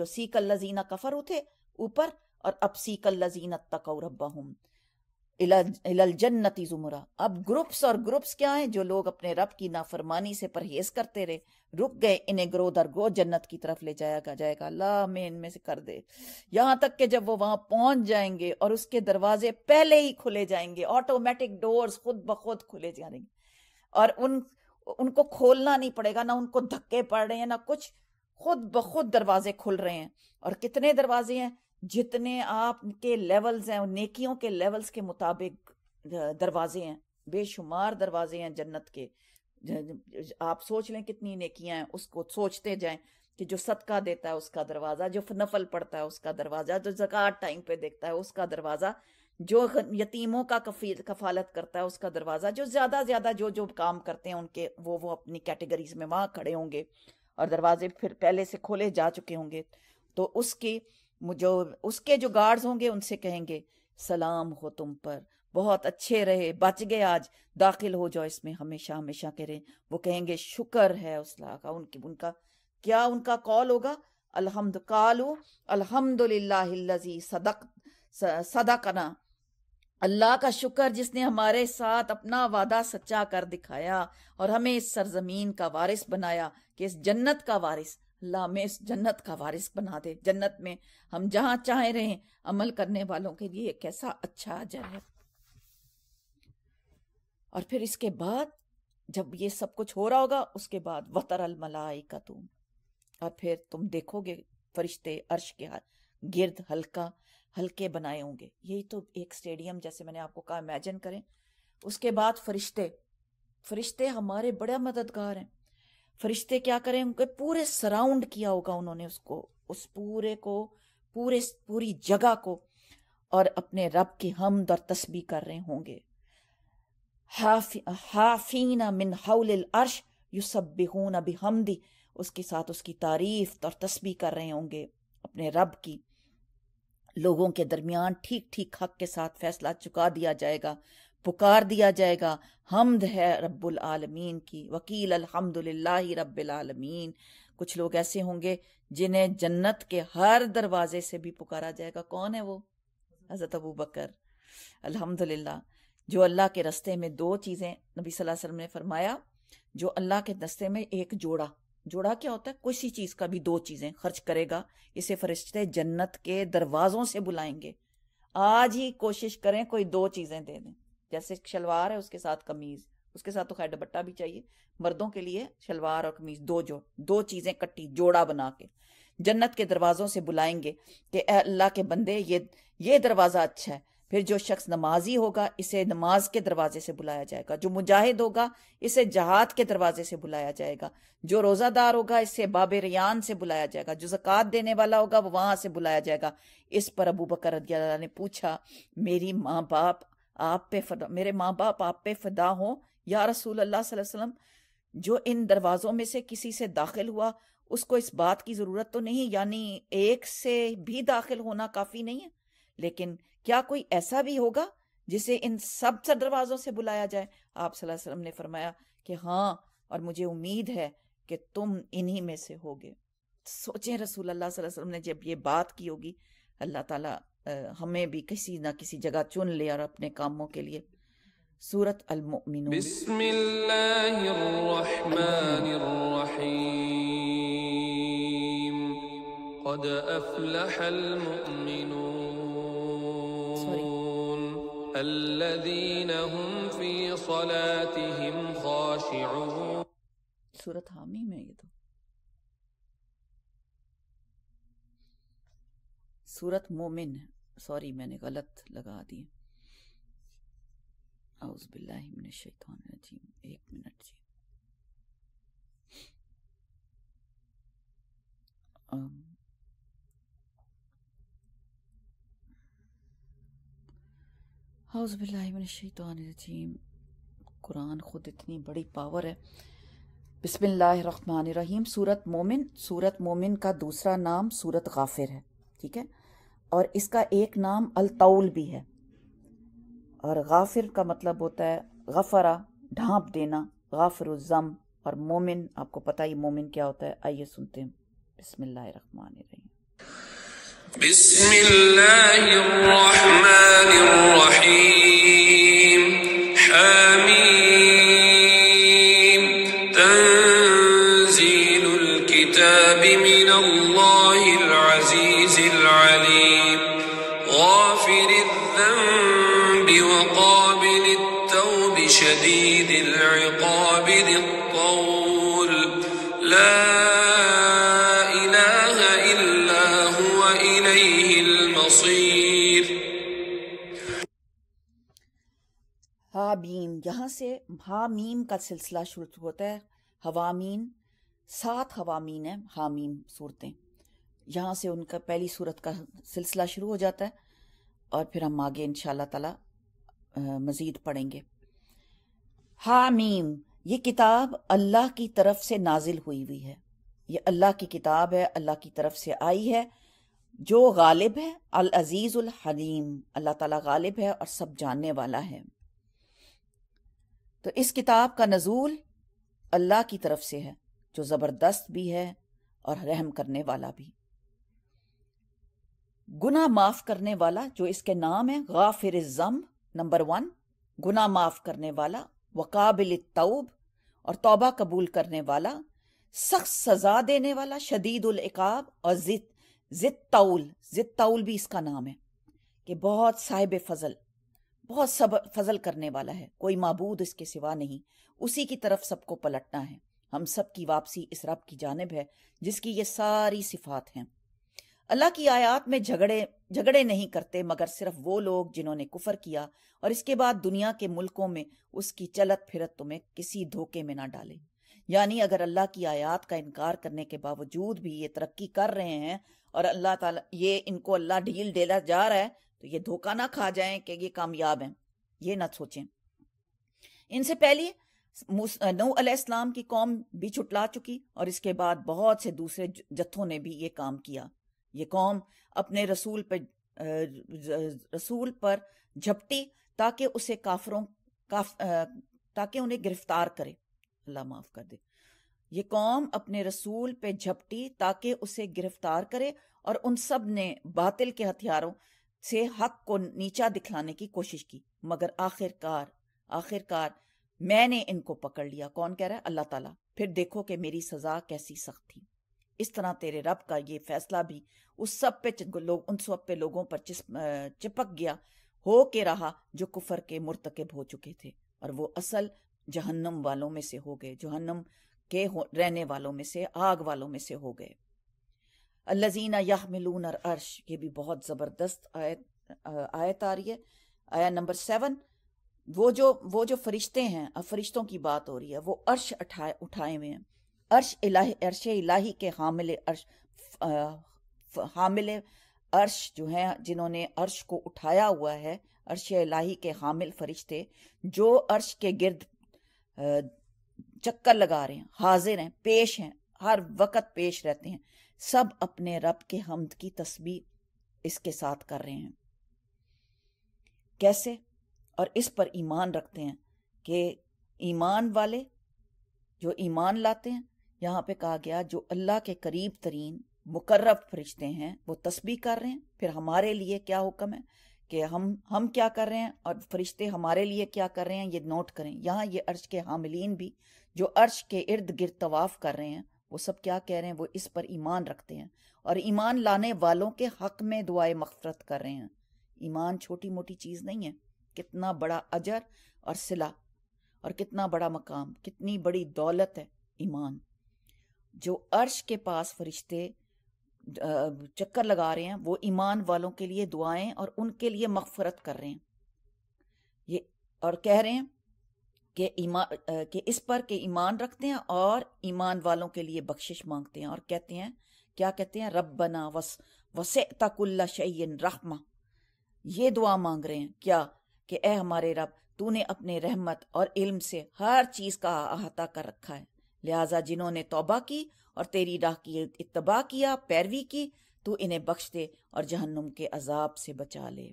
जो सीकल्ला जीना कफर उठे ऊपर और अब सीकल्ला जीन तकौ रब्बा हम जन्नति जन्नती जुमरा अब ग्रुप्स और ग्रुप्स क्या हैं जो लोग अपने रब की नाफरमानी से परहेज करते रहे रुक गए इन्हें ग्रो दर ग्रो जन्नत की तरफ ले जाया जाएगा अल्लाह हमें इनमें से कर दे यहाँ तक कि जब वो वहां पहुंच जाएंगे और उसके दरवाजे पहले ही खुले जाएंगे ऑटोमेटिक डोर्स खुद ब खुद खुले जाएंगे और उन उनको खोलना नहीं पड़ेगा ना उनको धक्के पड़ रहे हैं ना कुछ खुद ब खुद दरवाजे खुल रहे हैं और कितने दरवाजे हैं जितने आपके लेवल्स हैं नेकियों के लेवल्स के मुताबिक दरवाजे हैं बेशुमार दरवाजे हैं जन्नत के आप सोच लें कितनी नेकियां हैं उसको सोचते जाएं कि जो सदका देता है उसका दरवाज़ा जो नफल पड़ता है उसका दरवाज़ा जो जकआत टाइम पे देखता है उसका दरवाज़ा जो यतीमों का कफील कफालत करता है उसका दरवाज़ा जो ज़्यादा ज़्यादा जो जो काम करते हैं उनके वो वो अपनी कैटेगरीज में वहां खड़े होंगे और दरवाजे फिर पहले से खोले जा चुके होंगे तो उसकी जो उसके जो गार्ड्स होंगे उनसे कहेंगे सलाम हो तुम पर बहुत अच्छे रहे बच गए आज दाखिल हो जाओ इसमें हमेशा हमेशा कह रहे वो कहेंगे शुक्र है उस का उनकी उनका क्या उनका कॉल होगा अलहमद कालू अलहमदुल्लाजी सदक सदाकना अल्लाह का शुक्र जिसने हमारे साथ अपना वादा सच्चा कर दिखाया और हमें इस सरजमीन का वारिस बनाया कि इस जन्नत का वारिस इस जन्नत का वारिस बना दे जन्नत में हम जहां चाहे रहे अमल करने वालों के लिए कैसा अच्छा अजर है और फिर इसके बाद जब ये सब कुछ हो रहा होगा उसके बाद वतर अल मलाई का तुम और फिर तुम देखोगे फरिश्ते अर्श के गिर्द हल्का हल्के बनाए होंगे यही तो एक स्टेडियम जैसे मैंने आपको कहा इमेजिन करें उसके बाद फरिश्ते फरिश्ते हमारे बड़े मददगार हैं फरिश्ते क्या करें उनके पूरे सराउंड किया होगा उन्होंने उसको उस पूरे को पूरे पूरी जगह को और अपने रब की हमद और तस्बी कर रहे होंगे हाफीना मिन हाउल अर्श युसबिहून बिहमदी उसके साथ उसकी तारीफ और तस्बी कर रहे होंगे अपने रब की लोगों के दरमियान ठीक ठीक हक के साथ फैसला चुका दिया जाएगा पुकार दिया जाएगा हमद है रब्बुल आलमीन की वकील अल्हम्दुलिल्लाह रब्बुल आलमीन कुछ लोग ऐसे होंगे जिन्हें जन्नत के हर दरवाजे से भी पुकारा जाएगा कौन है वो हज़रत अबू बकर अल्हम्दुलिल्लाह जो अल्लाह के रस्ते में दो चीज़ें नबी सल्लल्लाहु अलैहि वसल्लम ने फरमाया जो अल्लाह के रस्ते में एक जोड़ा जोड़ा क्या होता है कुछ ही चीज़ का भी दो चीज़ें खर्च करेगा इसे फरिश्ते जन्नत के दरवाज़ों से बुलाएंगे आज ही कोशिश करें कोई दो चीज़ें दे दें जैसे शलवार है उसके साथ कमीज उसके साथ तो खैर दुपट्टा भी चाहिए मर्दों के लिए शलवार और कमीज दो जो दो चीजें कट्टी जोड़ा बना के जन्नत के दरवाजों से बुलाएंगे कि अल्लाह के बंदे ये ये दरवाजा अच्छा है फिर जो शख्स नमाजी होगा इसे नमाज के दरवाजे से बुलाया जाएगा जो मुजाहिद होगा इसे जहाद के दरवाजे से बुलाया जाएगा जो रोजादार होगा इसे बाब रियान से बुलाया जाएगा जो जक़ात देने वाला होगा वो वहां से बुलाया जाएगा इस पर अबू बकर ने पूछा मेरी माँ बाप आप पे फदा मेरे माँ बाप आप पे फदा हो या रसूल अल्लाह वसल्लम जो इन दरवाज़ों में से किसी से दाखिल हुआ उसको इस बात की ज़रूरत तो नहीं यानी एक से भी दाखिल होना काफ़ी नहीं है लेकिन क्या कोई ऐसा भी होगा जिसे इन सब से दरवाज़ों से बुलाया जाए आप सल्लल्लाहु अलैहि वसल्लम ने फरमाया कि हाँ और मुझे उम्मीद है कि तुम इन्हीं में से होगे सोचें रसूल अल्लाह वसल्लम ने जब ये बात की होगी अल्लाह ताला हमें भी किसी ना किसी जगह चुन ले और अपने कामों के लिए सूरत अल-मुमिनून बिस्मिल्लाहिर्रहमानिर्रहीम قد أفلح المؤمنون الذين هم في صلاتهم خاشعون سورة حاميم है ये तो सूरत मोमिन है सॉरी मैंने गलत लगा दिए आउज़बिल्लाजीम एक मिनट जी हाउज़बिल्लाजीम कुरान ख़ुद इतनी बड़ी पावर है बिसमीम सूरत मोमिन सूरत मोमिन का दूसरा नाम सूरत गाफिर है ठीक है और इसका एक नाम अलताउल भी है और गाफिर का मतलब होता है गफरा ढांप देना जम और मोमिन आपको पता ही मोमिन क्या होता है आइए सुनते हैं बिस्मिल्लाहिर्रहमानिर्रहीम बिस्मिल्लाहिर्रहमानिर्रहीम قابل التوب شديد العقاب ذي الطول لا إله إلا هو إليه المصير हामीम यहाँ से हामीम का सिलसिला शुरू तो होता है हवामीन सात हवामीन है हामीम सूरतें यहाँ से उनका पहली सूरत का सिलसिला शुरू हो जाता है और फिर हम आगे इन ताला मज़ीद पढ़ेंगे हामीम ये किताब अल्लाह की तरफ से नाजिल हुई हुई है ये अल्लाह की किताब है अल्लाह की तरफ से आई है जो गालिब है अल अजीज़ अल हलीम अल्लाह ताला गालिब है और सब जानने वाला है तो इस किताब का नज़ूल अल्लाह की तरफ से है जो ज़बरदस्त भी है और रहम करने वाला भी गुना माफ़ करने वाला जो इसके नाम है गाफिर जम्ब नंबर वन गुना माफ करने वाला वकाबिल तौब और तौबा कबूल करने वाला सख्त सजा देने वाला शदीद उलकाब और जिद जिद तउल जिद तउल भी इसका नाम है कि बहुत साहिब फजल बहुत सब फजल करने वाला है कोई मबूद इसके सिवा नहीं उसी की तरफ सबको पलटना है हम सब की वापसी इस रब की जानब है जिसकी ये सारी सिफात हैं अल्लाह की आयात में झगड़े झगड़े नहीं करते मगर सिर्फ वो लोग जिन्होंने कुफर किया और इसके बाद दुनिया के मुल्कों में उसकी चलत फिरत तुम्हें किसी धोखे में ना डाले यानी अगर अल्लाह की आयात का इनकार करने के बावजूद भी ये तरक्की कर रहे हैं और अल्लाह ताला ये इनको अल्लाह ढील डेला जा रहा है तो ये धोखा ना खा जाए कि ये कामयाब हैं ये ना सोचें इनसे पहले नू अलैहिस्सलाम की कौम भी छुटला चुकी और इसके बाद बहुत से दूसरे जत्थों ने भी ये काम किया ये कौम अपने रसूल पे रसूल पर झपटी ताकि उसे काफरों काफ ताकि उन्हें गिरफ्तार करे अल्लाह माफ कर दे ये कौम अपने रसूल पे झपटी ताकि उसे गिरफ्तार करे और उन सब ने बातिल के हथियारों से हक को नीचा दिखलाने की कोशिश की मगर आखिरकार आखिरकार मैंने इनको पकड़ लिया कौन कह रहा है अल्लाह ताला फिर देखो कि मेरी सजा कैसी सख्त थी इस तरह तेरे रब का ये फैसला भी उस सब पे लोग उन सब पे लोगों पर चिपक गया हो के रहा जो कुफर के मुरतकब हो चुके थे और वो असल जहन्नम वालों में से हो गए जहन्नम के रहने वालों में से आग वालों में से हो गए अल्लाजीना याह मिलून और अर्श ये भी बहुत ज़बरदस्त आयत आयत आ रही है आया नंबर सेवन वो जो वो जो फरिश्ते हैं अब फरिश्तों की बात हो रही है वो अर्श उठाए उठाए हुए हैं अर्श इलाही अर्श इलाही के हामिल अर्श हामिल अर्श जो हैं जिन्होंने अर्श को उठाया हुआ है अर्श इलाही के हामिल फरिश्ते जो अर्श के गिर्द चक्कर लगा रहे हैं हाजिर हैं पेश हैं हर वक्त पेश रहते हैं सब अपने रब के हमद की तस्वीर इसके साथ कर रहे हैं कैसे और इस पर ईमान रखते हैं कि ईमान वाले जो ईमान लाते हैं यहाँ पे कहा गया जो अल्लाह के करीब तरीन मुकर्रब फरिश्ते हैं वो तस्बी कर रहे हैं फिर हमारे लिए क्या हुक्म है कि हम हम क्या कर रहे हैं और फरिश्ते हमारे लिए क्या कर रहे हैं ये नोट करें यहाँ ये अर्श के हामिलीन भी जो अर्श के इर्द गिर्द तवाफ़ कर रहे हैं वो सब क्या कह रहे हैं वो इस पर ईमान रखते हैं और ईमान लाने वालों के हक में दुआ मफ़रत कर रहे हैं ईमान छोटी मोटी चीज़ नहीं है कितना बड़ा अजर और सिला और कितना बड़ा मकाम कितनी बड़ी दौलत है ईमान जो अर्श के पास फरिश्ते चक्कर लगा रहे हैं वो ईमान वालों के लिए दुआएं और उनके लिए मफफरत कर रहे हैं ये और कह रहे हैं कि ईमान के इस पर के ईमान रखते हैं और ईमान वालों के लिए बख्शिश मांगते हैं और कहते हैं क्या कहते हैं रब बना वस वसे तकुल्ला शैन रहमा ये दुआ मांग रहे हैं क्या कि ए हमारे रब तूने अपने रहमत और इल्म से हर चीज़ का अहाता कर रखा है लिहाजा जिन्होंने तोबा की और तेरी राह की इतबा किया पैरवी की तो इन्हें बख्श दे और जहन्नुम के अजाब से बचा ले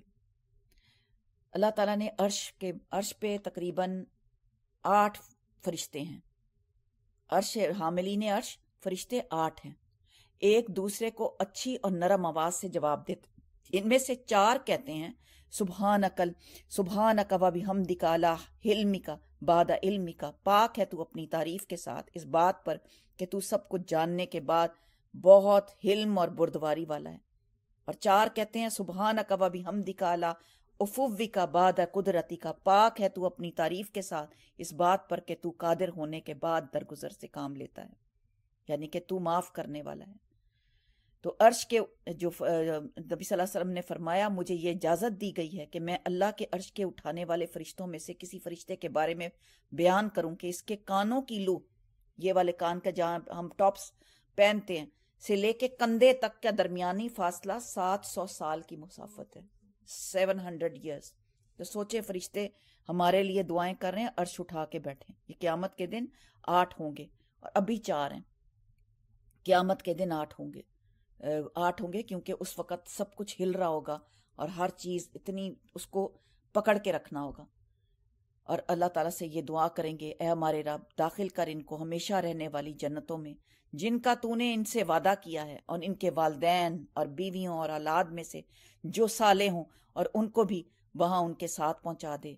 अल्लाह ताला ने अर्श के अर्श पे तकरीबन आठ फरिश्ते हैं अर्श हामिली ने अर्श फरिश्ते आठ हैं एक दूसरे को अच्छी और नरम आवाज से जवाब देते इनमें से चार कहते हैं सुबहान अकल सुबहान अकवा भी हम दिकाला हिल्मी का बादा इल्मी का पाक है तू अपनी तारीफ के साथ इस बात पर कि तू सब कुछ जानने के बाद बहुत हिल्म और बुरदवारी वाला है और चार कहते हैं सुबहान अकवा भी हम दिकाला उफुवी का बाद कुदरती का पाक है तू अपनी तारीफ के साथ इस बात पर कि तू कादिर होने के बाद दरगुजर से काम लेता है यानी कि तू माफ करने वाला है तो अर्श के जो नबी वसल्लम ने फरमाया मुझे ये इजाज़त दी गई है कि मैं अल्लाह के अर्श के उठाने वाले फरिश्तों में से किसी फरिश्ते के बारे में बयान करूं कि इसके कानों की लू ये वाले कान का जहाँ हम टॉप्स पहनते हैं से लेके कंधे तक का दरमियानी फासला सात सौ साल की मुसाफत है सेवन हंड्रेड ईयर्स तो सोचे फरिश्ते हमारे लिए दुआएं कर रहे हैं अर्श उठा के बैठे ये क्यामत के दिन आठ होंगे और अभी चार हैं क्यामत के दिन आठ होंगे आठ होंगे क्योंकि उस वक़्त सब कुछ हिल रहा होगा और हर चीज़ इतनी उसको पकड़ के रखना होगा और अल्लाह ताला से ये दुआ करेंगे ए हमारे रब दाखिल कर इनको हमेशा रहने वाली जन्नतों में जिनका तूने इनसे वादा किया है और इनके वालदेन और बीवियों और औलाद में से जो साले हों और उनको भी वहाँ उनके साथ पहुँचा दे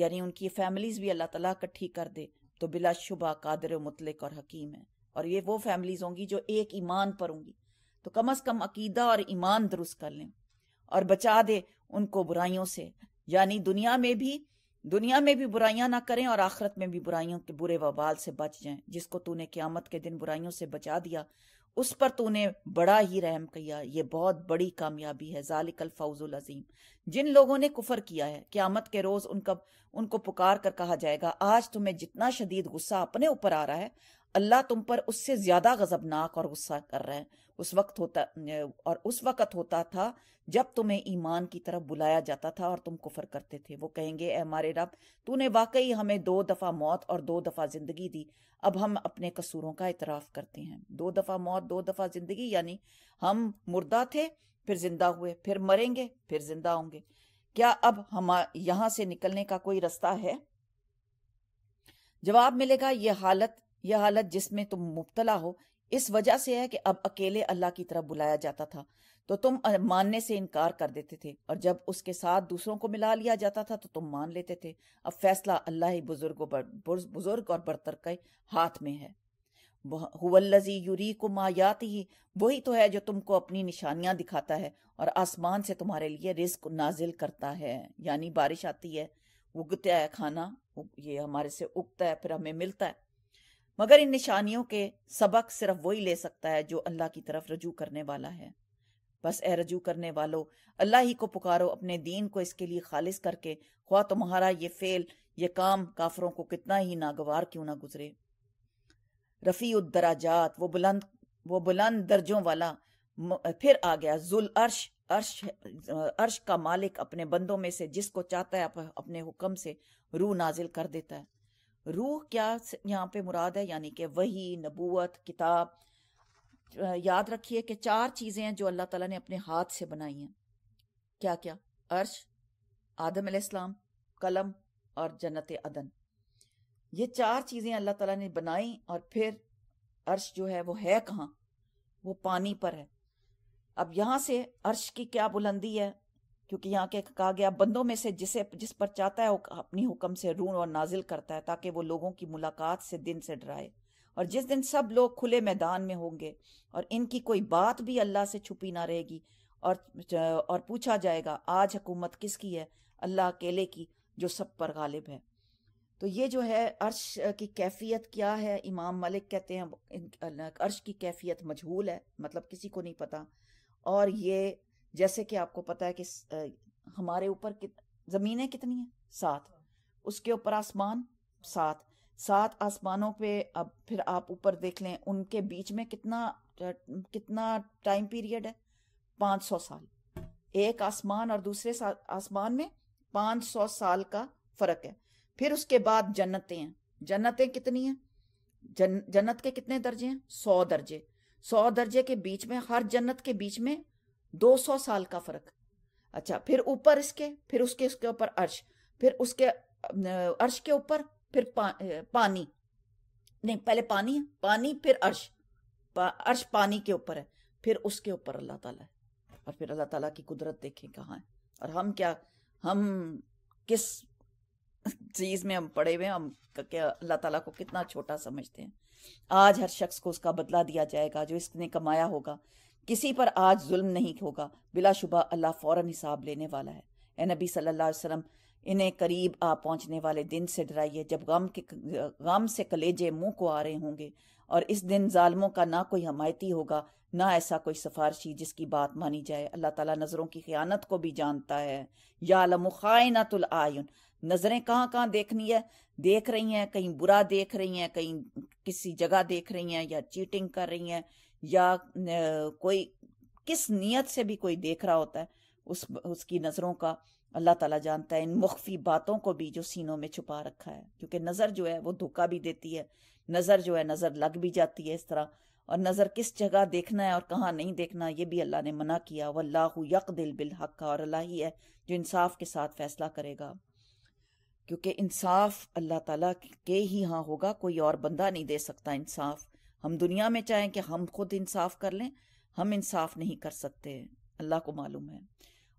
यानी उनकी फैमिलीज़ भी अल्लाह ताला इकट्ठी कर दे तो बिला शुबा कादर मुतलिक और हकीम है और ये वो फैमिलीज़ होंगी जो एक ईमान पर होंगी तो कम अज कम अकीदा और ईमान दुरुस्त कर लें और बचा दे उनको बुराइयों से यानी दुनिया में भी दुनिया में भी बुराइयां ना करें और आखरत में भी बुराइयों के बुरे वबाल से बच जाएं जिसको तूने क्यामत के दिन बुराइयों से बचा दिया उस पर तूने बड़ा ही रहम किया ये बहुत बड़ी कामयाबी है जालिकल फौजुल अजीम जिन लोगों ने कुफर किया है क्यामत के रोज उनका उनको पुकार कर कहा जाएगा आज तुम्हें जितना शदीद गुस्सा अपने ऊपर आ रहा है अल्लाह तुम पर उससे ज्यादा गजबनाक और गुस्सा कर रहे हैं उस वक्त होता और उस वक्त होता था जब तुम्हें ईमान की तरफ बुलाया जाता था और तुम कुफर करते थे वो कहेंगे ए हमारे रब तूने वाकई हमें दो दफ़ा मौत और दो दफ़ा ज़िंदगी दी अब हम अपने कसूरों का इतराफ़ करते हैं दो दफ़ा मौत दो दफ़ा ज़िंदगी यानी हम मुर्दा थे फिर ज़िंदा हुए फिर मरेंगे फिर ज़िंदा होंगे क्या अब हम यहां से निकलने का कोई रास्ता है जवाब मिलेगा ये हालत यह हालत जिसमें तुम मुबतला हो इस वजह से है कि अब अकेले अल्लाह की तरफ बुलाया जाता था तो तुम मानने से इनकार कर देते थे और जब उसके साथ दूसरों को मिला लिया जाता था तो तुम मान लेते थे अब फैसला अल्लाह ही बुजुर्ग बुजुर्ग और बरतर के हाथ में है हुवल्लजी यूरी को मायात ही वही तो है जो तुमको अपनी निशानियां दिखाता है और आसमान से तुम्हारे लिए रिस्क नाजिल करता है यानी बारिश आती है उगता है खाना ये हमारे से उगता है फिर हमें मिलता है मगर इन निशानियों के सबक सिर्फ वही ले सकता है जो अल्लाह की तरफ रजू करने वाला है बस ए रजू करने वालों अल्लाह ही को पुकारो अपने दीन को इसके लिए खालिज करके ख्वा तुम्हारा ये फेल ये काम काफरों को कितना ही नागवार क्यों ना गुजरे रफ़ी उदराजात वो बुलंद वो बुलंद दर्जों वाला फिर आ गया जुल अर्श अर्श अर्श का मालिक अपने बंदों में से जिसको चाहता है अपने हुक्म से रू नाजिल कर देता है रूह क्या यहाँ पे मुराद है यानी कि वही नबूत किताब याद रखिए कि चार चीज़ें हैं जो अल्लाह ताला ने अपने हाथ से बनाई हैं क्या क्या अर्श आदम इस्लाम कलम और जन्नत अदन ये चार चीज़ें अल्लाह ताला ने बनाई और फिर अर्श जो है वो है कहाँ वो पानी पर है अब यहाँ से अर्श की क्या बुलंदी है क्योंकि यहाँ के कहा गया बंदों में से जिसे जिस पर चाहता है वो अपनी हुक्म से रून और नाजिल करता है ताकि वो लोगों की मुलाकात से दिन से डराए और जिस दिन सब लोग खुले मैदान में होंगे और इनकी कोई बात भी अल्लाह से छुपी ना रहेगी और और पूछा जाएगा आज हुकूमत किसकी है अल्लाह अकेले की जो सब पर गालिब है तो ये जो है अर्श की कैफियत क्या है इमाम मलिक कहते हैं अर्श की कैफियत मजहूल है मतलब किसी को नहीं पता और ये जैसे कि आपको पता है कि हमारे ऊपर कित, ज़मीनें कितनी हैं सात हाँ। उसके ऊपर आसमान सात सात आसमानों पे अब फिर आप ऊपर देख लें उनके बीच में कितना कितना टाइम पीरियड है पाँच सौ साल एक आसमान और दूसरे आसमान में पाँच सौ साल का फर्क है फिर उसके बाद जन्नतें हैं जन्नतें कितनी हैं जन, जन्नत के कितने दर्जे हैं सौ दर्जे सौ दर्जे के बीच में हर जन्नत के बीच में 200 साल का फर्क अच्छा फिर ऊपर इसके फिर उसके उसके ऊपर अर्श फिर उसके अर्श के ऊपर फिर पा, पानी नहीं पहले पानी है पानी फिर अर्श पा, अर्श पानी के ऊपर है फिर उसके ऊपर अल्लाह ताला है और फिर अल्लाह ताला की कुदरत देखें कहाँ है और हम क्या हम किस चीज में हम पड़े हुए हम क्या अल्लाह ताला को कितना छोटा समझते हैं आज हर शख्स को उसका बदला दिया जाएगा जो इसने कमाया होगा किसी पर आज जुल्म नहीं होगा बिलाशुबा अल्लाह फ़ौर हिसाब लेने वाला है ए नबी सल्लल्लाहु अलैहि वसल्लम इन्हें करीब आ पहुंचने वाले दिन से डराइए जब गम के गम से कलेजे मुंह को आ रहे होंगे और इस दिन जालमों का ना कोई हमायती होगा ना ऐसा कोई सिफारशी जिसकी बात मानी जाए अल्लाह ताला नज़रों की ख़यानत को भी जानता है या तुल आयुन नज़रें कहाँ कहाँ देखनी है देख रही हैं कहीं बुरा देख रही हैं कहीं किसी जगह देख रही हैं या चीटिंग कर रही हैं या कोई किस नीयत से भी कोई देख रहा होता है उस उसकी नज़रों का अल्लाह ताला जानता है इन मुख्फी बातों को भी जो सीनों में छुपा रखा है क्योंकि नज़र जो है वो धोखा भी देती है नज़र जो है नज़र लग भी जाती है इस तरह और नज़र किस जगह देखना है और कहाँ नहीं देखना ये भी अल्लाह ने मना किया अल्लाह यक दिल बिल हक का और अल्लाह ही है जो इंसाफ के साथ फैसला करेगा क्योंकि इंसाफ अल्लाह ताला के ही हाँ होगा कोई और बंदा नहीं दे सकता इंसाफ हम दुनिया में चाहें कि हम खुद इंसाफ कर लें हम इंसाफ नहीं कर सकते अल्लाह को मालूम है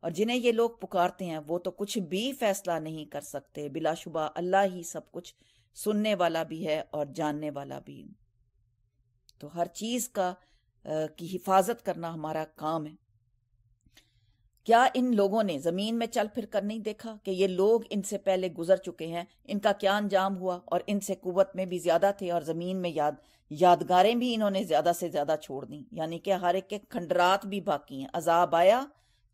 और जिन्हें ये लोग पुकारते हैं वो तो कुछ भी फैसला नहीं कर सकते बिलाशुबा अल्लाह ही सब कुछ सुनने वाला भी है और जानने वाला भी तो हर चीज का आ, की हिफाजत करना हमारा काम है क्या इन लोगों ने जमीन में चल फिर कर नहीं देखा कि ये लोग इनसे पहले गुजर चुके हैं इनका क्या अंजाम हुआ और इनसे कुवत में भी ज्यादा थे और जमीन में याद यादगारें भी इन्होंने ज्यादा से ज्यादा छोड़ दी यानी कि हर एक के खंडरात भी बाकी हैं अजाब आया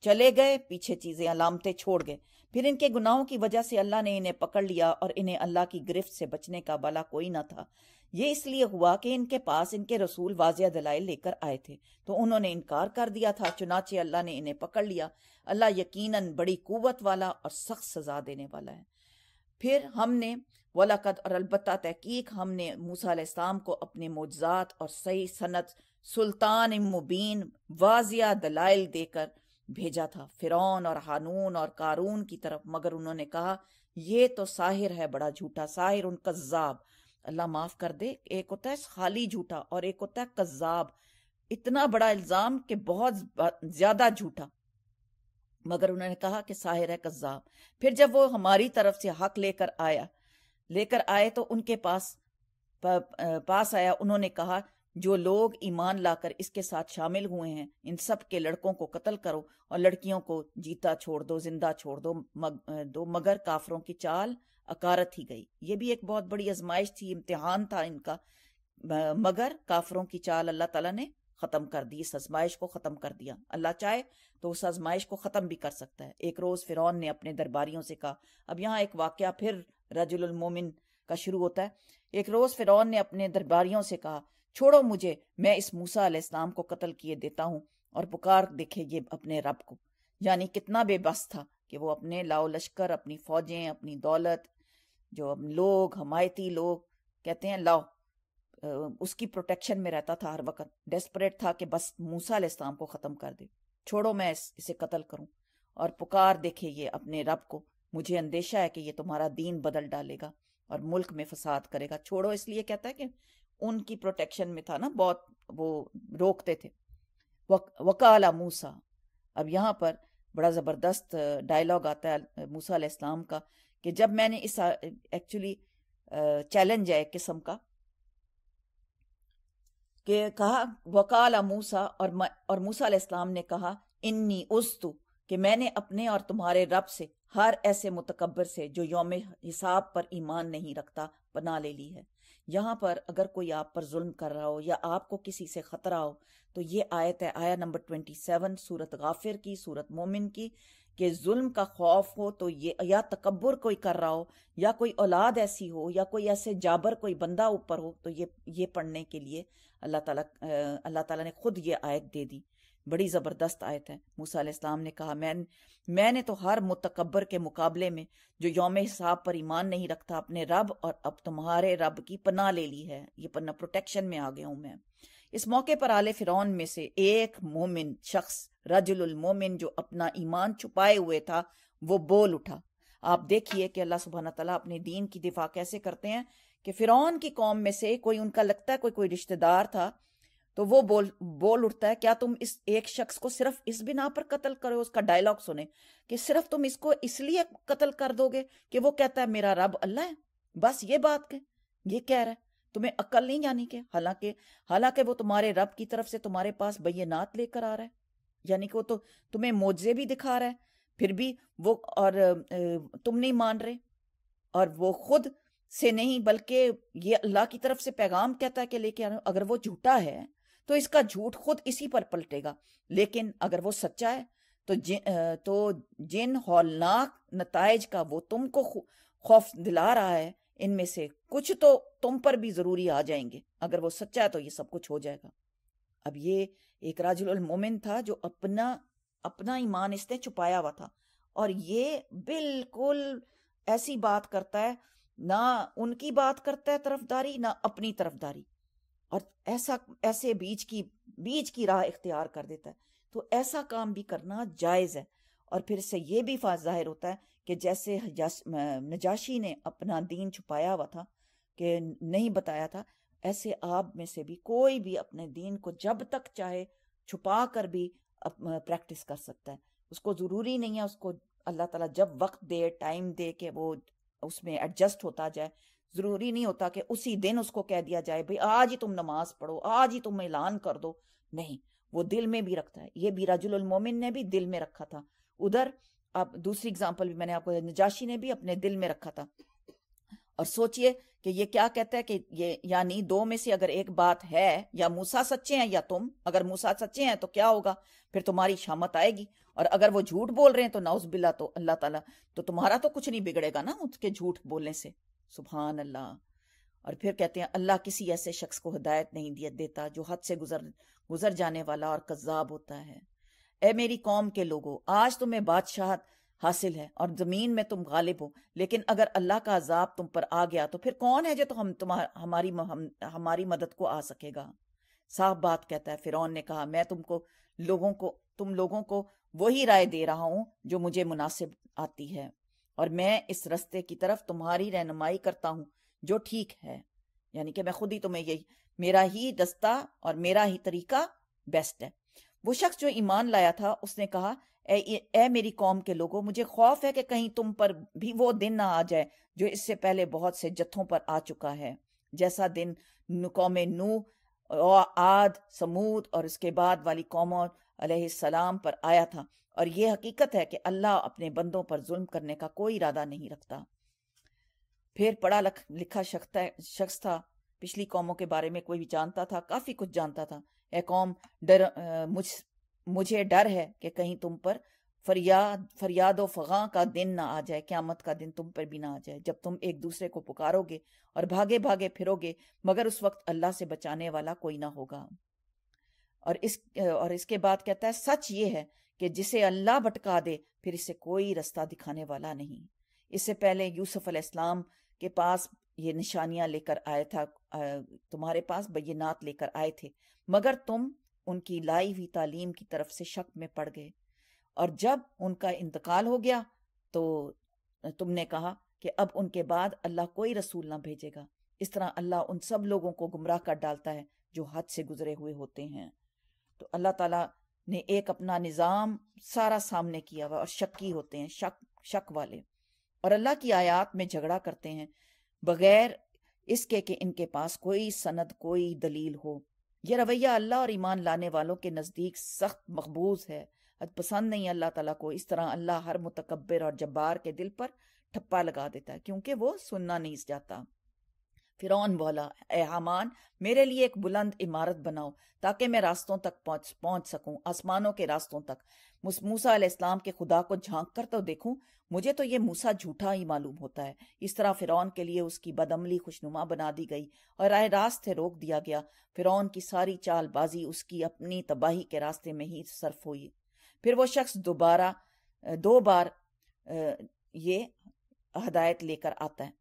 चले गए पीछे चीजें अलामते छोड़ गए फिर इनके गुनाहों की वजह से अल्लाह ने इन्हें पकड़ लिया और इन्हें अल्लाह की गिरफ्त से बचने का भला कोई ना था ये इसलिए हुआ कि इनके पास इनके रसूल वाजिया दलाइल लेकर आए थे तो उन्होंने इनकार कर दिया था चुनाचे अल्लाह ने इन्हें पकड़ लिया अल्लाह यकीनन बड़ी कुवत वाला और सख्त सजा देने वाला है फिर हमने वलकद और अलबत् तहकीक हमने मूसा को अपने मोजात और सही सनत सुल्तान मुबीन वाजिया दलाइल देकर भेजा था फिरौन और हानून और कारून की तरफ मगर उन्होंने कहा यह तो साहिर है बड़ा झूठा साहिर उन कज्जाब अल्लाह माफ कर दे एक होता है खाली झूठा और एक होता है कज्जाब इतना बड़ा इल्जाम कि बहुत ज्यादा झूठा मगर उन्होंने कहा कि साहिर है कज्जाब फिर जब वो हमारी तरफ से हक लेकर आया लेकर आए तो उनके पास पास आया उन्होंने कहा जो लोग ईमान लाकर इसके साथ शामिल हुए हैं इन सब के लड़कों को कत्ल करो और लड़कियों को जीता छोड़ दो जिंदा छोड़ दो मग, दो मगर काफरों की चाल अकारत ही गई ये भी एक बहुत बड़ी आजमाइश थी इम्तिहान था इनका मगर काफरों की चाल अल्लाह तला ने खत्म कर दी इस आजमाइश को खत्म कर दिया अल्लाह चाहे तो उस आजमाइश को खत्म भी कर सकता है एक रोज फिरौन ने अपने दरबारियों से कहा अब यहाँ एक वाक्य फिर रजुल मोमिन का शुरू होता है एक रोज फिरौन ने अपने दरबारियों से कहा छोड़ो मुझे मैं इस मूसा इस्लाम को कत्ल किए देता हूँ और पुकार देखे ये अपने रब को यानी कितना बेबस था कि वो अपने लाओ लश्कर अपनी फौजें अपनी दौलत जो लोग हमायती लोग कहते हैं लाओ उसकी प्रोटेक्शन में रहता था हर वक्त डेस्परेट था कि बस मूसा इस्लाम को ख़त्म कर दे छोड़ो मैं इसे कत्ल करूं और पुकार देखे ये अपने रब को मुझे अंदेशा है कि ये तुम्हारा दीन बदल डालेगा और मुल्क में फसाद करेगा छोड़ो इसलिए कहता है कि उनकी प्रोटेक्शन में था ना बहुत वो रोकते थे वकाला मूसा अब यहाँ पर बड़ा ज़बरदस्त डायलॉग आता है मूसा इस्लाम का कि जब मैंने इस एक्चुअली चैलेंज है एक किस्म का कि कहा वकाला मूसा और और मूसा इस्लाम ने कहा इन्नी उस्तु कि मैंने अपने और तुम्हारे रब से हर ऐसे मुतकबर से जो योम हिसाब पर ईमान नहीं रखता बना ले ली है यहाँ पर अगर कोई आप पर जुल्म कर रहा हो या आपको किसी से खतरा हो तो ये आयत है आया नंबर ट्वेंटी सेवन सूरत गाफिर की सूरत मोमिन की कि जुल्म का खौफ हो तो ये या तकबर कोई कर रहा हो या कोई औलाद ऐसी हो या कोई ऐसे जाबर कोई बंदा ऊपर हो तो ये ये पढ़ने के लिए अल्लाह ताला अल्लाह ताला ने खुद ये आयत दे दी बड़ी ज़बरदस्त आयत है मूसा इस्लाम ने कहा मैं मैंने तो हर मुतकबर के मुकाबले में जो योम हिसाब पर ईमान नहीं रखता अपने रब और अब तुम्हारे रब की पनाह ले ली है ये पन्ना प्रोटेक्शन में आ गया हूँ मैं इस मौके पर आले फिरौन में से एक मोमिन शख्स रजुल मोमिन जो अपना ईमान छुपाए हुए था वो बोल उठा आप देखिए कि अल्लाह सुबहाना तला अपने दीन की दिफा कैसे करते हैं कि फिरौन की कौम में से कोई उनका लगता है कोई कोई रिश्तेदार था तो वो बोल बोल उठता है क्या तुम इस एक शख्स को सिर्फ इस बिना पर कत्ल करो उसका डायलॉग सुने कि सिर्फ तुम इसको इसलिए कत्ल कर दोगे कि वो कहता है मेरा रब अल्लाह है बस ये बात के ये कह रहा है तुम्हें अक्ल नहीं यानी कि हालांकि हालांकि वो तुम्हारे रब की तरफ से तुम्हारे पास बैनात लेकर आ रहा है यानी कि वो तो तुम्हें मोजे भी दिखा रहा है फिर भी वो और तुम नहीं मान रहे और वो खुद से नहीं बल्कि ये अल्लाह की तरफ से पैगाम कहता है कि लेके अगर वो झूठा है तो इसका झूठ खुद इसी पर पलटेगा लेकिन अगर वो सच्चा है तो जिन तो जिन हौलनाक नतज का वो तुमको खौफ दिला रहा है इनमें से कुछ तो तुम पर भी ज़रूरी आ जाएंगे अगर वो सच्चा है तो ये सब कुछ हो जाएगा अब ये एक राजुल मोमिन था जो अपना अपना ईमान इसने छुपाया हुआ था और ये बिल्कुल ऐसी बात करता है ना उनकी बात करता है तरफदारी ना अपनी तरफदारी और ऐसा ऐसे बीज की बीज की राह इख्तियार कर देता है तो ऐसा काम भी करना जायज़ है और फिर इससे ये भी जाहिर होता है कि जैसे नजाशी ने अपना दीन छुपाया हुआ था कि नहीं बताया था ऐसे आप में से भी कोई भी अपने दीन को जब तक चाहे छुपा कर भी प्रैक्टिस कर सकता है उसको ज़रूरी नहीं है उसको अल्लाह ताला जब वक्त दे टाइम दे कि वो उसमें एडजस्ट होता जाए जरूरी नहीं होता कि उसी दिन उसको कह दिया जाए भाई आज ही तुम नमाज पढ़ो आज ही तुम ऐलान कर दो नहीं वो दिल में भी रखता है ये भी राजुल मोमिन ने भी दिल में रखा था उधर आप दूसरी एग्जाम्पल भी मैंने आपको नजाशी ने भी अपने दिल में रखा था और सोचिए कि ये क्या कहता है कि ये यानी दो में से अगर एक बात है या मूसा सच्चे हैं या तुम अगर मूसा सच्चे हैं तो क्या होगा फिर तुम्हारी शामत आएगी और अगर वो झूठ बोल रहे हैं तो नाउस बिल्ला तो अल्लाह ताला तो तुम्हारा तो कुछ नहीं बिगड़ेगा ना उसके झूठ बोलने से सुबहान अल्लाह और फिर कहते हैं अल्लाह किसी ऐसे शख्स को हदायत नहीं दिया देता जो हद से गुजर गुजर जाने वाला और कज्जाब होता है ए मेरी कौम के लोगों आज तुम्हें बादशाह हासिल है और ज़मीन में तुम गालिब हो लेकिन अगर अल्लाह का अजाब तुम पर आ गया तो फिर कौन है जो तो हम तुम्हार हमारी हम, हमारी मदद को आ सकेगा साफ बात कहता है फिरौन ने कहा मैं तुमको लोगों को तुम लोगों को वही राय दे रहा हूं जो मुझे मुनासिब आती है और मैं इस रस्ते की तरफ तुम्हारी रहनुमाई करता हूँ जो ठीक है यानी कि मैं खुद ही तुम्हें यही मेरा ही दस्ता और मेरा ही तरीका बेस्ट है वो शख्स जो ईमान लाया था उसने कहा ए, ए मेरी कौम के लोगों मुझे खौफ है कि कहीं तुम पर भी वो दिन ना आ जाए जो इससे पहले बहुत से जत्थों पर आ चुका है जैसा दिन कौम नू आद समूद और उसके बाद वाली कौमों सलाम पर आया था और यह हकीकत है कि अल्लाह अपने बंदों पर जुल्म करने का कोई इरादा नहीं रखता फिर पढ़ा लख, लिखा शख्स था पिछली कौमों के बारे में कोई भी जानता था काफ़ी कुछ जानता था ए कौम डर मुझ मुझे डर है कि कहीं तुम पर फरियाद फरियाद फगा का दिन ना आ जाए क्यामत का दिन तुम पर भी ना आ जाए जब तुम एक दूसरे को पुकारोगे और भागे भागे फिरोगे मगर उस वक्त अल्लाह से बचाने वाला कोई ना होगा और इस और इसके बाद कहता है सच ये है कि जिसे अल्लाह भटका दे फिर इसे कोई रास्ता दिखाने वाला नहीं इससे पहले यूसुफ अलैहिस्सलाम के पास ये निशानियां लेकर आया था तुम्हारे पास बयनात लेकर आए थे मगर तुम उनकी लाई हुई तालीम की तरफ से शक में पड़ गए और जब उनका इंतकाल हो गया तो तुमने कहा कि अब उनके बाद अल्लाह कोई रसूल ना भेजेगा इस तरह अल्लाह उन सब लोगों को गुमराह कर डालता है जो हद से गुजरे हुए होते हैं तो अल्लाह ताला ने एक अपना निज़ाम सारा सामने किया हुआ और शक्की होते हैं शक शक वाले और अल्लाह की आयात में झगड़ा करते हैं बगैर इसके कि इनके पास कोई सनद कोई दलील हो यह रवैया अल्लाह और ईमान लाने वालों के नज़दीक सख्त मकबूज है पसंद नहीं अल्लाह तला को इस तरह अल्लाह हर मुतकबर और जब्बार के दिल पर ठप्पा लगा देता है क्योंकि वो सुनना नहीं चाहता फिरौन बोला ए हमान मेरे लिए एक बुलंद इमारत बनाओ ताकि मैं रास्तों तक पहुंच पहुंच सकूं आसमानों के रास्तों तक मूसा इस्लाम के खुदा को झांक कर तो देखूं मुझे तो ये मूसा झूठा ही मालूम होता है इस तरह फिरौन के लिए उसकी बदमली खुशनुमा बना दी गई और राय रास्ते रोक दिया गया फिरौन की सारी चालबाजी उसकी अपनी तबाही के रास्ते में ही सर्फ हुई फिर वो शख्स दोबारा दो बार ये हदायत लेकर आता है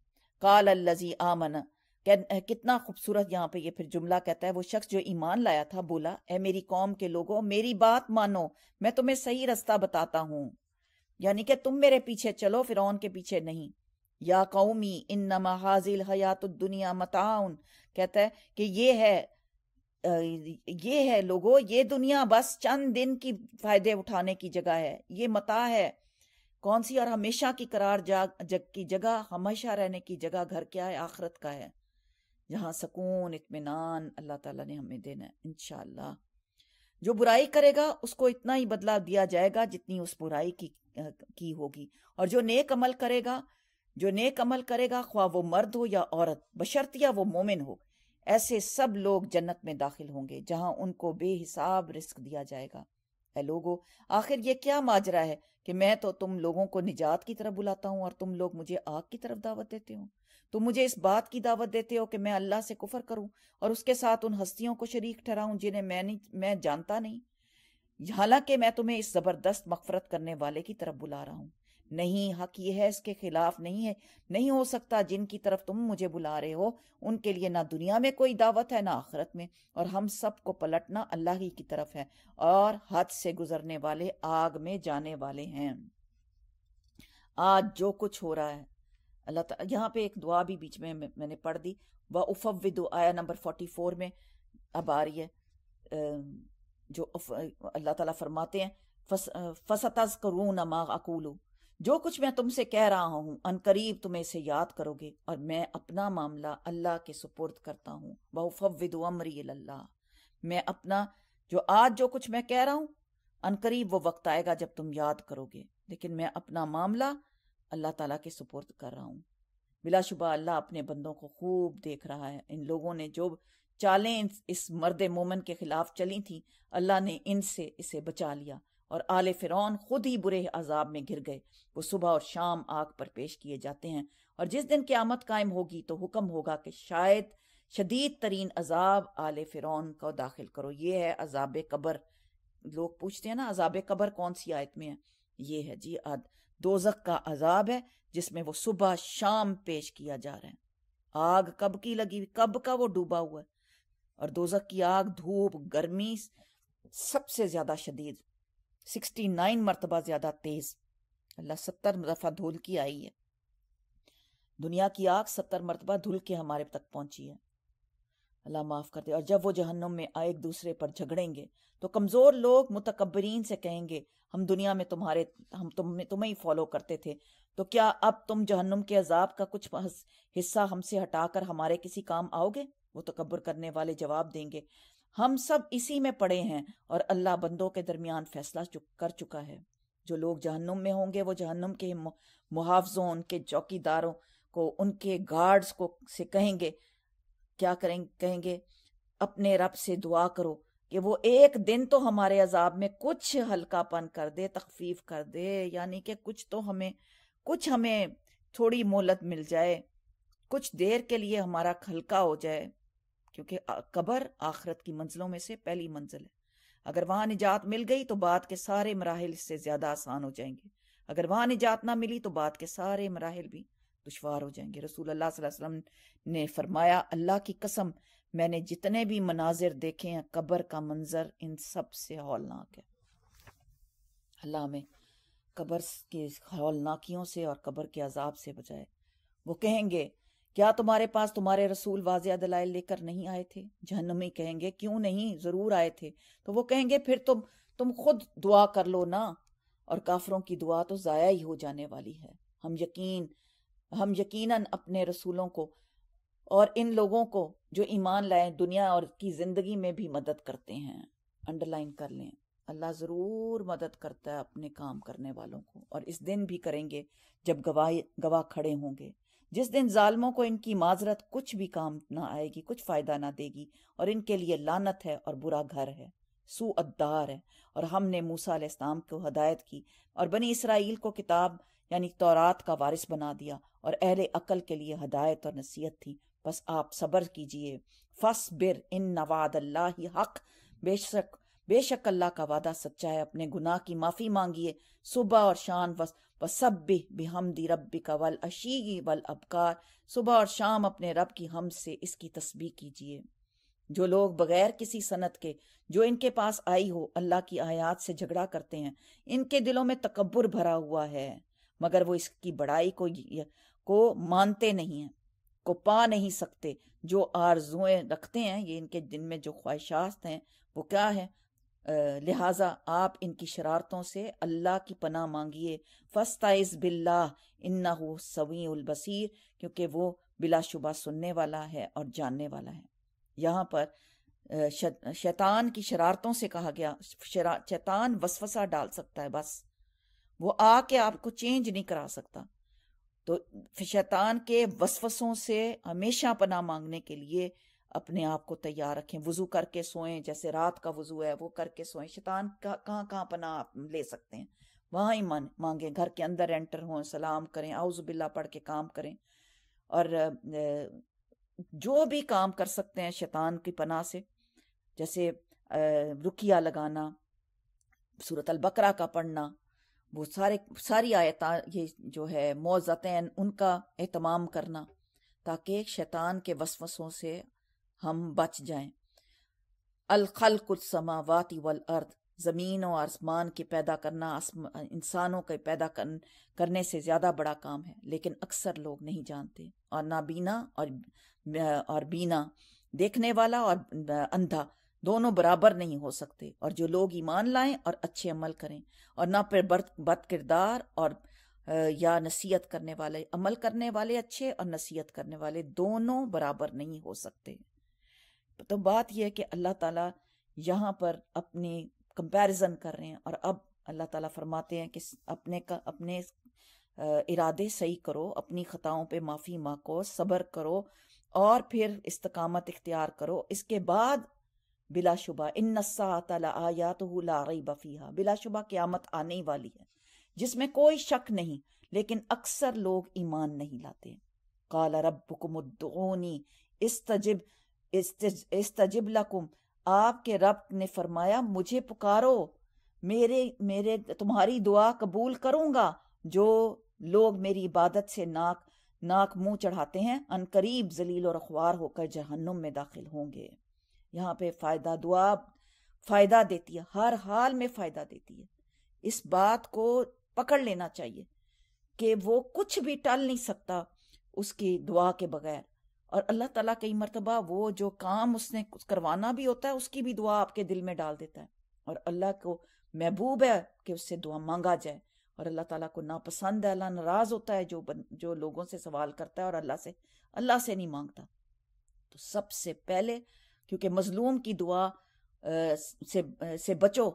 काल अल्लजी आमन कितना खूबसूरत यहाँ पे ये फिर जुमला कहता है वो शख्स जो ईमान लाया था बोला ए मेरी कौम के लोगों मेरी बात मानो मैं तुम्हें सही रास्ता बताता हूँ यानी कि तुम मेरे पीछे चलो फिर के पीछे नहीं या कौमी इन नाजिल हाजिल हयात दुनिया मताउन कहता है कि ये है ये है लोगो ये दुनिया बस चंद दिन की फायदे उठाने की जगह है ये मता है कौन सी और हमेशा की करार जाग जग की जगह हमेशा रहने की जगह घर क्या है आखरत का है यहाँ सकून इतमान अल्लाह ताला ने हमें देना है इनशाला जो बुराई करेगा उसको इतना ही बदला दिया जाएगा जितनी उस बुराई की की होगी और जो नेक अमल करेगा जो नेक अमल करेगा ख्वा वो मर्द हो या औरत बशर्तिया वो मोमिन हो ऐसे सब लोग जन्नत में दाखिल होंगे जहां उनको बेहिसाब रिस्क दिया जाएगा ए लोगो आखिर ये क्या माजरा है कि मैं तो तुम लोगों को निजात की तरफ बुलाता हूँ और तुम लोग मुझे आग की तरफ दावत देते हो तुम मुझे इस बात की दावत देते हो कि मैं अल्लाह से कुफर करूं और उसके साथ उन हस्तियों को शरीक ठहराऊं जिन्हें मैं नहीं मैं जानता नहीं हालांकि मैं तुम्हें इस जबरदस्त मफफरत करने वाले की तरफ बुला रहा हूं नहीं हक ये है इसके खिलाफ नहीं है नहीं हो सकता जिनकी तरफ तुम मुझे बुला रहे हो उनके लिए ना दुनिया में कोई दावत है ना आखरत में और हम सबको पलटना अल्लाह ही की तरफ है और हद से गुजरने वाले आग में जाने वाले हैं आज जो कुछ हो रहा है अल्लाह यहाँ पे एक दुआ भी बीच में मैंने पढ़ दी व उफ़व विदो आया नंबर फोर्टी फोर में अब आ रही है जो अल्लाह ताला फरमाते हैं फस फसतज करूँ न अकूलू जो कुछ मैं तुमसे कह रहा हूँ अनकरीब तुम इसे याद करोगे और मैं अपना मामला अल्लाह के सुपुर्द करता हूँ बहुफविदो अमरी अल्लाह मैं अपना जो आज जो कुछ मैं कह रहा हूँ अनकरीब वो वक्त आएगा जब तुम याद करोगे लेकिन मैं अपना मामला अल्लाह ताला के सुपुर्द कर रहा हूँ बिलाशुबा अल्लाह अपने बंदों को खूब देख रहा है इन लोगों ने जो चालें इस मर्द मोमन के खिलाफ चली थी अल्लाह ने इनसे इसे बचा लिया और आले फिरौन खुद ही बुरे अजाब में गिर गए वो सुबह और शाम आग पर पेश किए जाते हैं और जिस दिन क्यामत कायम होगी तो हुक्म होगा कि शायद शदीद तरीन अजाब आले फिरौन को दाखिल करो ये है अजाब कबर लोग पूछते हैं ना अजाब कबर कौन सी आयत में है ये है जी दोजक का अजाब है जिसमें वो सुबह शाम पेश किया जा रहा है आग कब की लगी हुई कब का वो डूबा हुआ है और दोजक की आग धूप गर्मी सबसे ज्यादा शदीद सिक्सटी नाइन मरतबा ज्यादा तेज अल्लाह सत्तर दफा धुल की आई है दुनिया की आग सत्तर मरतबा धुल के हमारे तक पहुंची है अल्लाह माफ़ कर दे और जब वो जहन्नम में आए एक दूसरे पर झगड़ेंगे तो कमज़ोर लोग मुतकबरीन से कहेंगे हम दुनिया में तुम्हारे हम तुम तुम्हें ही फॉलो करते थे तो क्या अब तुम जहन्नम के अजाब का कुछ हिस्सा हमसे हटाकर हमारे किसी काम आओगे वो तकबर करने वाले जवाब देंगे हम सब इसी में पड़े हैं और अल्लाह बंदों के दरमियान फैसला चुक, कर चुका है जो लोग जहन्नुम में होंगे वो जहन्नम के मुहावजों उनके चौकीदारों को उनके गार्ड्स को से कहेंगे क्या करें कहेंगे अपने रब से दुआ करो कि वो एक दिन तो हमारे अजाब में कुछ हल्कापन कर दे तकफीफ कर दे यानी कि कुछ तो हमें कुछ हमें थोड़ी मोहलत मिल जाए कुछ देर के लिए हमारा हल्का हो जाए क्योंकि कबर आखरत की मंजिलों में से पहली मंजिल है अगर वहां निजात मिल गई तो बाद के सारे मराहल इससे ज़्यादा आसान हो जाएंगे अगर वहां निजात ना मिली तो बाद के सारे मराहल भी दुशवार हो जाएंगे रसूल अल्लाह वसल्लम ने फरमाया अल्लाह की कसम मैंने जितने भी मनाजिर देखे हैं कब्र का मंजर इन सब से हौलनाक है अल्लाह में कब्र की हौलनाकियों से और कब्र के अजाब से बचाए वो कहेंगे क्या तुम्हारे पास तुम्हारे रसूल वाजिया दलाइल लेकर नहीं आए थे जहनमी कहेंगे क्यों नहीं जरूर आए थे तो वो कहेंगे फिर तुम तुम खुद दुआ कर लो ना और काफरों की दुआ तो ज़ाया ही हो जाने वाली है हम यकीन हम यकीन अपने रसूलों को और इन लोगों को जो ईमान लाए दुनिया और की ज़िंदगी में भी मदद करते हैं अंडरलाइन कर लें अल्लाह ज़रूर मदद करता है अपने काम करने वालों को और इस दिन भी करेंगे जब गवाह गवाह खड़े होंगे जिस दिन ालमों को इनकी माजरत कुछ भी काम ना आएगी कुछ फ़ायदा ना देगी और इनके लिए लानत है और बुरा घर है सू है और हमने मूसा इस्लाम को हदायत की और बनी इसराइल को किताब यानी तौरात का वारिस बना दिया और अहले अकल के लिए हदायत और नसीहत थी बस आप सब्र कीजिए फस बिर इन नवाद अल्लाह हक बेशक बेशक अल्लाह का वादा सच्चा है अपने गुनाह की माफ़ी मांगिए सुबह और शाम वस वसब भी बेहमदी रब का वल अशी वल अबकार सुबह और शाम अपने रब की हम से इसकी तस्बी कीजिए जो लोग बगैर किसी सनत के जो इनके पास आई हो अल्लाह की आयात से झगड़ा करते हैं इनके दिलों में तकबर भरा हुआ है मगर वो इसकी बड़ाई को को मानते नहीं हैं को पा नहीं सकते जो आरजुएं रखते हैं ये इनके दिन में जो ख्वाहिशात हैं वो क्या है लिहाजा आप इनकी शरारतों से अल्लाह की पनाह मांगिए फस्ताइज बिल्ला इन्ना हो सवी बसीर क्योंकि वो बिलाशुबा सुनने वाला है और जानने वाला है यहाँ पर शैतान की शरारतों से कहा गया शैतान वसवसा डाल सकता है बस वो आके आपको चेंज नहीं करा सकता तो शैतान के वसफ़सों से हमेशा पना मांगने के लिए अपने आप को तैयार रखें वज़ू करके सोएं जैसे रात का वज़ू है वो करके सोएं शैतान कहाँ कहाँ पना आप ले सकते हैं वहाँ ही मन मांगें घर के अंदर एंटर हों सलाम करें बिल्ला पढ़ के काम करें और जो भी काम कर सकते हैं शैतान की पनाह से जैसे रुकिया लगाना सूरत अलबकरा का पढ़ना वो सारे सारी आयता ये जो है मोज़तें उनका अहतमाम करना ताकि शैतान के वसवसों से हम बच जाएं समावाती वल अर्द ज़मीन और आसमान के पैदा करना इंसानों के पैदा कर, करने से ज़्यादा बड़ा काम है लेकिन अक्सर लोग नहीं जानते और नाबीना और और बीना देखने वाला और अंधा दोनों बराबर नहीं हो सकते और जो लोग ईमान लाएं और अच्छे अमल करें और ना फिर बद किरदार और या नसीहत करने वाले अमल करने वाले अच्छे और नसीहत करने वाले दोनों बराबर नहीं हो सकते तो बात यह है कि अल्लाह ताला यहाँ पर अपनी कंपैरिजन कर रहे हैं और अब अल्लाह ताला फरमाते हैं कि अपने का अपने इरादे सही करो अपनी ख़ताओं पे माफ़ी मांगो सब्र करो और फिर इस्तकामत इख्तियार करो इसके बाद बिलाशुबा इन बफीहा बिलाशुबा क़्यामत आने ही वाली है जिसमें कोई शक नहीं लेकिन अक्सर लोग ईमान नहीं लाते काला रबनी इस्तजिब इस्तजिब लकुम आपके रब ने फरमाया मुझे पुकारो मेरे मेरे तुम्हारी दुआ कबूल करूंगा जो लोग मेरी इबादत से नाक नाक मुंह चढ़ाते हैं अनकरीब जलील और अखबार होकर जहन्नुम में दाखिल होंगे यहाँ पे फायदा दुआ फायदा देती है हर हाल में फायदा देती है इस बात को पकड़ लेना चाहिए कि वो कुछ भी टल नहीं सकता उसकी दुआ के बगैर और अल्लाह ताला कई मरतबा वो जो काम उसने करवाना भी होता है उसकी भी दुआ आपके दिल में डाल देता है और अल्लाह को महबूब है कि उससे दुआ मांगा जाए और अल्लाह ताला को नापसंद है अल्लाह नाराज होता है जो बन, जो लोगों से सवाल करता है और अल्लाह से अल्लाह से नहीं मांगता तो सबसे पहले क्योंकि मजलूम की दुआ से से बचो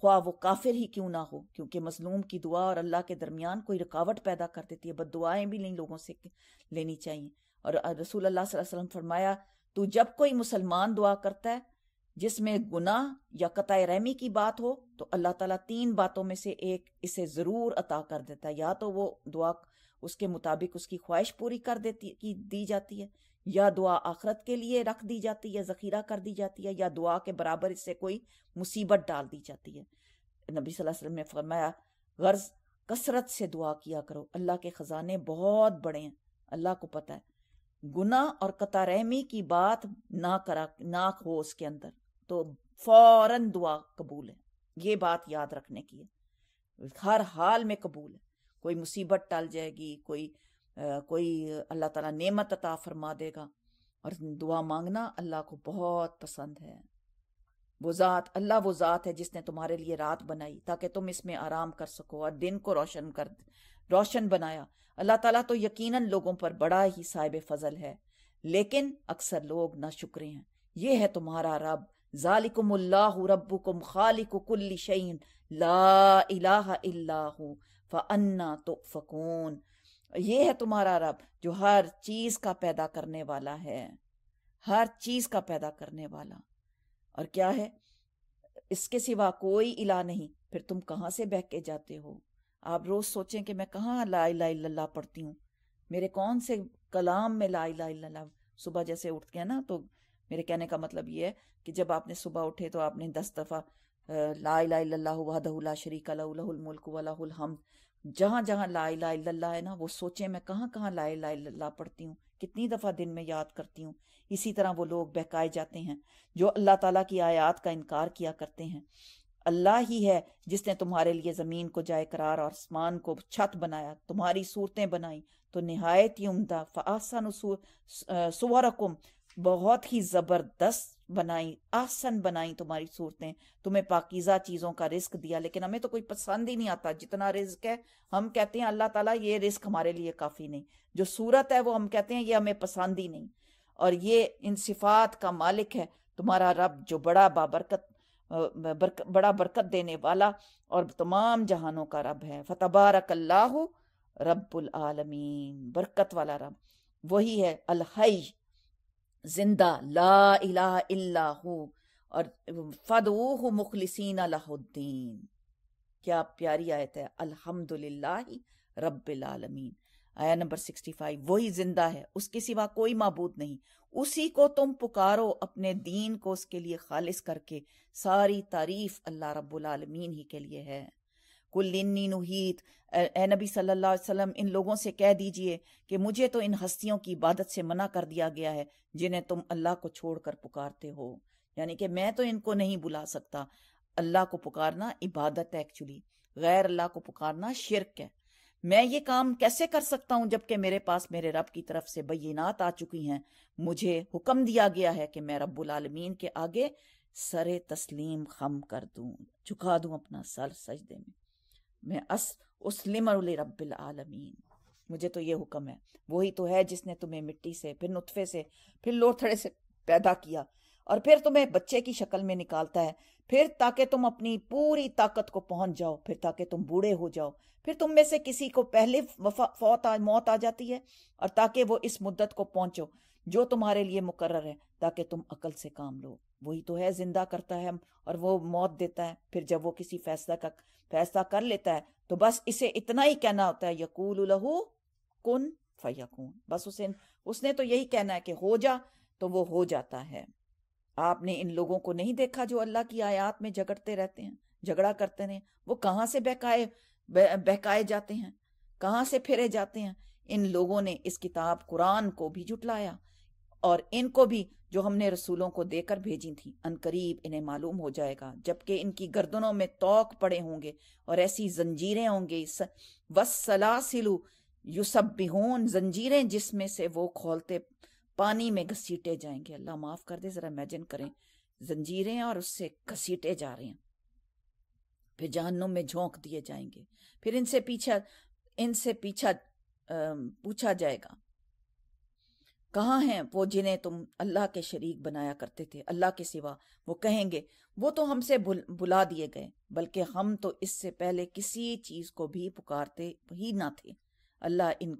ख्वा वो काफिर ही क्यों ना हो क्योंकि मजलूम की दुआ और अल्लाह के दरमियान कोई रुकावट पैदा कर देती है बद दुआएं भी नहीं लोगों से लेनी चाहिए और रसूल अल्लाह वसल्लम फरमाया तो जब कोई मुसलमान दुआ करता है जिसमें गुनाह या कत रहमी की बात हो तो अल्लाह ताला तीन बातों में से एक इसे ज़रूर अता कर देता है या तो वो दुआ उसके मुताबिक उसकी ख्वाहिश पूरी कर देती की दी जाती है या दुआ आखरत के लिए रख दी जाती है ज़ख़ीरा कर दी जाती है या दुआ के बराबर इससे कोई मुसीबत डाल दी जाती है नबी सल्लल्लाहु अलैहि वसल्लम ने फरमाया गर्ज कसरत से दुआ किया करो अल्लाह के ख़जाने बहुत बड़े हैं अल्लाह को पता है गुना और कतारहमी की बात ना करा ना हो उसके अंदर तो फौरन दुआ कबूल है ये बात याद रखने की है हर हाल में कबूल है कोई मुसीबत टल जाएगी कोई कोई अल्लाह ताला नेमत अता फरमा देगा और दुआ मांगना अल्लाह को बहुत पसंद है वो ज़ात अल्लाह वो ज़ात है जिसने तुम्हारे लिए रात बनाई ताकि तुम इसमें आराम कर सको और दिन को रोशन कर रोशन बनाया अल्लाह ताला तो यकीनन लोगों पर बड़ा ही साहिब फजल है लेकिन अक्सर लोग ना शुक्रे हैं ये है तुम्हारा रब जालिकुमुल्लाह रब्बुकुम खालिकु कुल्ली शैइन ला इलाहा इल्लाहु फअन्ना तुफकून ये है तुम्हारा रब जो हर चीज का पैदा करने वाला है हर चीज का पैदा करने वाला और क्या है इसके सिवा कोई इला नहीं फिर तुम कहाँ से बह के जाते हो आप रोज सोचें कि मैं कहाँ ला इला इल्लल्लाह पढ़ती हूँ मेरे कौन से कलाम में ला इला इल्लल्लाह सुबह जैसे उठ गया ना तो मेरे कहने का मतलब ये है कि जब आपने सुबह उठे तो आपने दस दफ़ा ला इला इल्लल्लाहु वहदहु ला शरीक लहु मुल्क व लहुल जहाँ जहाँ ला ला ला है ना वो सोचें मैं कहाँ कहाँ ला ला ला पढ़ती हूँ कितनी दफ़ा दिन में याद करती हूँ इसी तरह वो लोग बहकाए जाते हैं जो अल्लाह ताला की आयात का इनकार किया करते हैं अल्लाह ही है जिसने तुम्हारे लिए ज़मीन को जाए करार और आसमान को छत बनाया तुम्हारी सूरतें बनाई तो नहायत ही उमदा फ़ासन सुवरकुम बहुत ही ज़बरदस्त बनाई आसन बनाई तुम्हारी सूरतें तुम्हें पाकिज़ा चीज़ों का रिस्क दिया लेकिन हमें तो कोई पसंद ही नहीं आता जितना रिस्क है हम कहते हैं अल्लाह ताला ये रिस्क हमारे लिए काफ़ी नहीं जो सूरत है वो हम कहते हैं ये हमें पसंद ही नहीं और ये इन सिफात का मालिक है तुम्हारा रब जो बड़ा बाबरकत बरक, बड़ा बरकत देने वाला और तमाम जहानों का रब है फतबारक अल्लाह रब्बुल आलमीन बरकत वाला रब वही है अलहई जिंदा ला इला इला और फदूह मुखलिसन अलाउद्दीन क्या प्यारी आयत है अलहमदुल्ला रबालमीन आलमीन आया नंबर सिक्सटी फाइव वही जिंदा है उसके सिवा कोई मबूद नहीं उसी को तुम पुकारो अपने दीन को उसके लिए खालिस करके सारी तारीफ अल्लाह रब्बुल आलमीन ही के लिए है कुल्लिन्नी नुहीत ए नबी सल्लल्लाहु अलैहि वसल्लम इन लोगों से कह दीजिए कि मुझे तो इन हस्तियों की इबादत से मना कर दिया गया है जिन्हें तुम अल्लाह को छोड़कर पुकारते हो यानी कि मैं तो इनको नहीं बुला सकता अल्लाह को पुकारना इबादत है एक्चुअली गैर अल्लाह को पुकारना शिरक है मैं ये काम कैसे कर सकता हूँ जबकि मेरे पास मेरे रब की तरफ से बैनात आ चुकी हैं मुझे हुक्म दिया गया है कि मैं रब्बुल आलमीन के आगे सरे तस्लीम खम कर दूं झुका दूं अपना सर सजदे में मैं अस उसलिम रब्बिल आलमीन मुझे तो ये हुक्म है वही तो है जिसने तुम्हें मिट्टी से फिर नुतफे से फिर लोथड़े से पैदा किया और फिर तुम्हें बच्चे की शक्ल में निकालता है फिर ताकि तुम अपनी पूरी ताकत को पहुंच जाओ फिर ताकि तुम बूढ़े हो जाओ फिर तुम में से किसी को पहले फौत आ, मौत आ जाती है और ताकि वो इस मुद्दत को पहुंचो जो तुम्हारे लिए मुकर्र है ताकि तुम अकल से काम लो वही तो है जिंदा करता है और वो मौत देता है फिर जब वो किसी फैसला का फैसला कर लेता है तो बस इसे इतना ही कहना होता है यकूल लहू कुन फयकून बस उसे उसने तो यही कहना है कि हो जा तो वो हो जाता है आपने इन लोगों को नहीं देखा जो अल्लाह की आयात में झगड़ते रहते हैं झगड़ा करते रहे वो कहाँ से बहकाए बहकाए जाते हैं कहाँ से फिरे जाते हैं इन लोगों ने इस किताब कुरान को भी जुटलाया और इनको भी जो हमने रसूलों को देकर भेजी थी अनकरीब इन्हें मालूम हो जाएगा जबकि इनकी गर्दनों में तोक पड़े होंगे और ऐसी जंजीरें होंगी वसलासिलू युसब बिहून जंजीरें जिसमें से वो खोलते पानी में घसीटे जाएंगे अल्लाह माफ कर दे जरा इमेजिन करें जंजीरें और उससे घसीटे जा रहे हैं फिर जहनों में झोंक दिए जाएंगे फिर इनसे पीछा इनसे पीछा पूछा जाएगा कहाँ हैं वो जिन्हें तुम अल्लाह के शरीक बनाया करते थे अल्लाह के सिवा वो कहेंगे वो तो हमसे बुल, बुला दिए गए बल्कि हम तो इससे पहले किसी चीज को भी पुकारते ही ना थे अल्लाह इन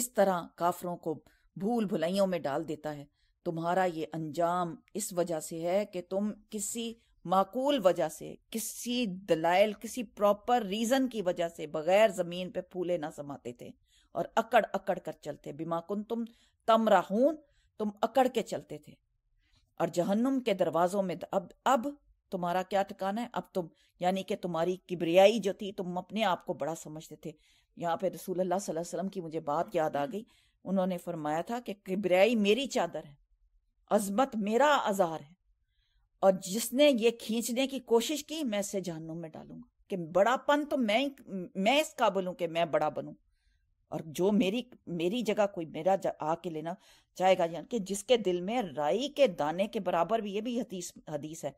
इस तरह काफरों को भूल भुलाइयों में डाल देता है तुम्हारा ये अंजाम इस वजह से है कि तुम किसी माकूल वजह से किसी दलाइल किसी प्रॉपर रीजन की वजह से बगैर जमीन पे फूले ना समाते थे और अकड़ अकड़ कर चलते बिमा तुम तम राहून तुम अकड़ के चलते थे और जहन्नुम के दरवाजों में अब अब तुम्हारा क्या ठिकाना है अब तुम यानी कि तुम्हारी किबरियाई जो थी तुम अपने आप को बड़ा समझते थे यहाँ पे रसूल अल्लाह सल्लल्लाहु अलैहि वसल्लम की मुझे बात याद आ गई उन्होंने फरमाया था कि किबरियाई मेरी चादर है अजमत मेरा आजार है और जिसने ये खींचने की कोशिश की मैं इसे जहन्नुम में डालूंगा कि बड़ापन तो मैं मैं इस काबिल हूं कि मैं बड़ा बनू और जो मेरी मेरी जगह कोई मेरा आके लेना चाहेगा यानी कि जिसके दिल में राई के दाने के बराबर भी ये भी हदीस हदीस है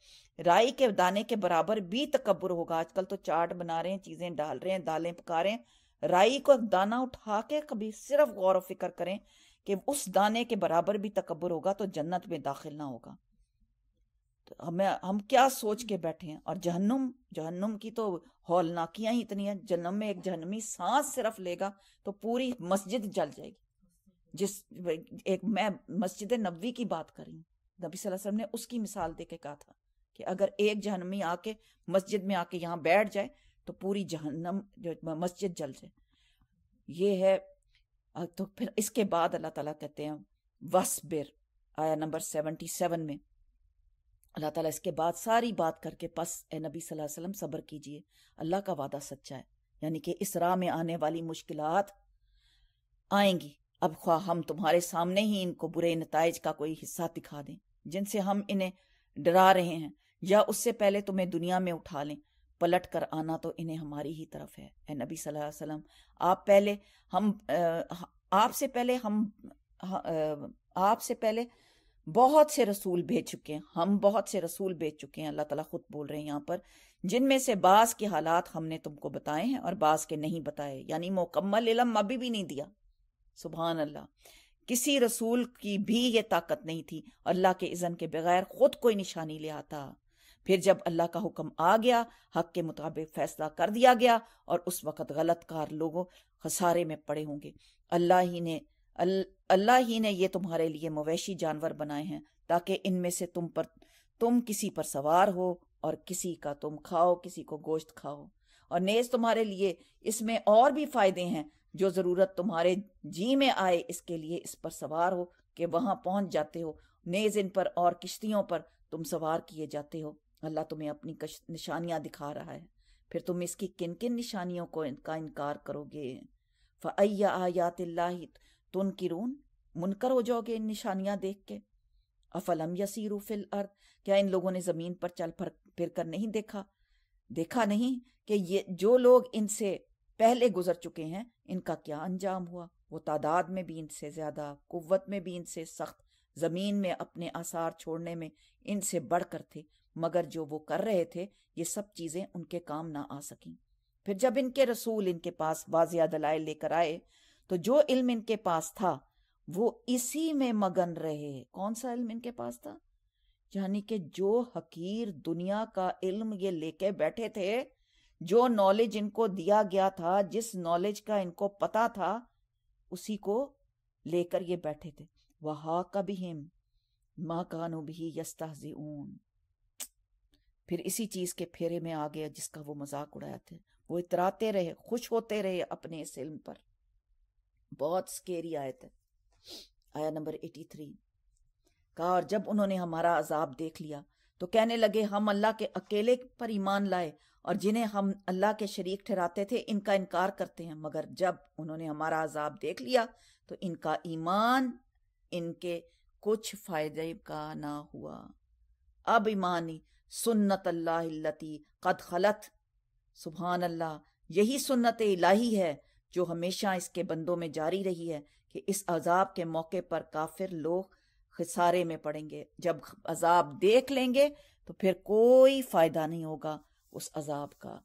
राई के दाने के बराबर भी तकबर होगा आजकल तो चाट बना रहे हैं चीज़ें डाल रहे हैं दालें पका रहे हैं राई को दाना उठा के कभी सिर्फ गौर व फिक्र करें कि उस दाने के बराबर भी तकबर होगा तो जन्नत में दाखिल ना होगा तो हमें हम क्या सोच के बैठे हैं और जहन्नुम जहन्नुम की तो हौलनाकियां ही इतनी हैं जन्म में एक जहनमी सांस सिर्फ लेगा तो पूरी मस्जिद जल जाएगी जिस एक मैं मस्जिद नबी की बात कर रही हूँ नबी वसल्लम ने उसकी मिसाल दे के कहा था कि अगर एक जहनमी आके मस्जिद में आके यहाँ बैठ जाए तो पूरी जहन्नम जो मस्जिद जल जाए ये है तो फिर इसके बाद अल्लाह ताला कहते हैं वसबिर आया नंबर सेवेंटी सेवन में अल्लाह ताला इसके बाद सारी बात करके पस ए नबी सल्लल्लाहु वसल्लम सब्र कीजिए अल्लाह का वादा सच्चा है यानी कि इस राह में आने वाली मुश्किल आएंगी अब ख्वा हम तुम्हारे सामने ही इनको बुरे नतज का कोई हिस्सा दिखा दें जिनसे हम इन्हें डरा रहे हैं या उससे पहले तुम्हें दुनिया में उठा लें पलट कर आना तो इन्हें हमारी ही तरफ है ए नबी सल अलैहि आप पहले हम आपसे पहले हम आपसे पहले बहुत से रसूल भेज चुके हैं हम बहुत से रसूल भेज चुके हैं अल्लाह ताला खुद बोल रहे हैं यहाँ पर जिनमें से बास के हालात हमने तुमको बताए हैं और बास के नहीं बताए यानी मुकम्मल इलम अभी भी नहीं दिया सुबहान अल्लाह किसी रसूल की भी ये ताकत नहीं थी अल्लाह के इज़न के बगैर खुद कोई निशानी ले आता फिर जब अल्लाह का हुक्म आ गया हक के मुताबिक फैसला कर दिया गया और उस वक़्त गलत कार लोगों खसारे में पड़े होंगे अल्लाह ही ने अल्लाह ही ने ये तुम्हारे लिए मवेशी जानवर बनाए हैं ताकि इनमें से तुम पर तुम किसी पर सवार हो और किसी का तुम खाओ किसी को गोश्त खाओ और नेज तुम्हारे लिए इसमें और भी फायदे हैं जो जरूरत तुम्हारे जी में आए इसके लिए इस पर सवार हो कि वहां पहुंच जाते हो नेज इन पर और किश्तियों पर तुम सवार किए जाते हो अल्लाह तुम्हें अपनी निशानियां दिखा रहा है फिर तुम इसकी किन किन निशानियों को इनका इनकार करोगे फ़ैया आयात तुनकिरून मुनकर हो जाओगे इन निशानियां देख के अफलम यसीरू फिल अर्द क्या इन लोगों ने जमीन पर चल फर फिर कर नहीं देखा देखा नहीं कि ये जो लोग इनसे पहले गुजर चुके हैं इनका क्या अंजाम हुआ वो तादाद में भी इनसे ज्यादा कुत में भी इनसे सख्त जमीन में अपने आसार छोड़ने में इनसे बढ़कर थे मगर जो वो कर रहे थे ये सब चीजें उनके काम ना आ सकीं फिर जब इनके रसूल इनके पास वाजिया दलाए लेकर आए तो जो इल्म इनके पास था वो इसी में मगन रहे कौन सा इल्म इनके पास था यानी कि जो हकीर दुनिया का इल्म ये लेके बैठे थे जो नॉलेज इनको दिया गया था जिस नॉलेज का इनको पता था उसी को लेकर ये बैठे थे वहा कभी हिम माँ कानो भी यस्ताजी ऊन फिर इसी चीज के फेरे में आ गया जिसका वो मजाक उड़ाया थे वो इतराते रहे खुश होते रहे अपने इस इल्म पर बहुत स्केरी आयत है आया नंबर एटी थ्री कहा और जब उन्होंने हमारा अजाब देख लिया तो कहने लगे हम अल्लाह के अकेले पर ईमान लाए और जिन्हें हम अल्लाह के शरीक ठहराते थे इनका इनकार करते हैं मगर जब उन्होंने हमारा अजाब देख लिया तो इनका ईमान इनके कुछ फायदे का ना हुआ अब ईमानी सुन्नत अल्लाह कद खलत सुबहान अल्लाह यही सुन्नत इलाही है जो हमेशा इसके बंदों में जारी रही है कि इस अजाब के मौके पर काफिर लोग खिसारे में पड़ेंगे जब अजाब देख लेंगे तो फिर कोई फ़ायदा नहीं होगा उस अजाब का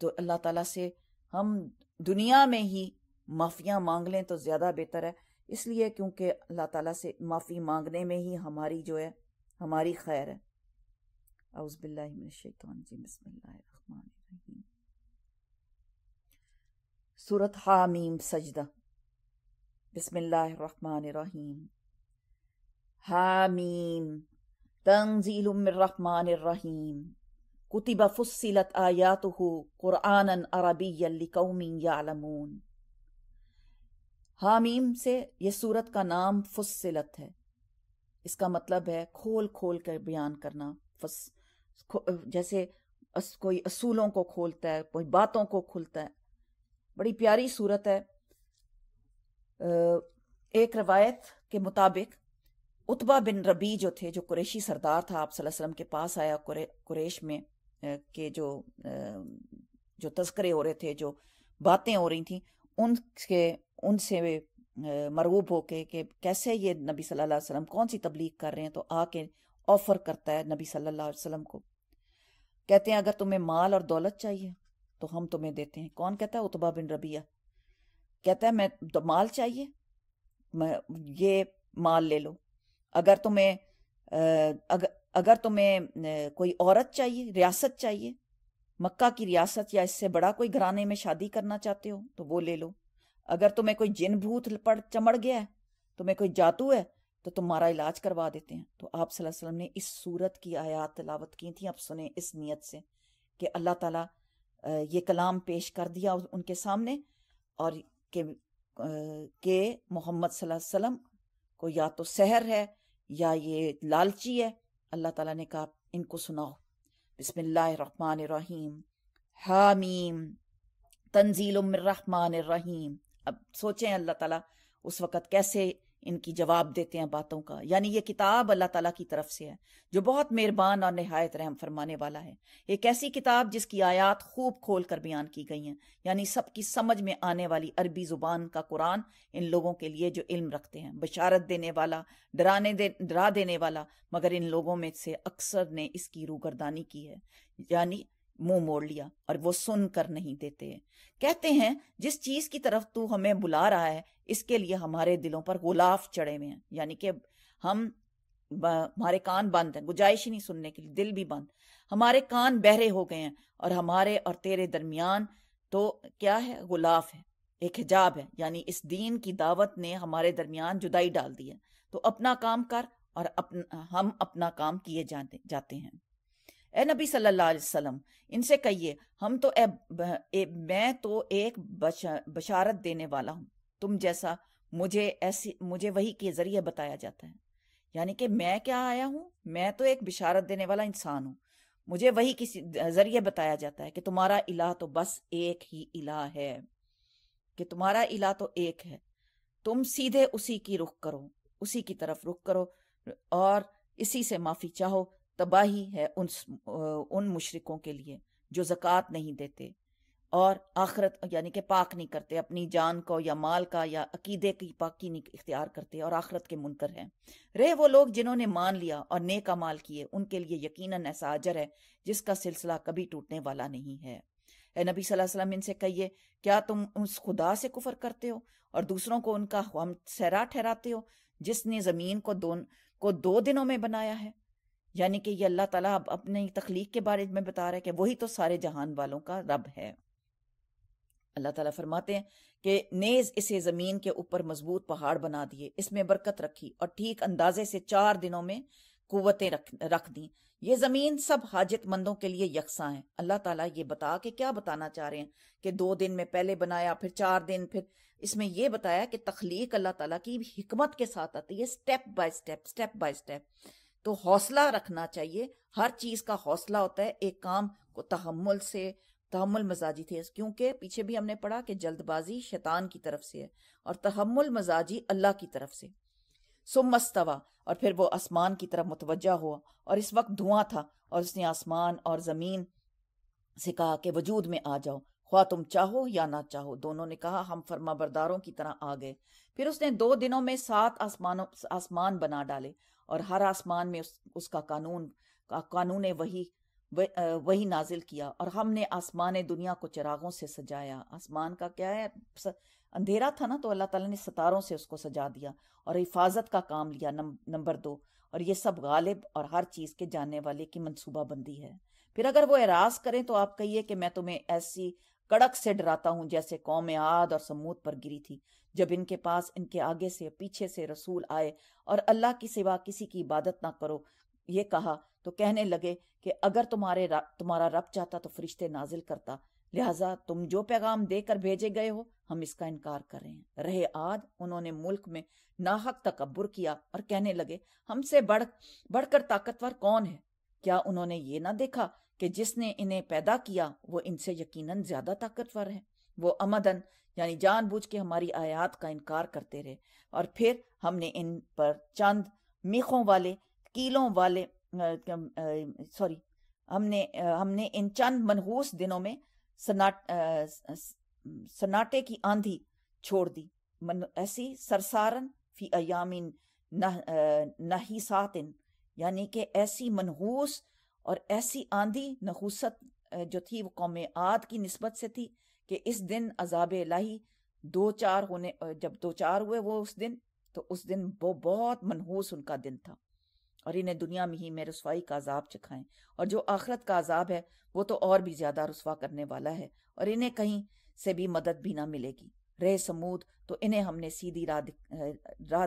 तो अल्लाह ताला से हम दुनिया में ही माफ़ियाँ मांग लें तो ज़्यादा बेहतर है इसलिए क्योंकि अल्लाह ताला से माफ़ी मांगने में ही हमारी जो है हमारी खैर है अउज़बिल्लिमिनशैतवान जी सूरत हामीम सजदा बिस्मिल्लाहिर्रहमानिर्रहीम हामीम तंजील मिर्रहमानिर्रहीम कुतिब फुस्सिलत आयातुहु कुरानन अरबिय्यन लिकौमिन यालमून हामीम से यह सूरत का नाम फुस्सिलत है इसका मतलब है खोल खोल कर बयान करना फस, जैसे अस, कोई असूलों को खोलता है कोई बातों को खुलता है बड़ी प्यारी सूरत है एक रवायत के मुताबिक उतबा बिन रबी जो थे जो कुरेशी सरदार था आप वसल्लम के पास आया कुरे कुरेश में के जो जो तस्करे हो रहे थे जो बातें हो रही थी उनके उनसे मरूब होके कि कैसे ये नबी सल्लल्लाहु अलैहि वसल्लम कौन सी तबलीग कर रहे हैं तो आके ऑफ़र करता है नबी सल्लल्लाहु अलैहि वसल्लम को कहते हैं अगर तुम्हें माल और दौलत चाहिए तो हम तुम्हें देते हैं कौन कहता है उतबा बिन रबिया कहता है मैं तो माल चाहिए मैं ये माल ले लो अगर तुम्हें अगर अगर तुम्हें कोई औरत चाहिए रियासत चाहिए मक्का की रियासत या इससे बड़ा कोई घराने में शादी करना चाहते हो तो वो ले लो अगर तुम्हें कोई जिन भूत पड़ चमड़ गया है तुम्हें कोई जादू है तो तुम्हारा इलाज करवा देते हैं तो आप सल्लल्लाहु अलैहि वसल्लम ने इस सूरत की आयत तलावत की थी आप सुने इस नीयत से कि अल्लाह ताला ये कलाम पेश कर दिया उनके सामने और के के मोहम्मद वसल्लम को या तो सहर है या ये लालची है अल्लाह ताला ने कहा इनको सुनाओ बिस्मिल्लाहिर्रहमानिर्रहीम हामीम तंजील रहमान रहीम अब सोचें अल्लाह ताला उस वक़्त कैसे इनकी जवाब देते हैं बातों का यानी ये किताब अल्लाह ताला की तरफ से है जो बहुत मेहरबान और नहायत रहम फरमाने वाला है एक ऐसी किताब जिसकी आयात खूब खोल कर बयान की गई हैं यानी सबकी समझ में आने वाली अरबी ज़ुबान का कुरान इन लोगों के लिए जो इल्म रखते हैं बशारत देने वाला डराने दे डरा देने वाला मगर इन लोगों में से अक्सर ने इसकी रूगरदानी की है यानी मुंह मोड़ लिया और वो सुन कर नहीं देते हैं कहते हैं जिस चीज की तरफ तू हमें बुला रहा है इसके लिए हमारे दिलों पर गुलाफ चढ़े हुए हैं यानी कि हम हमारे कान बंद हैं गुजाइश ही नहीं सुनने के लिए दिल भी बंद हमारे कान बहरे हो गए हैं और हमारे और तेरे दरमियान तो क्या है गुलाफ है एक हिजाब है यानी इस दीन की दावत ने हमारे दरमियान जुदाई डाल दी है तो अपना काम कर और अपन हम अपना काम किए जाते जाते हैं ए नबी सल्लल्लाहु अलैहि वसल्लम इनसे कहिए हम तो ए, ए, मैं तो एक बशा, बशारत देने वाला हूँ तुम जैसा मुझे ऐसी मुझे वही के जरिए बताया जाता है यानी कि मैं क्या आया हूँ मैं तो एक बिशारत देने वाला इंसान हूँ मुझे वही किसी जरिए बताया जाता है कि तुम्हारा इला तो बस एक ही इला है कि तुम्हारा इला तो एक है तुम सीधे उसी की रुख करो उसी की तरफ रुख करो और इसी से माफी चाहो तबाही है उन उन मुशरकों के लिए जो ज़क़़त नहीं देते और आखरत यानी कि पाक नहीं करते अपनी जान को या माल का या अकीदे की पाकी नहीं इख्तियार करते और आखरत के मुनकर हैं रहे वो लोग जिन्होंने मान लिया और नेक माल किए उनके लिए यकीनन ऐसा अजर है जिसका सिलसिला कभी टूटने वाला नहीं है ए नबी वसल्लम इनसे कहिए क्या तुम उस खुदा से कुफर करते हो और दूसरों को उनका हम सहरा ठहराते हो जिसने ज़मीन को दो को दो दिनों में बनाया है यानी कि ये अल्लाह ताला अब अपने तख्लीक के बारे में बता रहे है कि वही तो सारे जहान वालों का रब है अल्लाह ताला फरमाते हैं कि नेज इसे ज़मीन के ऊपर मजबूत पहाड़ बना दिए इसमें बरकत रखी और ठीक अंदाजे से चार दिनों में कुतें रख रख दी ये ज़मीन सब हाजतमंदों के लिए यकसा है अल्लाह ताला ये बता के क्या बताना चाह रहे हैं कि दो दिन में पहले बनाया फिर चार दिन फिर इसमें यह बताया कि तखलीक अल्लाह ताला की हिकमत के साथ आती है step by step step by step तो हौसला रखना चाहिए हर चीज़ का हौसला होता है एक काम को तहमुल से तहमुल मजाजी थे क्योंकि पीछे भी हमने पढ़ा कि जल्दबाजी शैतान की तरफ से है और तहमुल मजाजी अल्लाह की तरफ से सुमस्तवा और फिर वो आसमान की तरफ मुतवजा हुआ और इस वक्त धुआं था और उसने आसमान और ज़मीन से कहा कि वजूद में आ जाओ ख्वा तुम चाहो या ना चाहो दोनों ने कहा हम फर्मा बरदारों की तरह आ गए फिर उसने दो दिनों में सात आसमानों आसमान बना डाले और हर आसमान में उस, उसका कानून का कानून वही वह, वही नाजिल किया और हमने आसमान दुनिया को चिरागों से सजाया आसमान का क्या है स, अंधेरा था ना तो अल्लाह ताला ने सितारों से उसको सजा दिया और हिफाजत का काम लिया नंबर दो और ये सब गालिब और हर चीज़ के जानने वाले की मनसूबा बंदी है फिर अगर वो एराज करें तो आप कहिए कि मैं तुम्हें ऐसी कड़क से डराता हूं जैसे कौम आद और समूद पर गिरी थी जब इनके पास इनके आगे से पीछे से रसूल आए और अल्लाह की सिवा किसी की इबादत ना करो ये कहा तो कहने लगे कि अगर तुम्हारे तुम्हारा रब चाहता तो फरिश्ते नाजिल करता लिहाजा तुम जो पैगाम देकर भेजे गए हो हम इसका इनकार कर रहे हैं रहे आद उन्होंने मुल्क में नाहक तकबर किया और कहने लगे हमसे बढ़ बढ़कर ताकतवर कौन है क्या उन्होंने ये ना देखा कि जिसने इन्हें पैदा किया वो इनसे यकीनन ज्यादा ताकतवर है वो अमदन यानी जानबूझ के हमारी आयात का इनकार करते रहे और फिर हमने इन पर चंद मीखों वाले कीलों वाले सॉरी हमने हमने इन चंद मनहूस दिनों में सनाट सनाटे की आंधी छोड़ दी मन ऐसी सरसारन फी अयामिन नहीं सातिन यानी कि ऐसी मनहूस और ऐसी आंधी नहूसत जो थी वो कौम आद की नस्बत से थी कि इस दिन अजाब लाही दो चार होने जब दो चार हुए वो उस दिन तो उस दिन वो बहुत मनहूस उनका दिन था और इन्हें दुनिया में ही मैं रसवाई का अजाब चखाएं और जो आखरत का अजाब है वो तो और भी ज्यादा रसवा करने वाला है और इन्हें कहीं से भी मदद भी ना मिलेगी रे समूद तो इन्हें हमने सीधी राह राह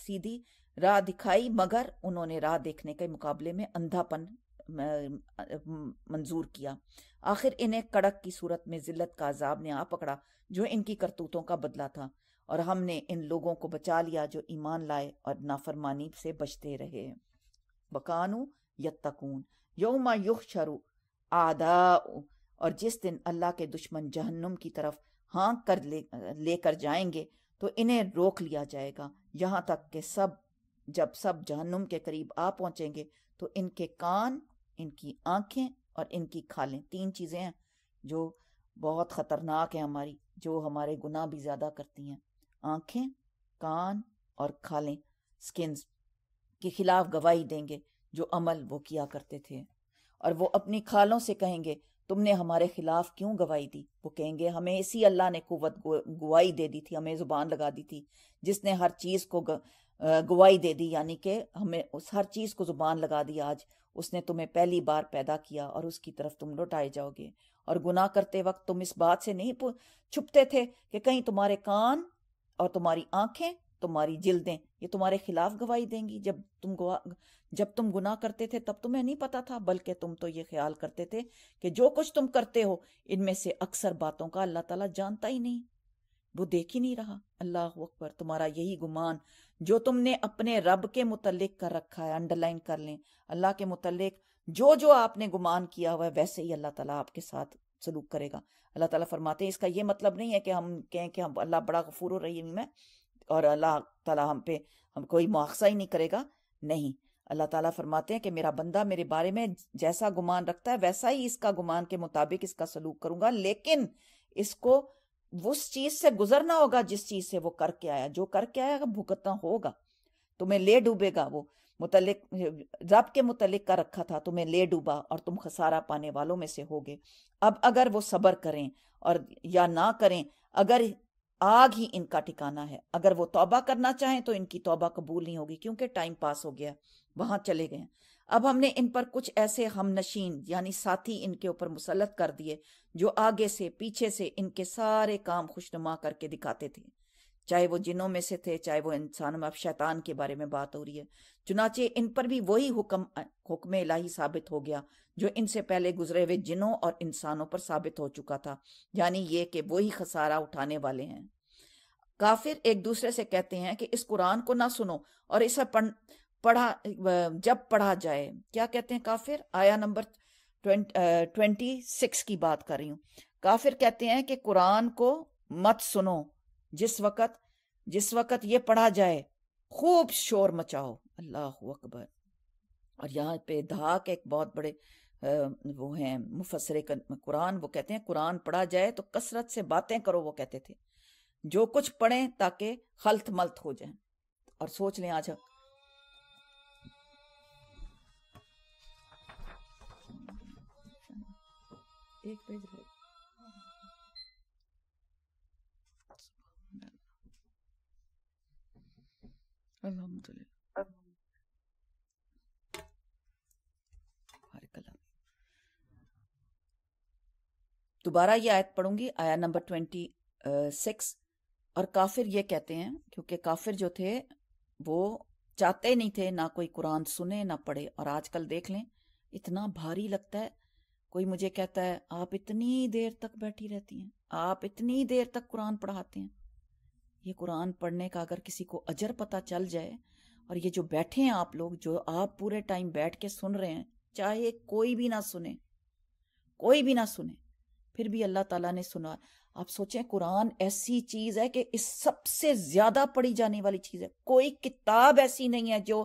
सीधी राह दिखाई मगर उन्होंने राह देखने के मुकाबले में अंधापन मंजूर किया आखिर इन्हें कड़क की सूरत में जिल्लत का अजाब ने आ पकड़ा जो इनकी करतूतों का बदला था और हमने इन लोगों को बचा लिया जो ईमान लाए और नाफरमानी से बचते रहे बकानु यत्तकून यौमा युख शरु आदा और जिस दिन अल्लाह के दुश्मन जहन्नुम की तरफ हाँक कर ले लेकर जाएंगे तो इन्हें रोक लिया जाएगा यहाँ तक कि सब जब सब जहन्नुम के करीब आ पहुँचेंगे तो इनके कान इनकी आँखें और इनकी खालें तीन चीज़ें हैं जो बहुत ख़तरनाक है हमारी जो हमारे गुनाह भी ज़्यादा करती हैं आँखें कान और खालें स्किन्स के खिलाफ गवाही देंगे जो अमल वो किया करते थे और वो अपनी खालों से कहेंगे तुमने हमारे खिलाफ क्यों गवाही दी वो कहेंगे हमें इसी अल्लाह ने क़ुत गवाही दे दी थी हमें ज़ुबान लगा दी थी जिसने हर चीज़ को गवाही दे दी यानी कि हमें उस हर चीज़ को ज़ुबान लगा दी आज उसने तुम्हें पहली बार पैदा किया और उसकी तरफ तुम लौटाए जाओगे और गुनाह करते वक्त तुम इस बात से नहीं छुपते थे कि कहीं तुम्हारे कान और तुम्हारी आंखें तुम्हारी जिल्दें ये तुम्हारे खिलाफ गवाही देंगी जब तुम जब तुम गुनाह करते थे तब तुम्हें नहीं पता था बल्कि तुम तो ये ख्याल करते थे कि जो कुछ तुम करते हो इनमें से अक्सर बातों का अल्लाह ताला जानता ही नहीं वो देख ही नहीं रहा अल्लाह अकबर तुम्हारा यही गुमान जो तुमने अपने रब के मुतलिक कर रखा है अंडरलाइन कर लें अल्लाह के मुतलिक जो जो आपने गुमान किया हुआ है वैसे ही अल्लाह ताला आपके साथ सलूक करेगा अल्लाह ताला फरमाते हैं इसका ये मतलब नहीं है कि हम कहें कि हम अल्लाह बड़ा गफूर रहीम है और अल्लाह ताला हम पे हम कोई मुआवजा ही नहीं करेगा नहीं अल्लाह ताला फरमाते हैं कि मेरा बंदा मेरे बारे में जैसा गुमान रखता है वैसा ही इसका गुमान के मुताबिक इसका सलूक करूंगा लेकिन इसको वो उस चीज से गुजरना होगा जिस चीज से वो करके आया जो करके आया भुगतना होगा तुम्हें ले डूबेगा वो मुतलिक रब के मुतलिक का रखा था तुम्हें ले डूबा और तुम खसारा पाने वालों में से होगे अब अगर वो सबर करें और या ना करें अगर आग ही इनका ठिकाना है अगर वो तौबा करना चाहें तो इनकी तौबा कबूल नहीं होगी क्योंकि टाइम पास हो गया वहां चले गए अब हमने इन पर कुछ ऐसे हम नशीन यानी साथी इनके ऊपर मुसलत कर दिए जो आगे से पीछे से इनके सारे काम खुशनुमा करके दिखाते थे चाहे वो जिनों में से थे चाहे वो इंसान में अब शैतान के बारे में बात हो रही है चुनाचे इन पर भी वही हुक्म हुक्म इलाही साबित हो गया जो इनसे पहले गुजरे हुए जिनों और इंसानों पर साबित हो चुका था यानी ये कि वही खसारा उठाने वाले हैं काफिर एक दूसरे से कहते हैं कि इस कुरान को ना सुनो और इसे पढ़ पढ़ा जब पढ़ा जाए क्या कहते हैं काफिर आया नंबर ट्वेंटी सिक्स की बात कर रही हूँ काफिर कहते हैं कि कुरान को मत सुनो जिस वक़्त जिस वक़्त ये पढ़ा जाए खूब शोर मचाओ अल्लाह अकबर और यहाँ पे धाक एक बहुत बड़े वो हैं मुफसर कुरान वो कहते हैं कुरान पढ़ा जाए तो कसरत से बातें करो वो कहते थे जो कुछ पढ़ें ताकि खल्त मल्त हो जाए और सोच लें आज एक पेज रह दोबारा ये आयत पढ़ूंगी आया नंबर ट्वेंटी सिक्स और काफिर ये कहते हैं क्योंकि काफिर जो थे वो चाहते नहीं थे ना कोई कुरान सुने ना पढ़े और आजकल देख लें इतना भारी लगता है कोई मुझे कहता है आप इतनी देर तक बैठी रहती हैं आप इतनी देर तक कुरान पढ़ाते हैं ये कुरान पढ़ने का अगर किसी को अजर पता चल जाए और ये जो बैठे हैं आप लोग जो आप पूरे टाइम बैठ के सुन रहे हैं चाहे कोई भी ना सुने कोई भी ना सुने फिर भी अल्लाह ताला ने सुना आप सोचें कुरान ऐसी चीज है कि इस सबसे ज्यादा पढ़ी जाने वाली चीज है कोई किताब ऐसी नहीं है जो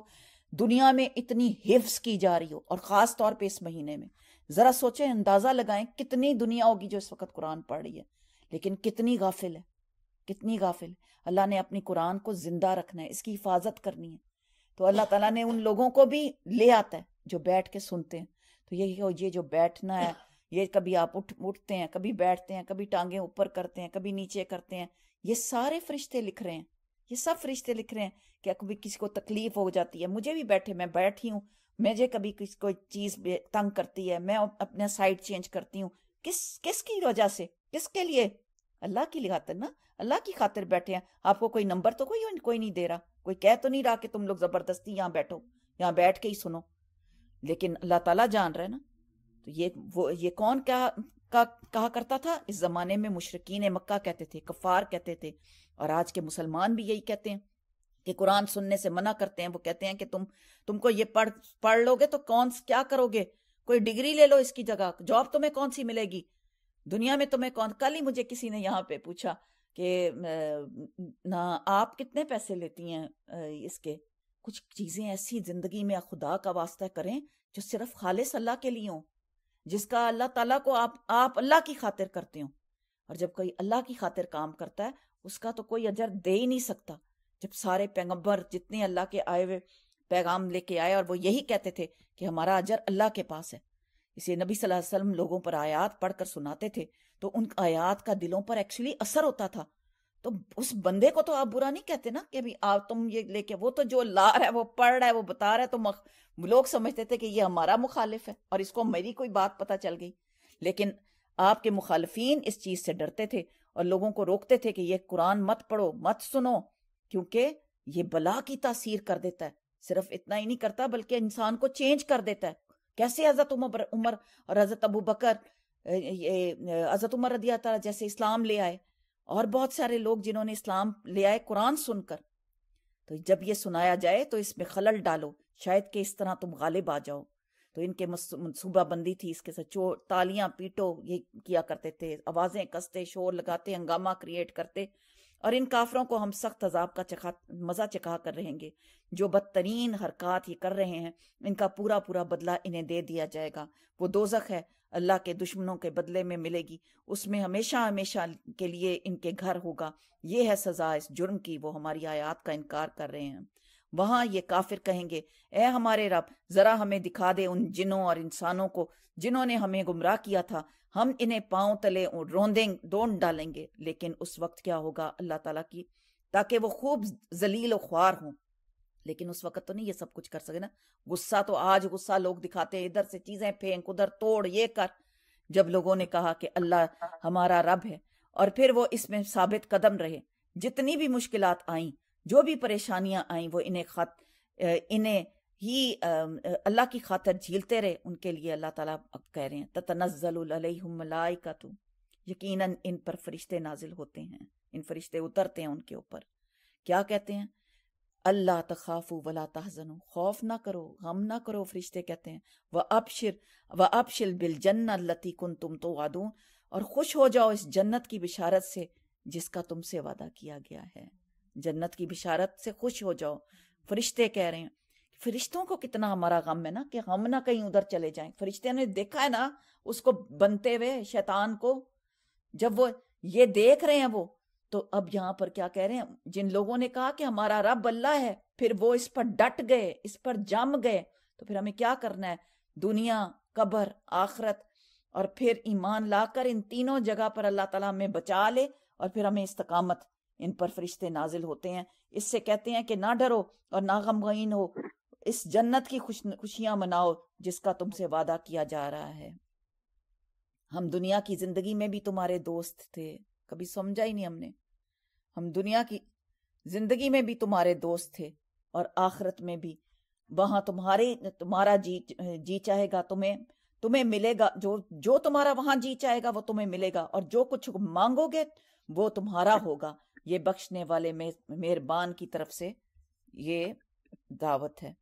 दुनिया में इतनी हिफ्स की जा रही हो और खास तौर पे इस महीने में ज़रा सोचें अंदाज़ा लगाएं कितनी दुनिया होगी जो इस वक्त कुरान पढ़ रही है लेकिन कितनी गाफिल है कितनी गाफिल अल्लाह ने अपनी कुरान को जिंदा रखना है इसकी हिफाजत करनी है तो अल्लाह ताला ने उन लोगों को भी ले आता है जो बैठ के सुनते हैं तो यही ये जो बैठना है ये कभी आप उठ उठते हैं कभी बैठते हैं कभी टांगे ऊपर करते हैं कभी नीचे करते हैं ये सारे फरिश्ते लिख रहे हैं ये सब फरिश्ते लिख रहे हैं कि कभी किसी को तकलीफ हो जाती है मुझे भी बैठे मैं बैठी हूँ मुझे कभी किस कोई चीज तंग करती है मैं अपना साइड चेंज करती हूँ किस किसकी वजह से किसके लिए अल्लाह की खातर ना अल्लाह की खातिर बैठे हैं आपको कोई नंबर तो कोई कोई नहीं दे रहा कोई कह तो नहीं रहा कि तुम लोग जबरदस्ती यहाँ बैठो यहाँ बैठ के ही सुनो लेकिन अल्लाह ताला जान रहे ना तो ये वो ये कौन क्या का कहा करता था इस जमाने में मुशरकिन मक्का कहते थे कफार कहते थे और आज के मुसलमान भी यही कहते हैं कि कुरान सुनने से मना करते हैं वो कहते हैं कि तुम तुमको ये पढ़ पढ़ लोगे तो कौन क्या करोगे कोई डिग्री ले लो इसकी जगह जॉब तुम्हें कौन सी मिलेगी दुनिया में तुम्हें कौन कल ही मुझे किसी ने यहाँ पे पूछा कि ना आप कितने पैसे लेती हैं इसके कुछ चीज़ें ऐसी ज़िंदगी में खुदा का वास्ता करें जो सिर्फ खालिश अल्लाह के लिए हो जिसका अल्लाह ताला को आप आप अल्लाह की खातिर करते हो और जब कोई अल्लाह की खातिर काम करता है उसका तो कोई अजर दे ही नहीं सकता जब सारे पैगंबर जितने अल्लाह के आए हुए पैगाम लेके आए और वो यही कहते थे कि हमारा अजर अल्लाह के पास है इसे नबी सल्लल्लाहु अलैहि वसल्लम लोगों पर आयात पढ़कर सुनाते थे तो उन आयात का दिलों पर एक्चुअली असर होता था तो उस बंदे को तो आप बुरा नहीं कहते ना कि अभी आप तुम ये लेके वो तो जो ला रहा है वो पढ़ रहा है वो बता रहा है तो मख, लोग समझते थे कि ये हमारा मुखालिफ है और इसको मेरी कोई बात पता चल गई लेकिन आपके मुखालफी इस चीज से डरते थे और लोगों को रोकते थे कि ये कुरान मत पढ़ो मत सुनो क्योंकि ये बला की तासीर कर देता है सिर्फ इतना ही नहीं करता बल्कि इंसान को चेंज कर देता है कैसे हजरत उमर उमर और हजरत अबू बकर हजरत उमर रदिया तला जैसे इस्लाम ले आए और बहुत सारे लोग जिन्होंने इस्लाम ले आए कुरान सुनकर तो जब ये सुनाया जाए तो इसमें खलल डालो शायद कि इस तरह तुम गालिब आ जाओ तो इनके मनसूबा बंदी थी इसके साथ चोर तालियां पीटो ये किया करते थे आवाज़ें कसते शोर लगाते हंगामा क्रिएट करते और इन काफरों को हम सख्त अजाब का चखा मजा चखा कर रहेंगे जो बदतरीन हरकत ये कर रहे हैं इनका पूरा पूरा बदला इन्हें दे दिया जाएगा वो दोजख है अल्लाह के दुश्मनों के बदले में मिलेगी उसमें हमेशा हमेशा के लिए इनके घर होगा ये है सजा इस जुर्म की वो हमारी आयात का इनकार कर रहे हैं वहां ये काफिर कहेंगे ए हमारे रब जरा हमें दिखा दे उन जिनों और इंसानों को जिन्होंने हमें गुमराह किया था हम इन्हें पांव तले रोंदें दोन डालेंगे लेकिन उस वक्त क्या होगा अल्लाह ताला की ताकि वो खूब जलील और ख्वार हों लेकिन उस वक्त तो नहीं ये सब कुछ कर सके ना गुस्सा तो आज गुस्सा लोग दिखाते हैं इधर से चीजें फेंक उधर तोड़ ये कर जब लोगों ने कहा कि अल्लाह हमारा रब है और फिर वो इसमें साबित कदम रहे जितनी भी मुश्किलात आई जो भी परेशानियां आई वो इन्हें खत इन्हें ही अल्लाह की खातर झीलते रहे उनके लिए अल्लाह ताला अब कह रहे हैं का तुम यकीन इन पर फरिश्ते नाजिल होते हैं इन फरिश्ते उतरते हैं उनके ऊपर क्या कहते हैं अल्लाह तखाफू वला तहजन खौफ ना करो गम ना करो फरिश्ते कहते हैं व अबशिर व अबशिल बिल जन्न लती कुन तुम तो वादू और खुश हो जाओ इस जन्नत की बिशारत से जिसका तुमसे वादा किया गया है जन्नत की बिशारत से खुश हो जाओ फरिश्ते कह रहे हैं फरिश्तों को कितना हमारा गम है ना कि हम ना कहीं उधर चले जाएं फरिश्ते ने देखा है ना उसको बनते हुए शैतान को जब वो ये देख रहे हैं वो तो अब यहाँ पर क्या कह रहे हैं जिन लोगों ने कहा कि हमारा रब अल्लाह है फिर वो इस पर डट गए इस पर जम गए तो फिर हमें क्या करना है दुनिया कबर आखरत और फिर ईमान लाकर इन तीनों जगह पर अल्लाह ताला हमें बचा ले और फिर हमें इस्तकामत इन पर फरिश्ते नाजिल होते हैं इससे कहते हैं कि ना डरो और ना गमगीन हो इस जन्नत की खुश खुशियां मनाओ जिसका तुमसे वादा किया जा रहा है हम दुनिया की जिंदगी में भी तुम्हारे दोस्त थे कभी समझा ही नहीं हमने हम दुनिया की जिंदगी में भी तुम्हारे दोस्त थे और आखरत में भी वहां तुम्हारे तुम्हारा जी जी चाहेगा तुम्हें तुम्हें मिलेगा जो जो तुम्हारा वहां जी चाहेगा वो तुम्हें मिलेगा और जो कुछ मांगोगे वो तुम्हारा होगा ये बख्शने वाले मेहरबान की तरफ से ये दावत है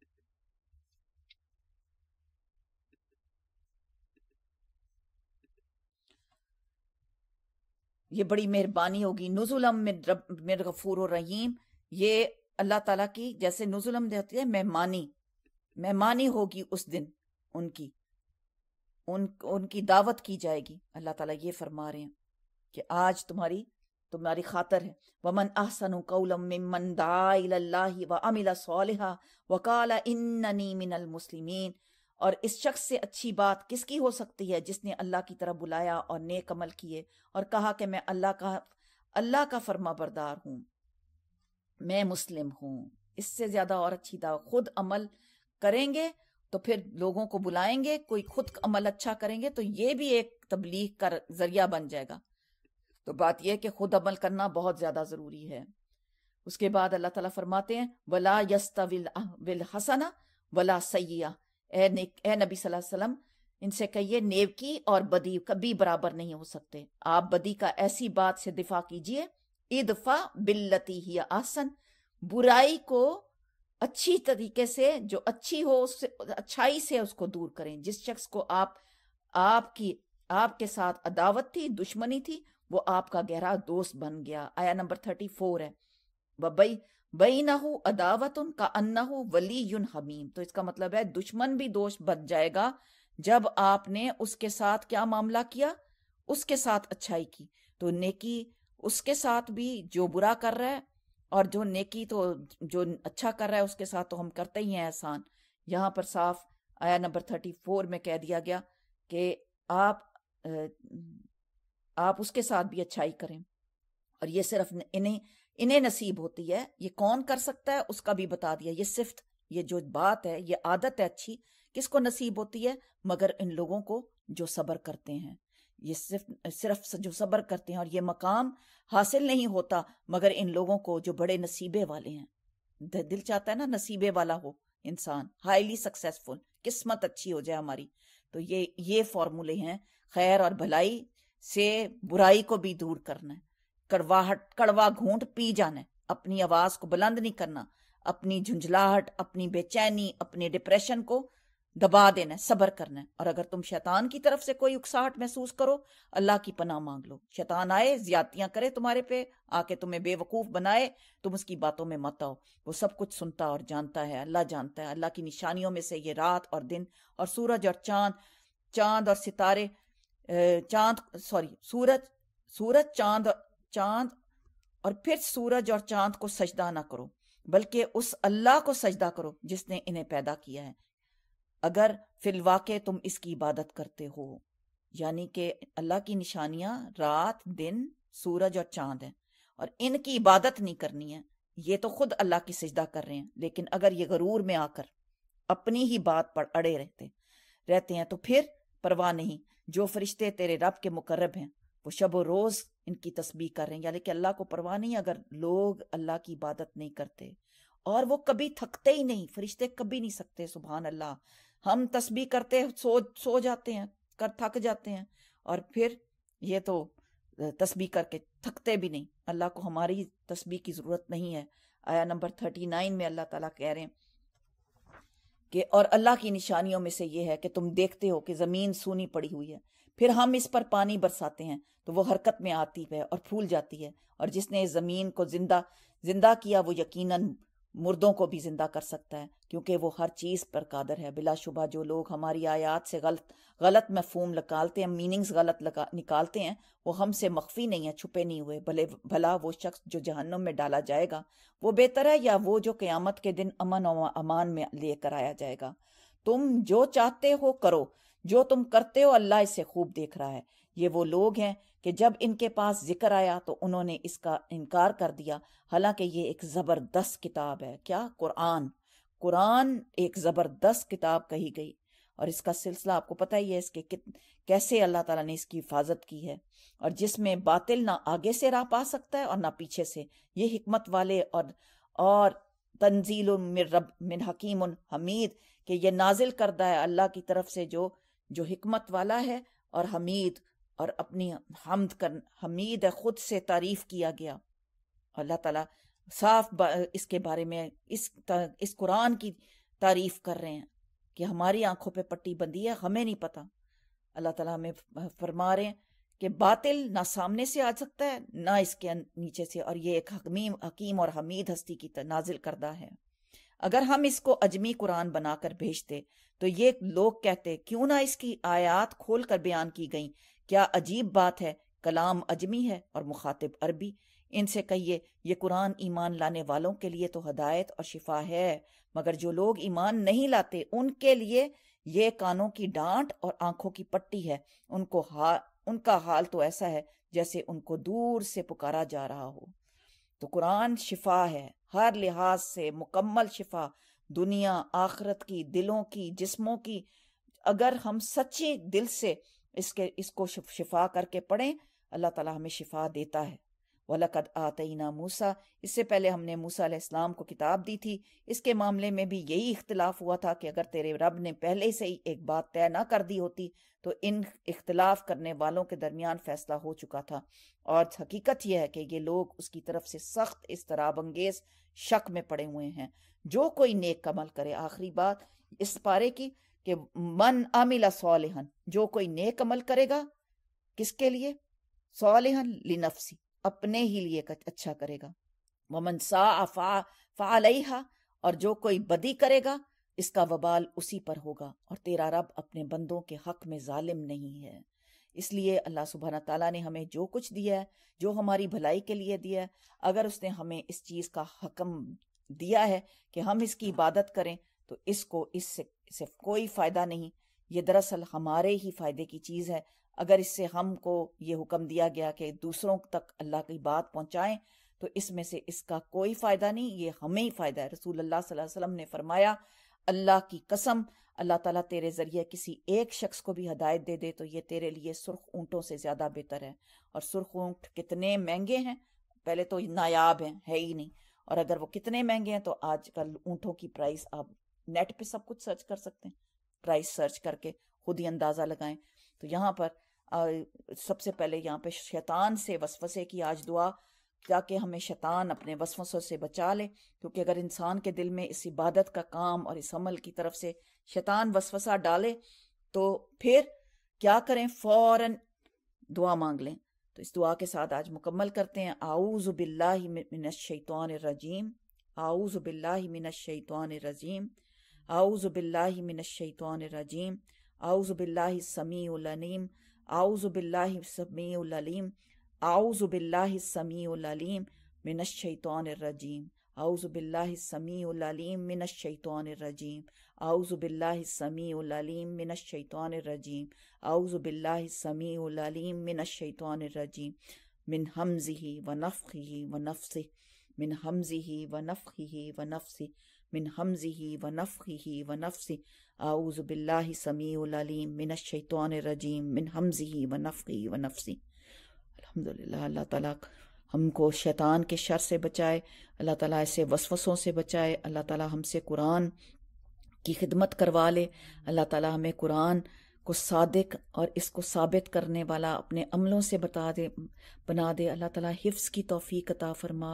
ये बड़ी मेहरबानी होगी नजुलम मेर गफूर रहीम ये अल्लाह ताला की जैसे नजुलम देती है मेहमानी मेहमानी होगी उस दिन उनकी उन उनकी दावत की जाएगी अल्लाह ताला ये फरमा रहे हैं कि आज तुम्हारी तुम्हारी खातर है वमन अहसन कौलमंदा दाही व अमिला सोलह वकाला इन्नी मिनल मुस्लिमीन और इस शख्स से अच्छी बात किसकी हो सकती है जिसने अल्लाह की तरफ बुलाया और नेक अमल किए और कहा कि मैं अल्लाह का अल्लाह का फर्मा बरदार हूँ मैं मुस्लिम हूँ इससे ज्यादा और अच्छी दावा खुद अमल करेंगे तो फिर लोगों को बुलाएंगे कोई खुद अमल अच्छा करेंगे तो ये भी एक तबलीग का जरिया बन जाएगा तो बात यह कि खुद अमल करना बहुत ज्यादा जरूरी है उसके बाद अल्लाह ताला फरमाते हैं वला यस्ता विल हसना वला सैया नबी वसल्लम इनसे कहिए नेवकी और बदी कभी बराबर नहीं हो सकते आप बदी का ऐसी बात से दिफा कीजिए इदफा बिल्लती ही आसन बुराई को अच्छी तरीके से जो अच्छी हो उससे अच्छाई से उसको दूर करें जिस शख्स को आप आपकी आपके साथ अदावत थी दुश्मनी थी वो आपका गहरा दोस्त बन गया आया नंबर थर्टी फोर है बबई बई ना हो अदावत का अन्ना हो वली युन हमीम तो इसका मतलब है दुश्मन भी दोष बच जाएगा जब आपने उसके साथ क्या मामला किया उसके साथ अच्छाई की तो नेकी उसके साथ भी जो बुरा कर रहा है और जो नेकी तो जो अच्छा कर रहा है उसके साथ तो हम करते ही हैं एहसान यहाँ पर साफ आया नंबर थर्टी फोर में कह दिया गया कि आप आप उसके साथ भी अच्छाई करें और ये सिर्फ इन्हें इन्हें नसीब होती है ये कौन कर सकता है उसका भी बता दिया ये सिफ्त ये जो बात है ये आदत है अच्छी किसको नसीब होती है मगर इन लोगों को जो सब्र करते हैं ये सिर्फ सिर्फ जो सब्र करते हैं और ये मकाम हासिल नहीं होता मगर इन लोगों को जो बड़े नसीबे वाले हैं दिल चाहता है ना नसीबे वाला हो इंसान हाईली सक्सेसफुल किस्मत अच्छी हो जाए हमारी तो ये ये फॉर्मूले हैं खैर और भलाई से बुराई को भी दूर करना है कड़वाहट कड़वा घूंट पी जाना अपनी आवाज को बुलंद नहीं करना अपनी झुंझलाहट अपनी बेचैनी अपने डिप्रेशन को दबा देना सब्र करना और अगर तुम शैतान की तरफ से कोई उकसाहट महसूस करो अल्लाह की पनाह मांग लो शैतान आए ज्यादतियां करे तुम्हारे पे आके तुम्हें बेवकूफ बनाए तुम उसकी बातों में मत आओ वो सब कुछ सुनता और जानता है अल्लाह जानता है अल्लाह की निशानियों में से ये रात और दिन और सूरज और चांद चांद और सितारे चांद सॉरी सूरज सूरज चांद चांद और फिर सूरज और चांद को सजदा ना करो बल्कि उस अल्लाह को सजदा करो जिसने इन्हें पैदा किया है अगर फिलवाके तुम इसकी इबादत करते हो यानी कि अल्लाह की निशानियां रात दिन सूरज और चांद है और इनकी इबादत नहीं करनी है ये तो खुद अल्लाह की सजदा कर रहे हैं लेकिन अगर ये गरूर में आकर अपनी ही बात पर अड़े रहते रहते हैं तो फिर परवाह नहीं जो फरिश्ते तेरे रब के मुकर्रब हैं वो शब रोज़ इनकी तस्बी कर रहे हैं यानी कि अल्लाह को परवाह नहीं अगर लोग अल्लाह की इबादत नहीं करते और वो कभी थकते ही नहीं फरिश्ते कभी नहीं सकते सुबह अल्लाह हम तस्बी करते सो सो जाते हैं कर थक जाते हैं और फिर ये तो तस्बी करके थकते भी नहीं अल्लाह को हमारी तस्बी की ज़रूरत नहीं है आया नंबर थर्टी नाइन में अल्लाह ताला कह रहे हैं कि और अल्लाह की निशानियों में से ये है कि तुम देखते हो कि ज़मीन सूनी पड़ी हुई है फिर हम इस पर पानी बरसाते हैं तो वो हरकत में आती है और फूल जाती है और जिसने इस ज़मीन को जिंदा जिंदा किया वो यकीनन मुर्दों को भी जिंदा कर सकता है क्योंकि वो हर चीज़ पर कादर है बिलाशुबा जो लोग हमारी आयात से गलत गलत मफहम निकालते हैं मीनिंग्स गलत निकालते हैं वो हमसे मख्फी नहीं है छुपे नहीं हुए भले भला वो शख्स जो जहन्नुम में डाला जाएगा वो बेहतर है या वो जो क्यामत के दिन अमन और अमान में लेकर आया जाएगा तुम जो चाहते हो करो जो तुम करते हो अल्लाह इसे खूब देख रहा है ये वो लोग हैं कि जब इनके पास जिक्र आया तो उन्होंने इसका इनकार कर दिया हालांकि ये एक ज़बरदस्त किताब है क्या कुरान कुरान एक ज़बरदस्त किताब कही गई और इसका सिलसिला आपको पता ही है इसके कित कैसे अल्लाह ताला ने इसकी हिफाजत की है और जिसमें बातिल ना आगे से राह पा सकता है और ना पीछे से ये हिकमत वाले और और तंजील मिन रब मिन हकीम हमीद के ये नाजिल करदा है अल्लाह की तरफ से जो जो हमत वाला है और हमीद और अपनी हमद कर हमीद है खुद से तारीफ किया गया अल्लाह ताला साफ बा, इसके बारे में इस इस कुरान की तारीफ कर रहे हैं कि हमारी आंखों पे पट्टी बंधी है हमें नहीं पता अल्लाह ताला हमें फरमा रहे हैं कि बातिल ना सामने से आ सकता है ना इसके नीचे से और ये एक हकमीम हकीम और हमीद हस्ती की नाजिल करदा है अगर हम इसको अजमी कुरान बनाकर भेजते तो ये लोग कहते क्यों ना इसकी आयात खोल कर बयान की गई क्या अजीब बात है कलाम अजमी है और मुखातिब अरबी इनसे कहिए ये कुरान ईमान लाने वालों के लिए तो हदायत और शिफा है मगर जो लोग ईमान नहीं लाते उनके लिए ये कानों की डांट और आंखों की पट्टी है उनको हा उनका हाल तो ऐसा है जैसे उनको दूर से पुकारा जा रहा हो तो कुरान शिफा है हर लिहाज से मुकम्मल शिफा दुनिया आखरत की दिलों की जिस्मों की अगर हम सच्चे दिल से इसके इसको शिफा करके पढ़ें अल्लाह ताला हमें शिफा देता है वलकद आतना मूसा इससे पहले हमने मूसा इस्लाम को किताब दी थी इसके मामले में भी यही इख्तलाफ हुआ था कि अगर तेरे रब ने पहले से ही एक बात तय ना कर दी होती तो इन इख्तलाफ करने वालों के दरमियान फैसला हो चुका था और हकीकत यह है कि ये लोग उसकी तरफ से सख्त इस तरह अंगेज शक में पड़े हुए हैं जो कोई नेक कमल करे आखिरी बात इस पारे की कि मन अमिला सोलहन जो कोई नेक कमल करेगा किसके लिए सोलहन लिनफसी अपने ही लिए अच्छा करेगा वमन सा फा और जो कोई बदी करेगा इसका वबाल उसी पर होगा और तेरा रब अपने बंदों के हक में जालिम नहीं है इसलिए अल्लाह सुबहान तला ने हमें जो कुछ दिया है जो हमारी भलाई के लिए दिया है अगर उसने हमें इस चीज़ का हकम दिया है कि हम इसकी इबादत करें तो इसको इससे सिर्फ कोई फ़ायदा नहीं ये दरअसल हमारे ही फ़ायदे की चीज़ है अगर इससे हमको ये हुक्म दिया गया कि दूसरों तक अल्लाह की बात पहुँचाएँ तो इसमें से इसका कोई फ़ायदा नहीं ये हमें ही फ़ायदा है रसूल अल्लाह वसल्लम ने फरमाया अल्लाह की कसम अल्लाह ताला तेरे ज़रिए किसी एक शख्स को भी हदायत दे दे तो ये तेरे लिए सुर्ख ऊँटों से ज़्यादा बेहतर है और सुर्ख ऊँट कितने महंगे हैं पहले तो नायाब हैं है ही नहीं और अगर वो कितने महंगे हैं तो आजकल ऊँटों की प्राइस आप नेट पे सब कुछ सर्च कर सकते हैं प्राइस सर्च करके खुद ही अंदाज़ा लगाएं तो यहाँ पर आ, सबसे पहले यहाँ पे शैतान से वसवसे की आज दुआ ताकि हमें शैतान अपने वसवसों से बचा ले क्योंकि अगर इंसान के दिल में इस इबादत का काम और इस अमल की तरफ से शैतान वसवसा डाले तो फिर क्या करें फौरन दुआ मांग लें तो इस दुआ के साथ आज मुकम्मल करते हैं आऊज़ बिल्ला बिल्लाशैतवानरजीम आऊज़ बिल्ला बिल्लाशैतवानरजीम आऊज़ बिल्ला बिल्लाशैतवानरजीम आऊज़ बिल्ला समीम आऊज़ बिल्ला समीम आऊज़ बिल्ला समीम मिनशैतवानरजीम आउज़बिल्लासमीम मिनशैतरजीम आउज़बिल्लासमीम मिनशैतरजीम आउज़बिल्लासमीम मिनशैतरजीम मिन हमज़ी व नफ़ी व नफ़्सी मिन हमज़ी व नफ़ी व नफ़्सी मिन हमज़ी व नफ़ी व नफ़्सी आउज़बिल्लासमीम मिनशैतरजीम मिन हमज़ी व नफ़ी व नफ़्सी अलहमदिल्ला अल्लाह तला हमको शैतान के शर से बचाए अल्लाह ताला ऐसे वसवसों से बचाए अल्लाह ताला हमसे कुरान की खिदमत करवा ले अल्लाह ताला हमें कुरान को सादिक और इसको साबित करने वाला अपने अमलों से बता दे बना दे अल्लाह ताला हिफ्स की तोफ़ी अता फरमा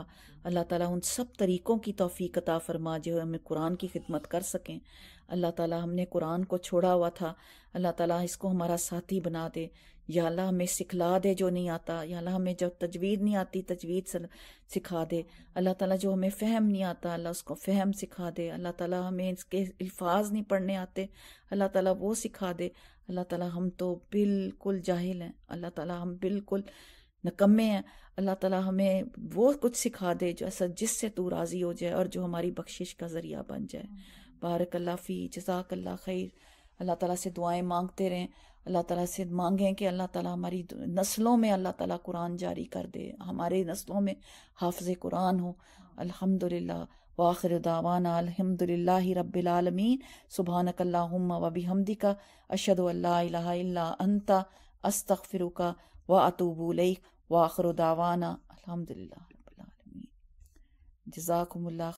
अल्लाह ताला उन सब तरीक़ों की तोफ़ी अता फरमा जो हमें कुरान की खिदमत कर सकें अल्लाह ताला हमने कुरान को छोड़ा हुआ था अल्लाह ताला इसको हमारा साथी बना दे या अल्लाह हमें सिखला दे जो नहीं आता या अल्लाह हमें जब तजवीद नहीं आती तजवीद सिखा दे अल्लाह ताला जो हमें फ़हम नहीं आता अल्लाह उसको फ़हम सिखा दे अल्लाह ताला हमें इसके अल्फाज नहीं पढ़ने आते अल्लाह ताला वो सिखा दे अल्लाह ताला हम तो बिल्कुल जाहिल हैं अल्लाह ताला हम बिल्कुल नकम्मे हैं अल्लाह ताला हमें वो कुछ सिखा दे जो ऐसा जिससे तू राज़ी हो जाए और जो हमारी बख्शिश का ज़रिया बन जाए बारक अल्लाह फ़ी जजाक अल्लाह खैर अल्लाह ताला से दुआएं मांगते रहें अल्लाह ताला से मांगें कि अल्लाह ताला हमारी नस्लों में अल्लाह ताला कुरान जारी कर दे हमारे नस्लों में हाफ़ कुरान हो अल्हम्दुलिल्लाह आखिर दावाना अलहमदिल्ला रबालमीन सुबहानकल्लाम वबिहमदी का अशद अंता अस्तफ़िर फ़िरका व अतूबूल वाखिर दावाना अलहमदिल्ला रबालमीन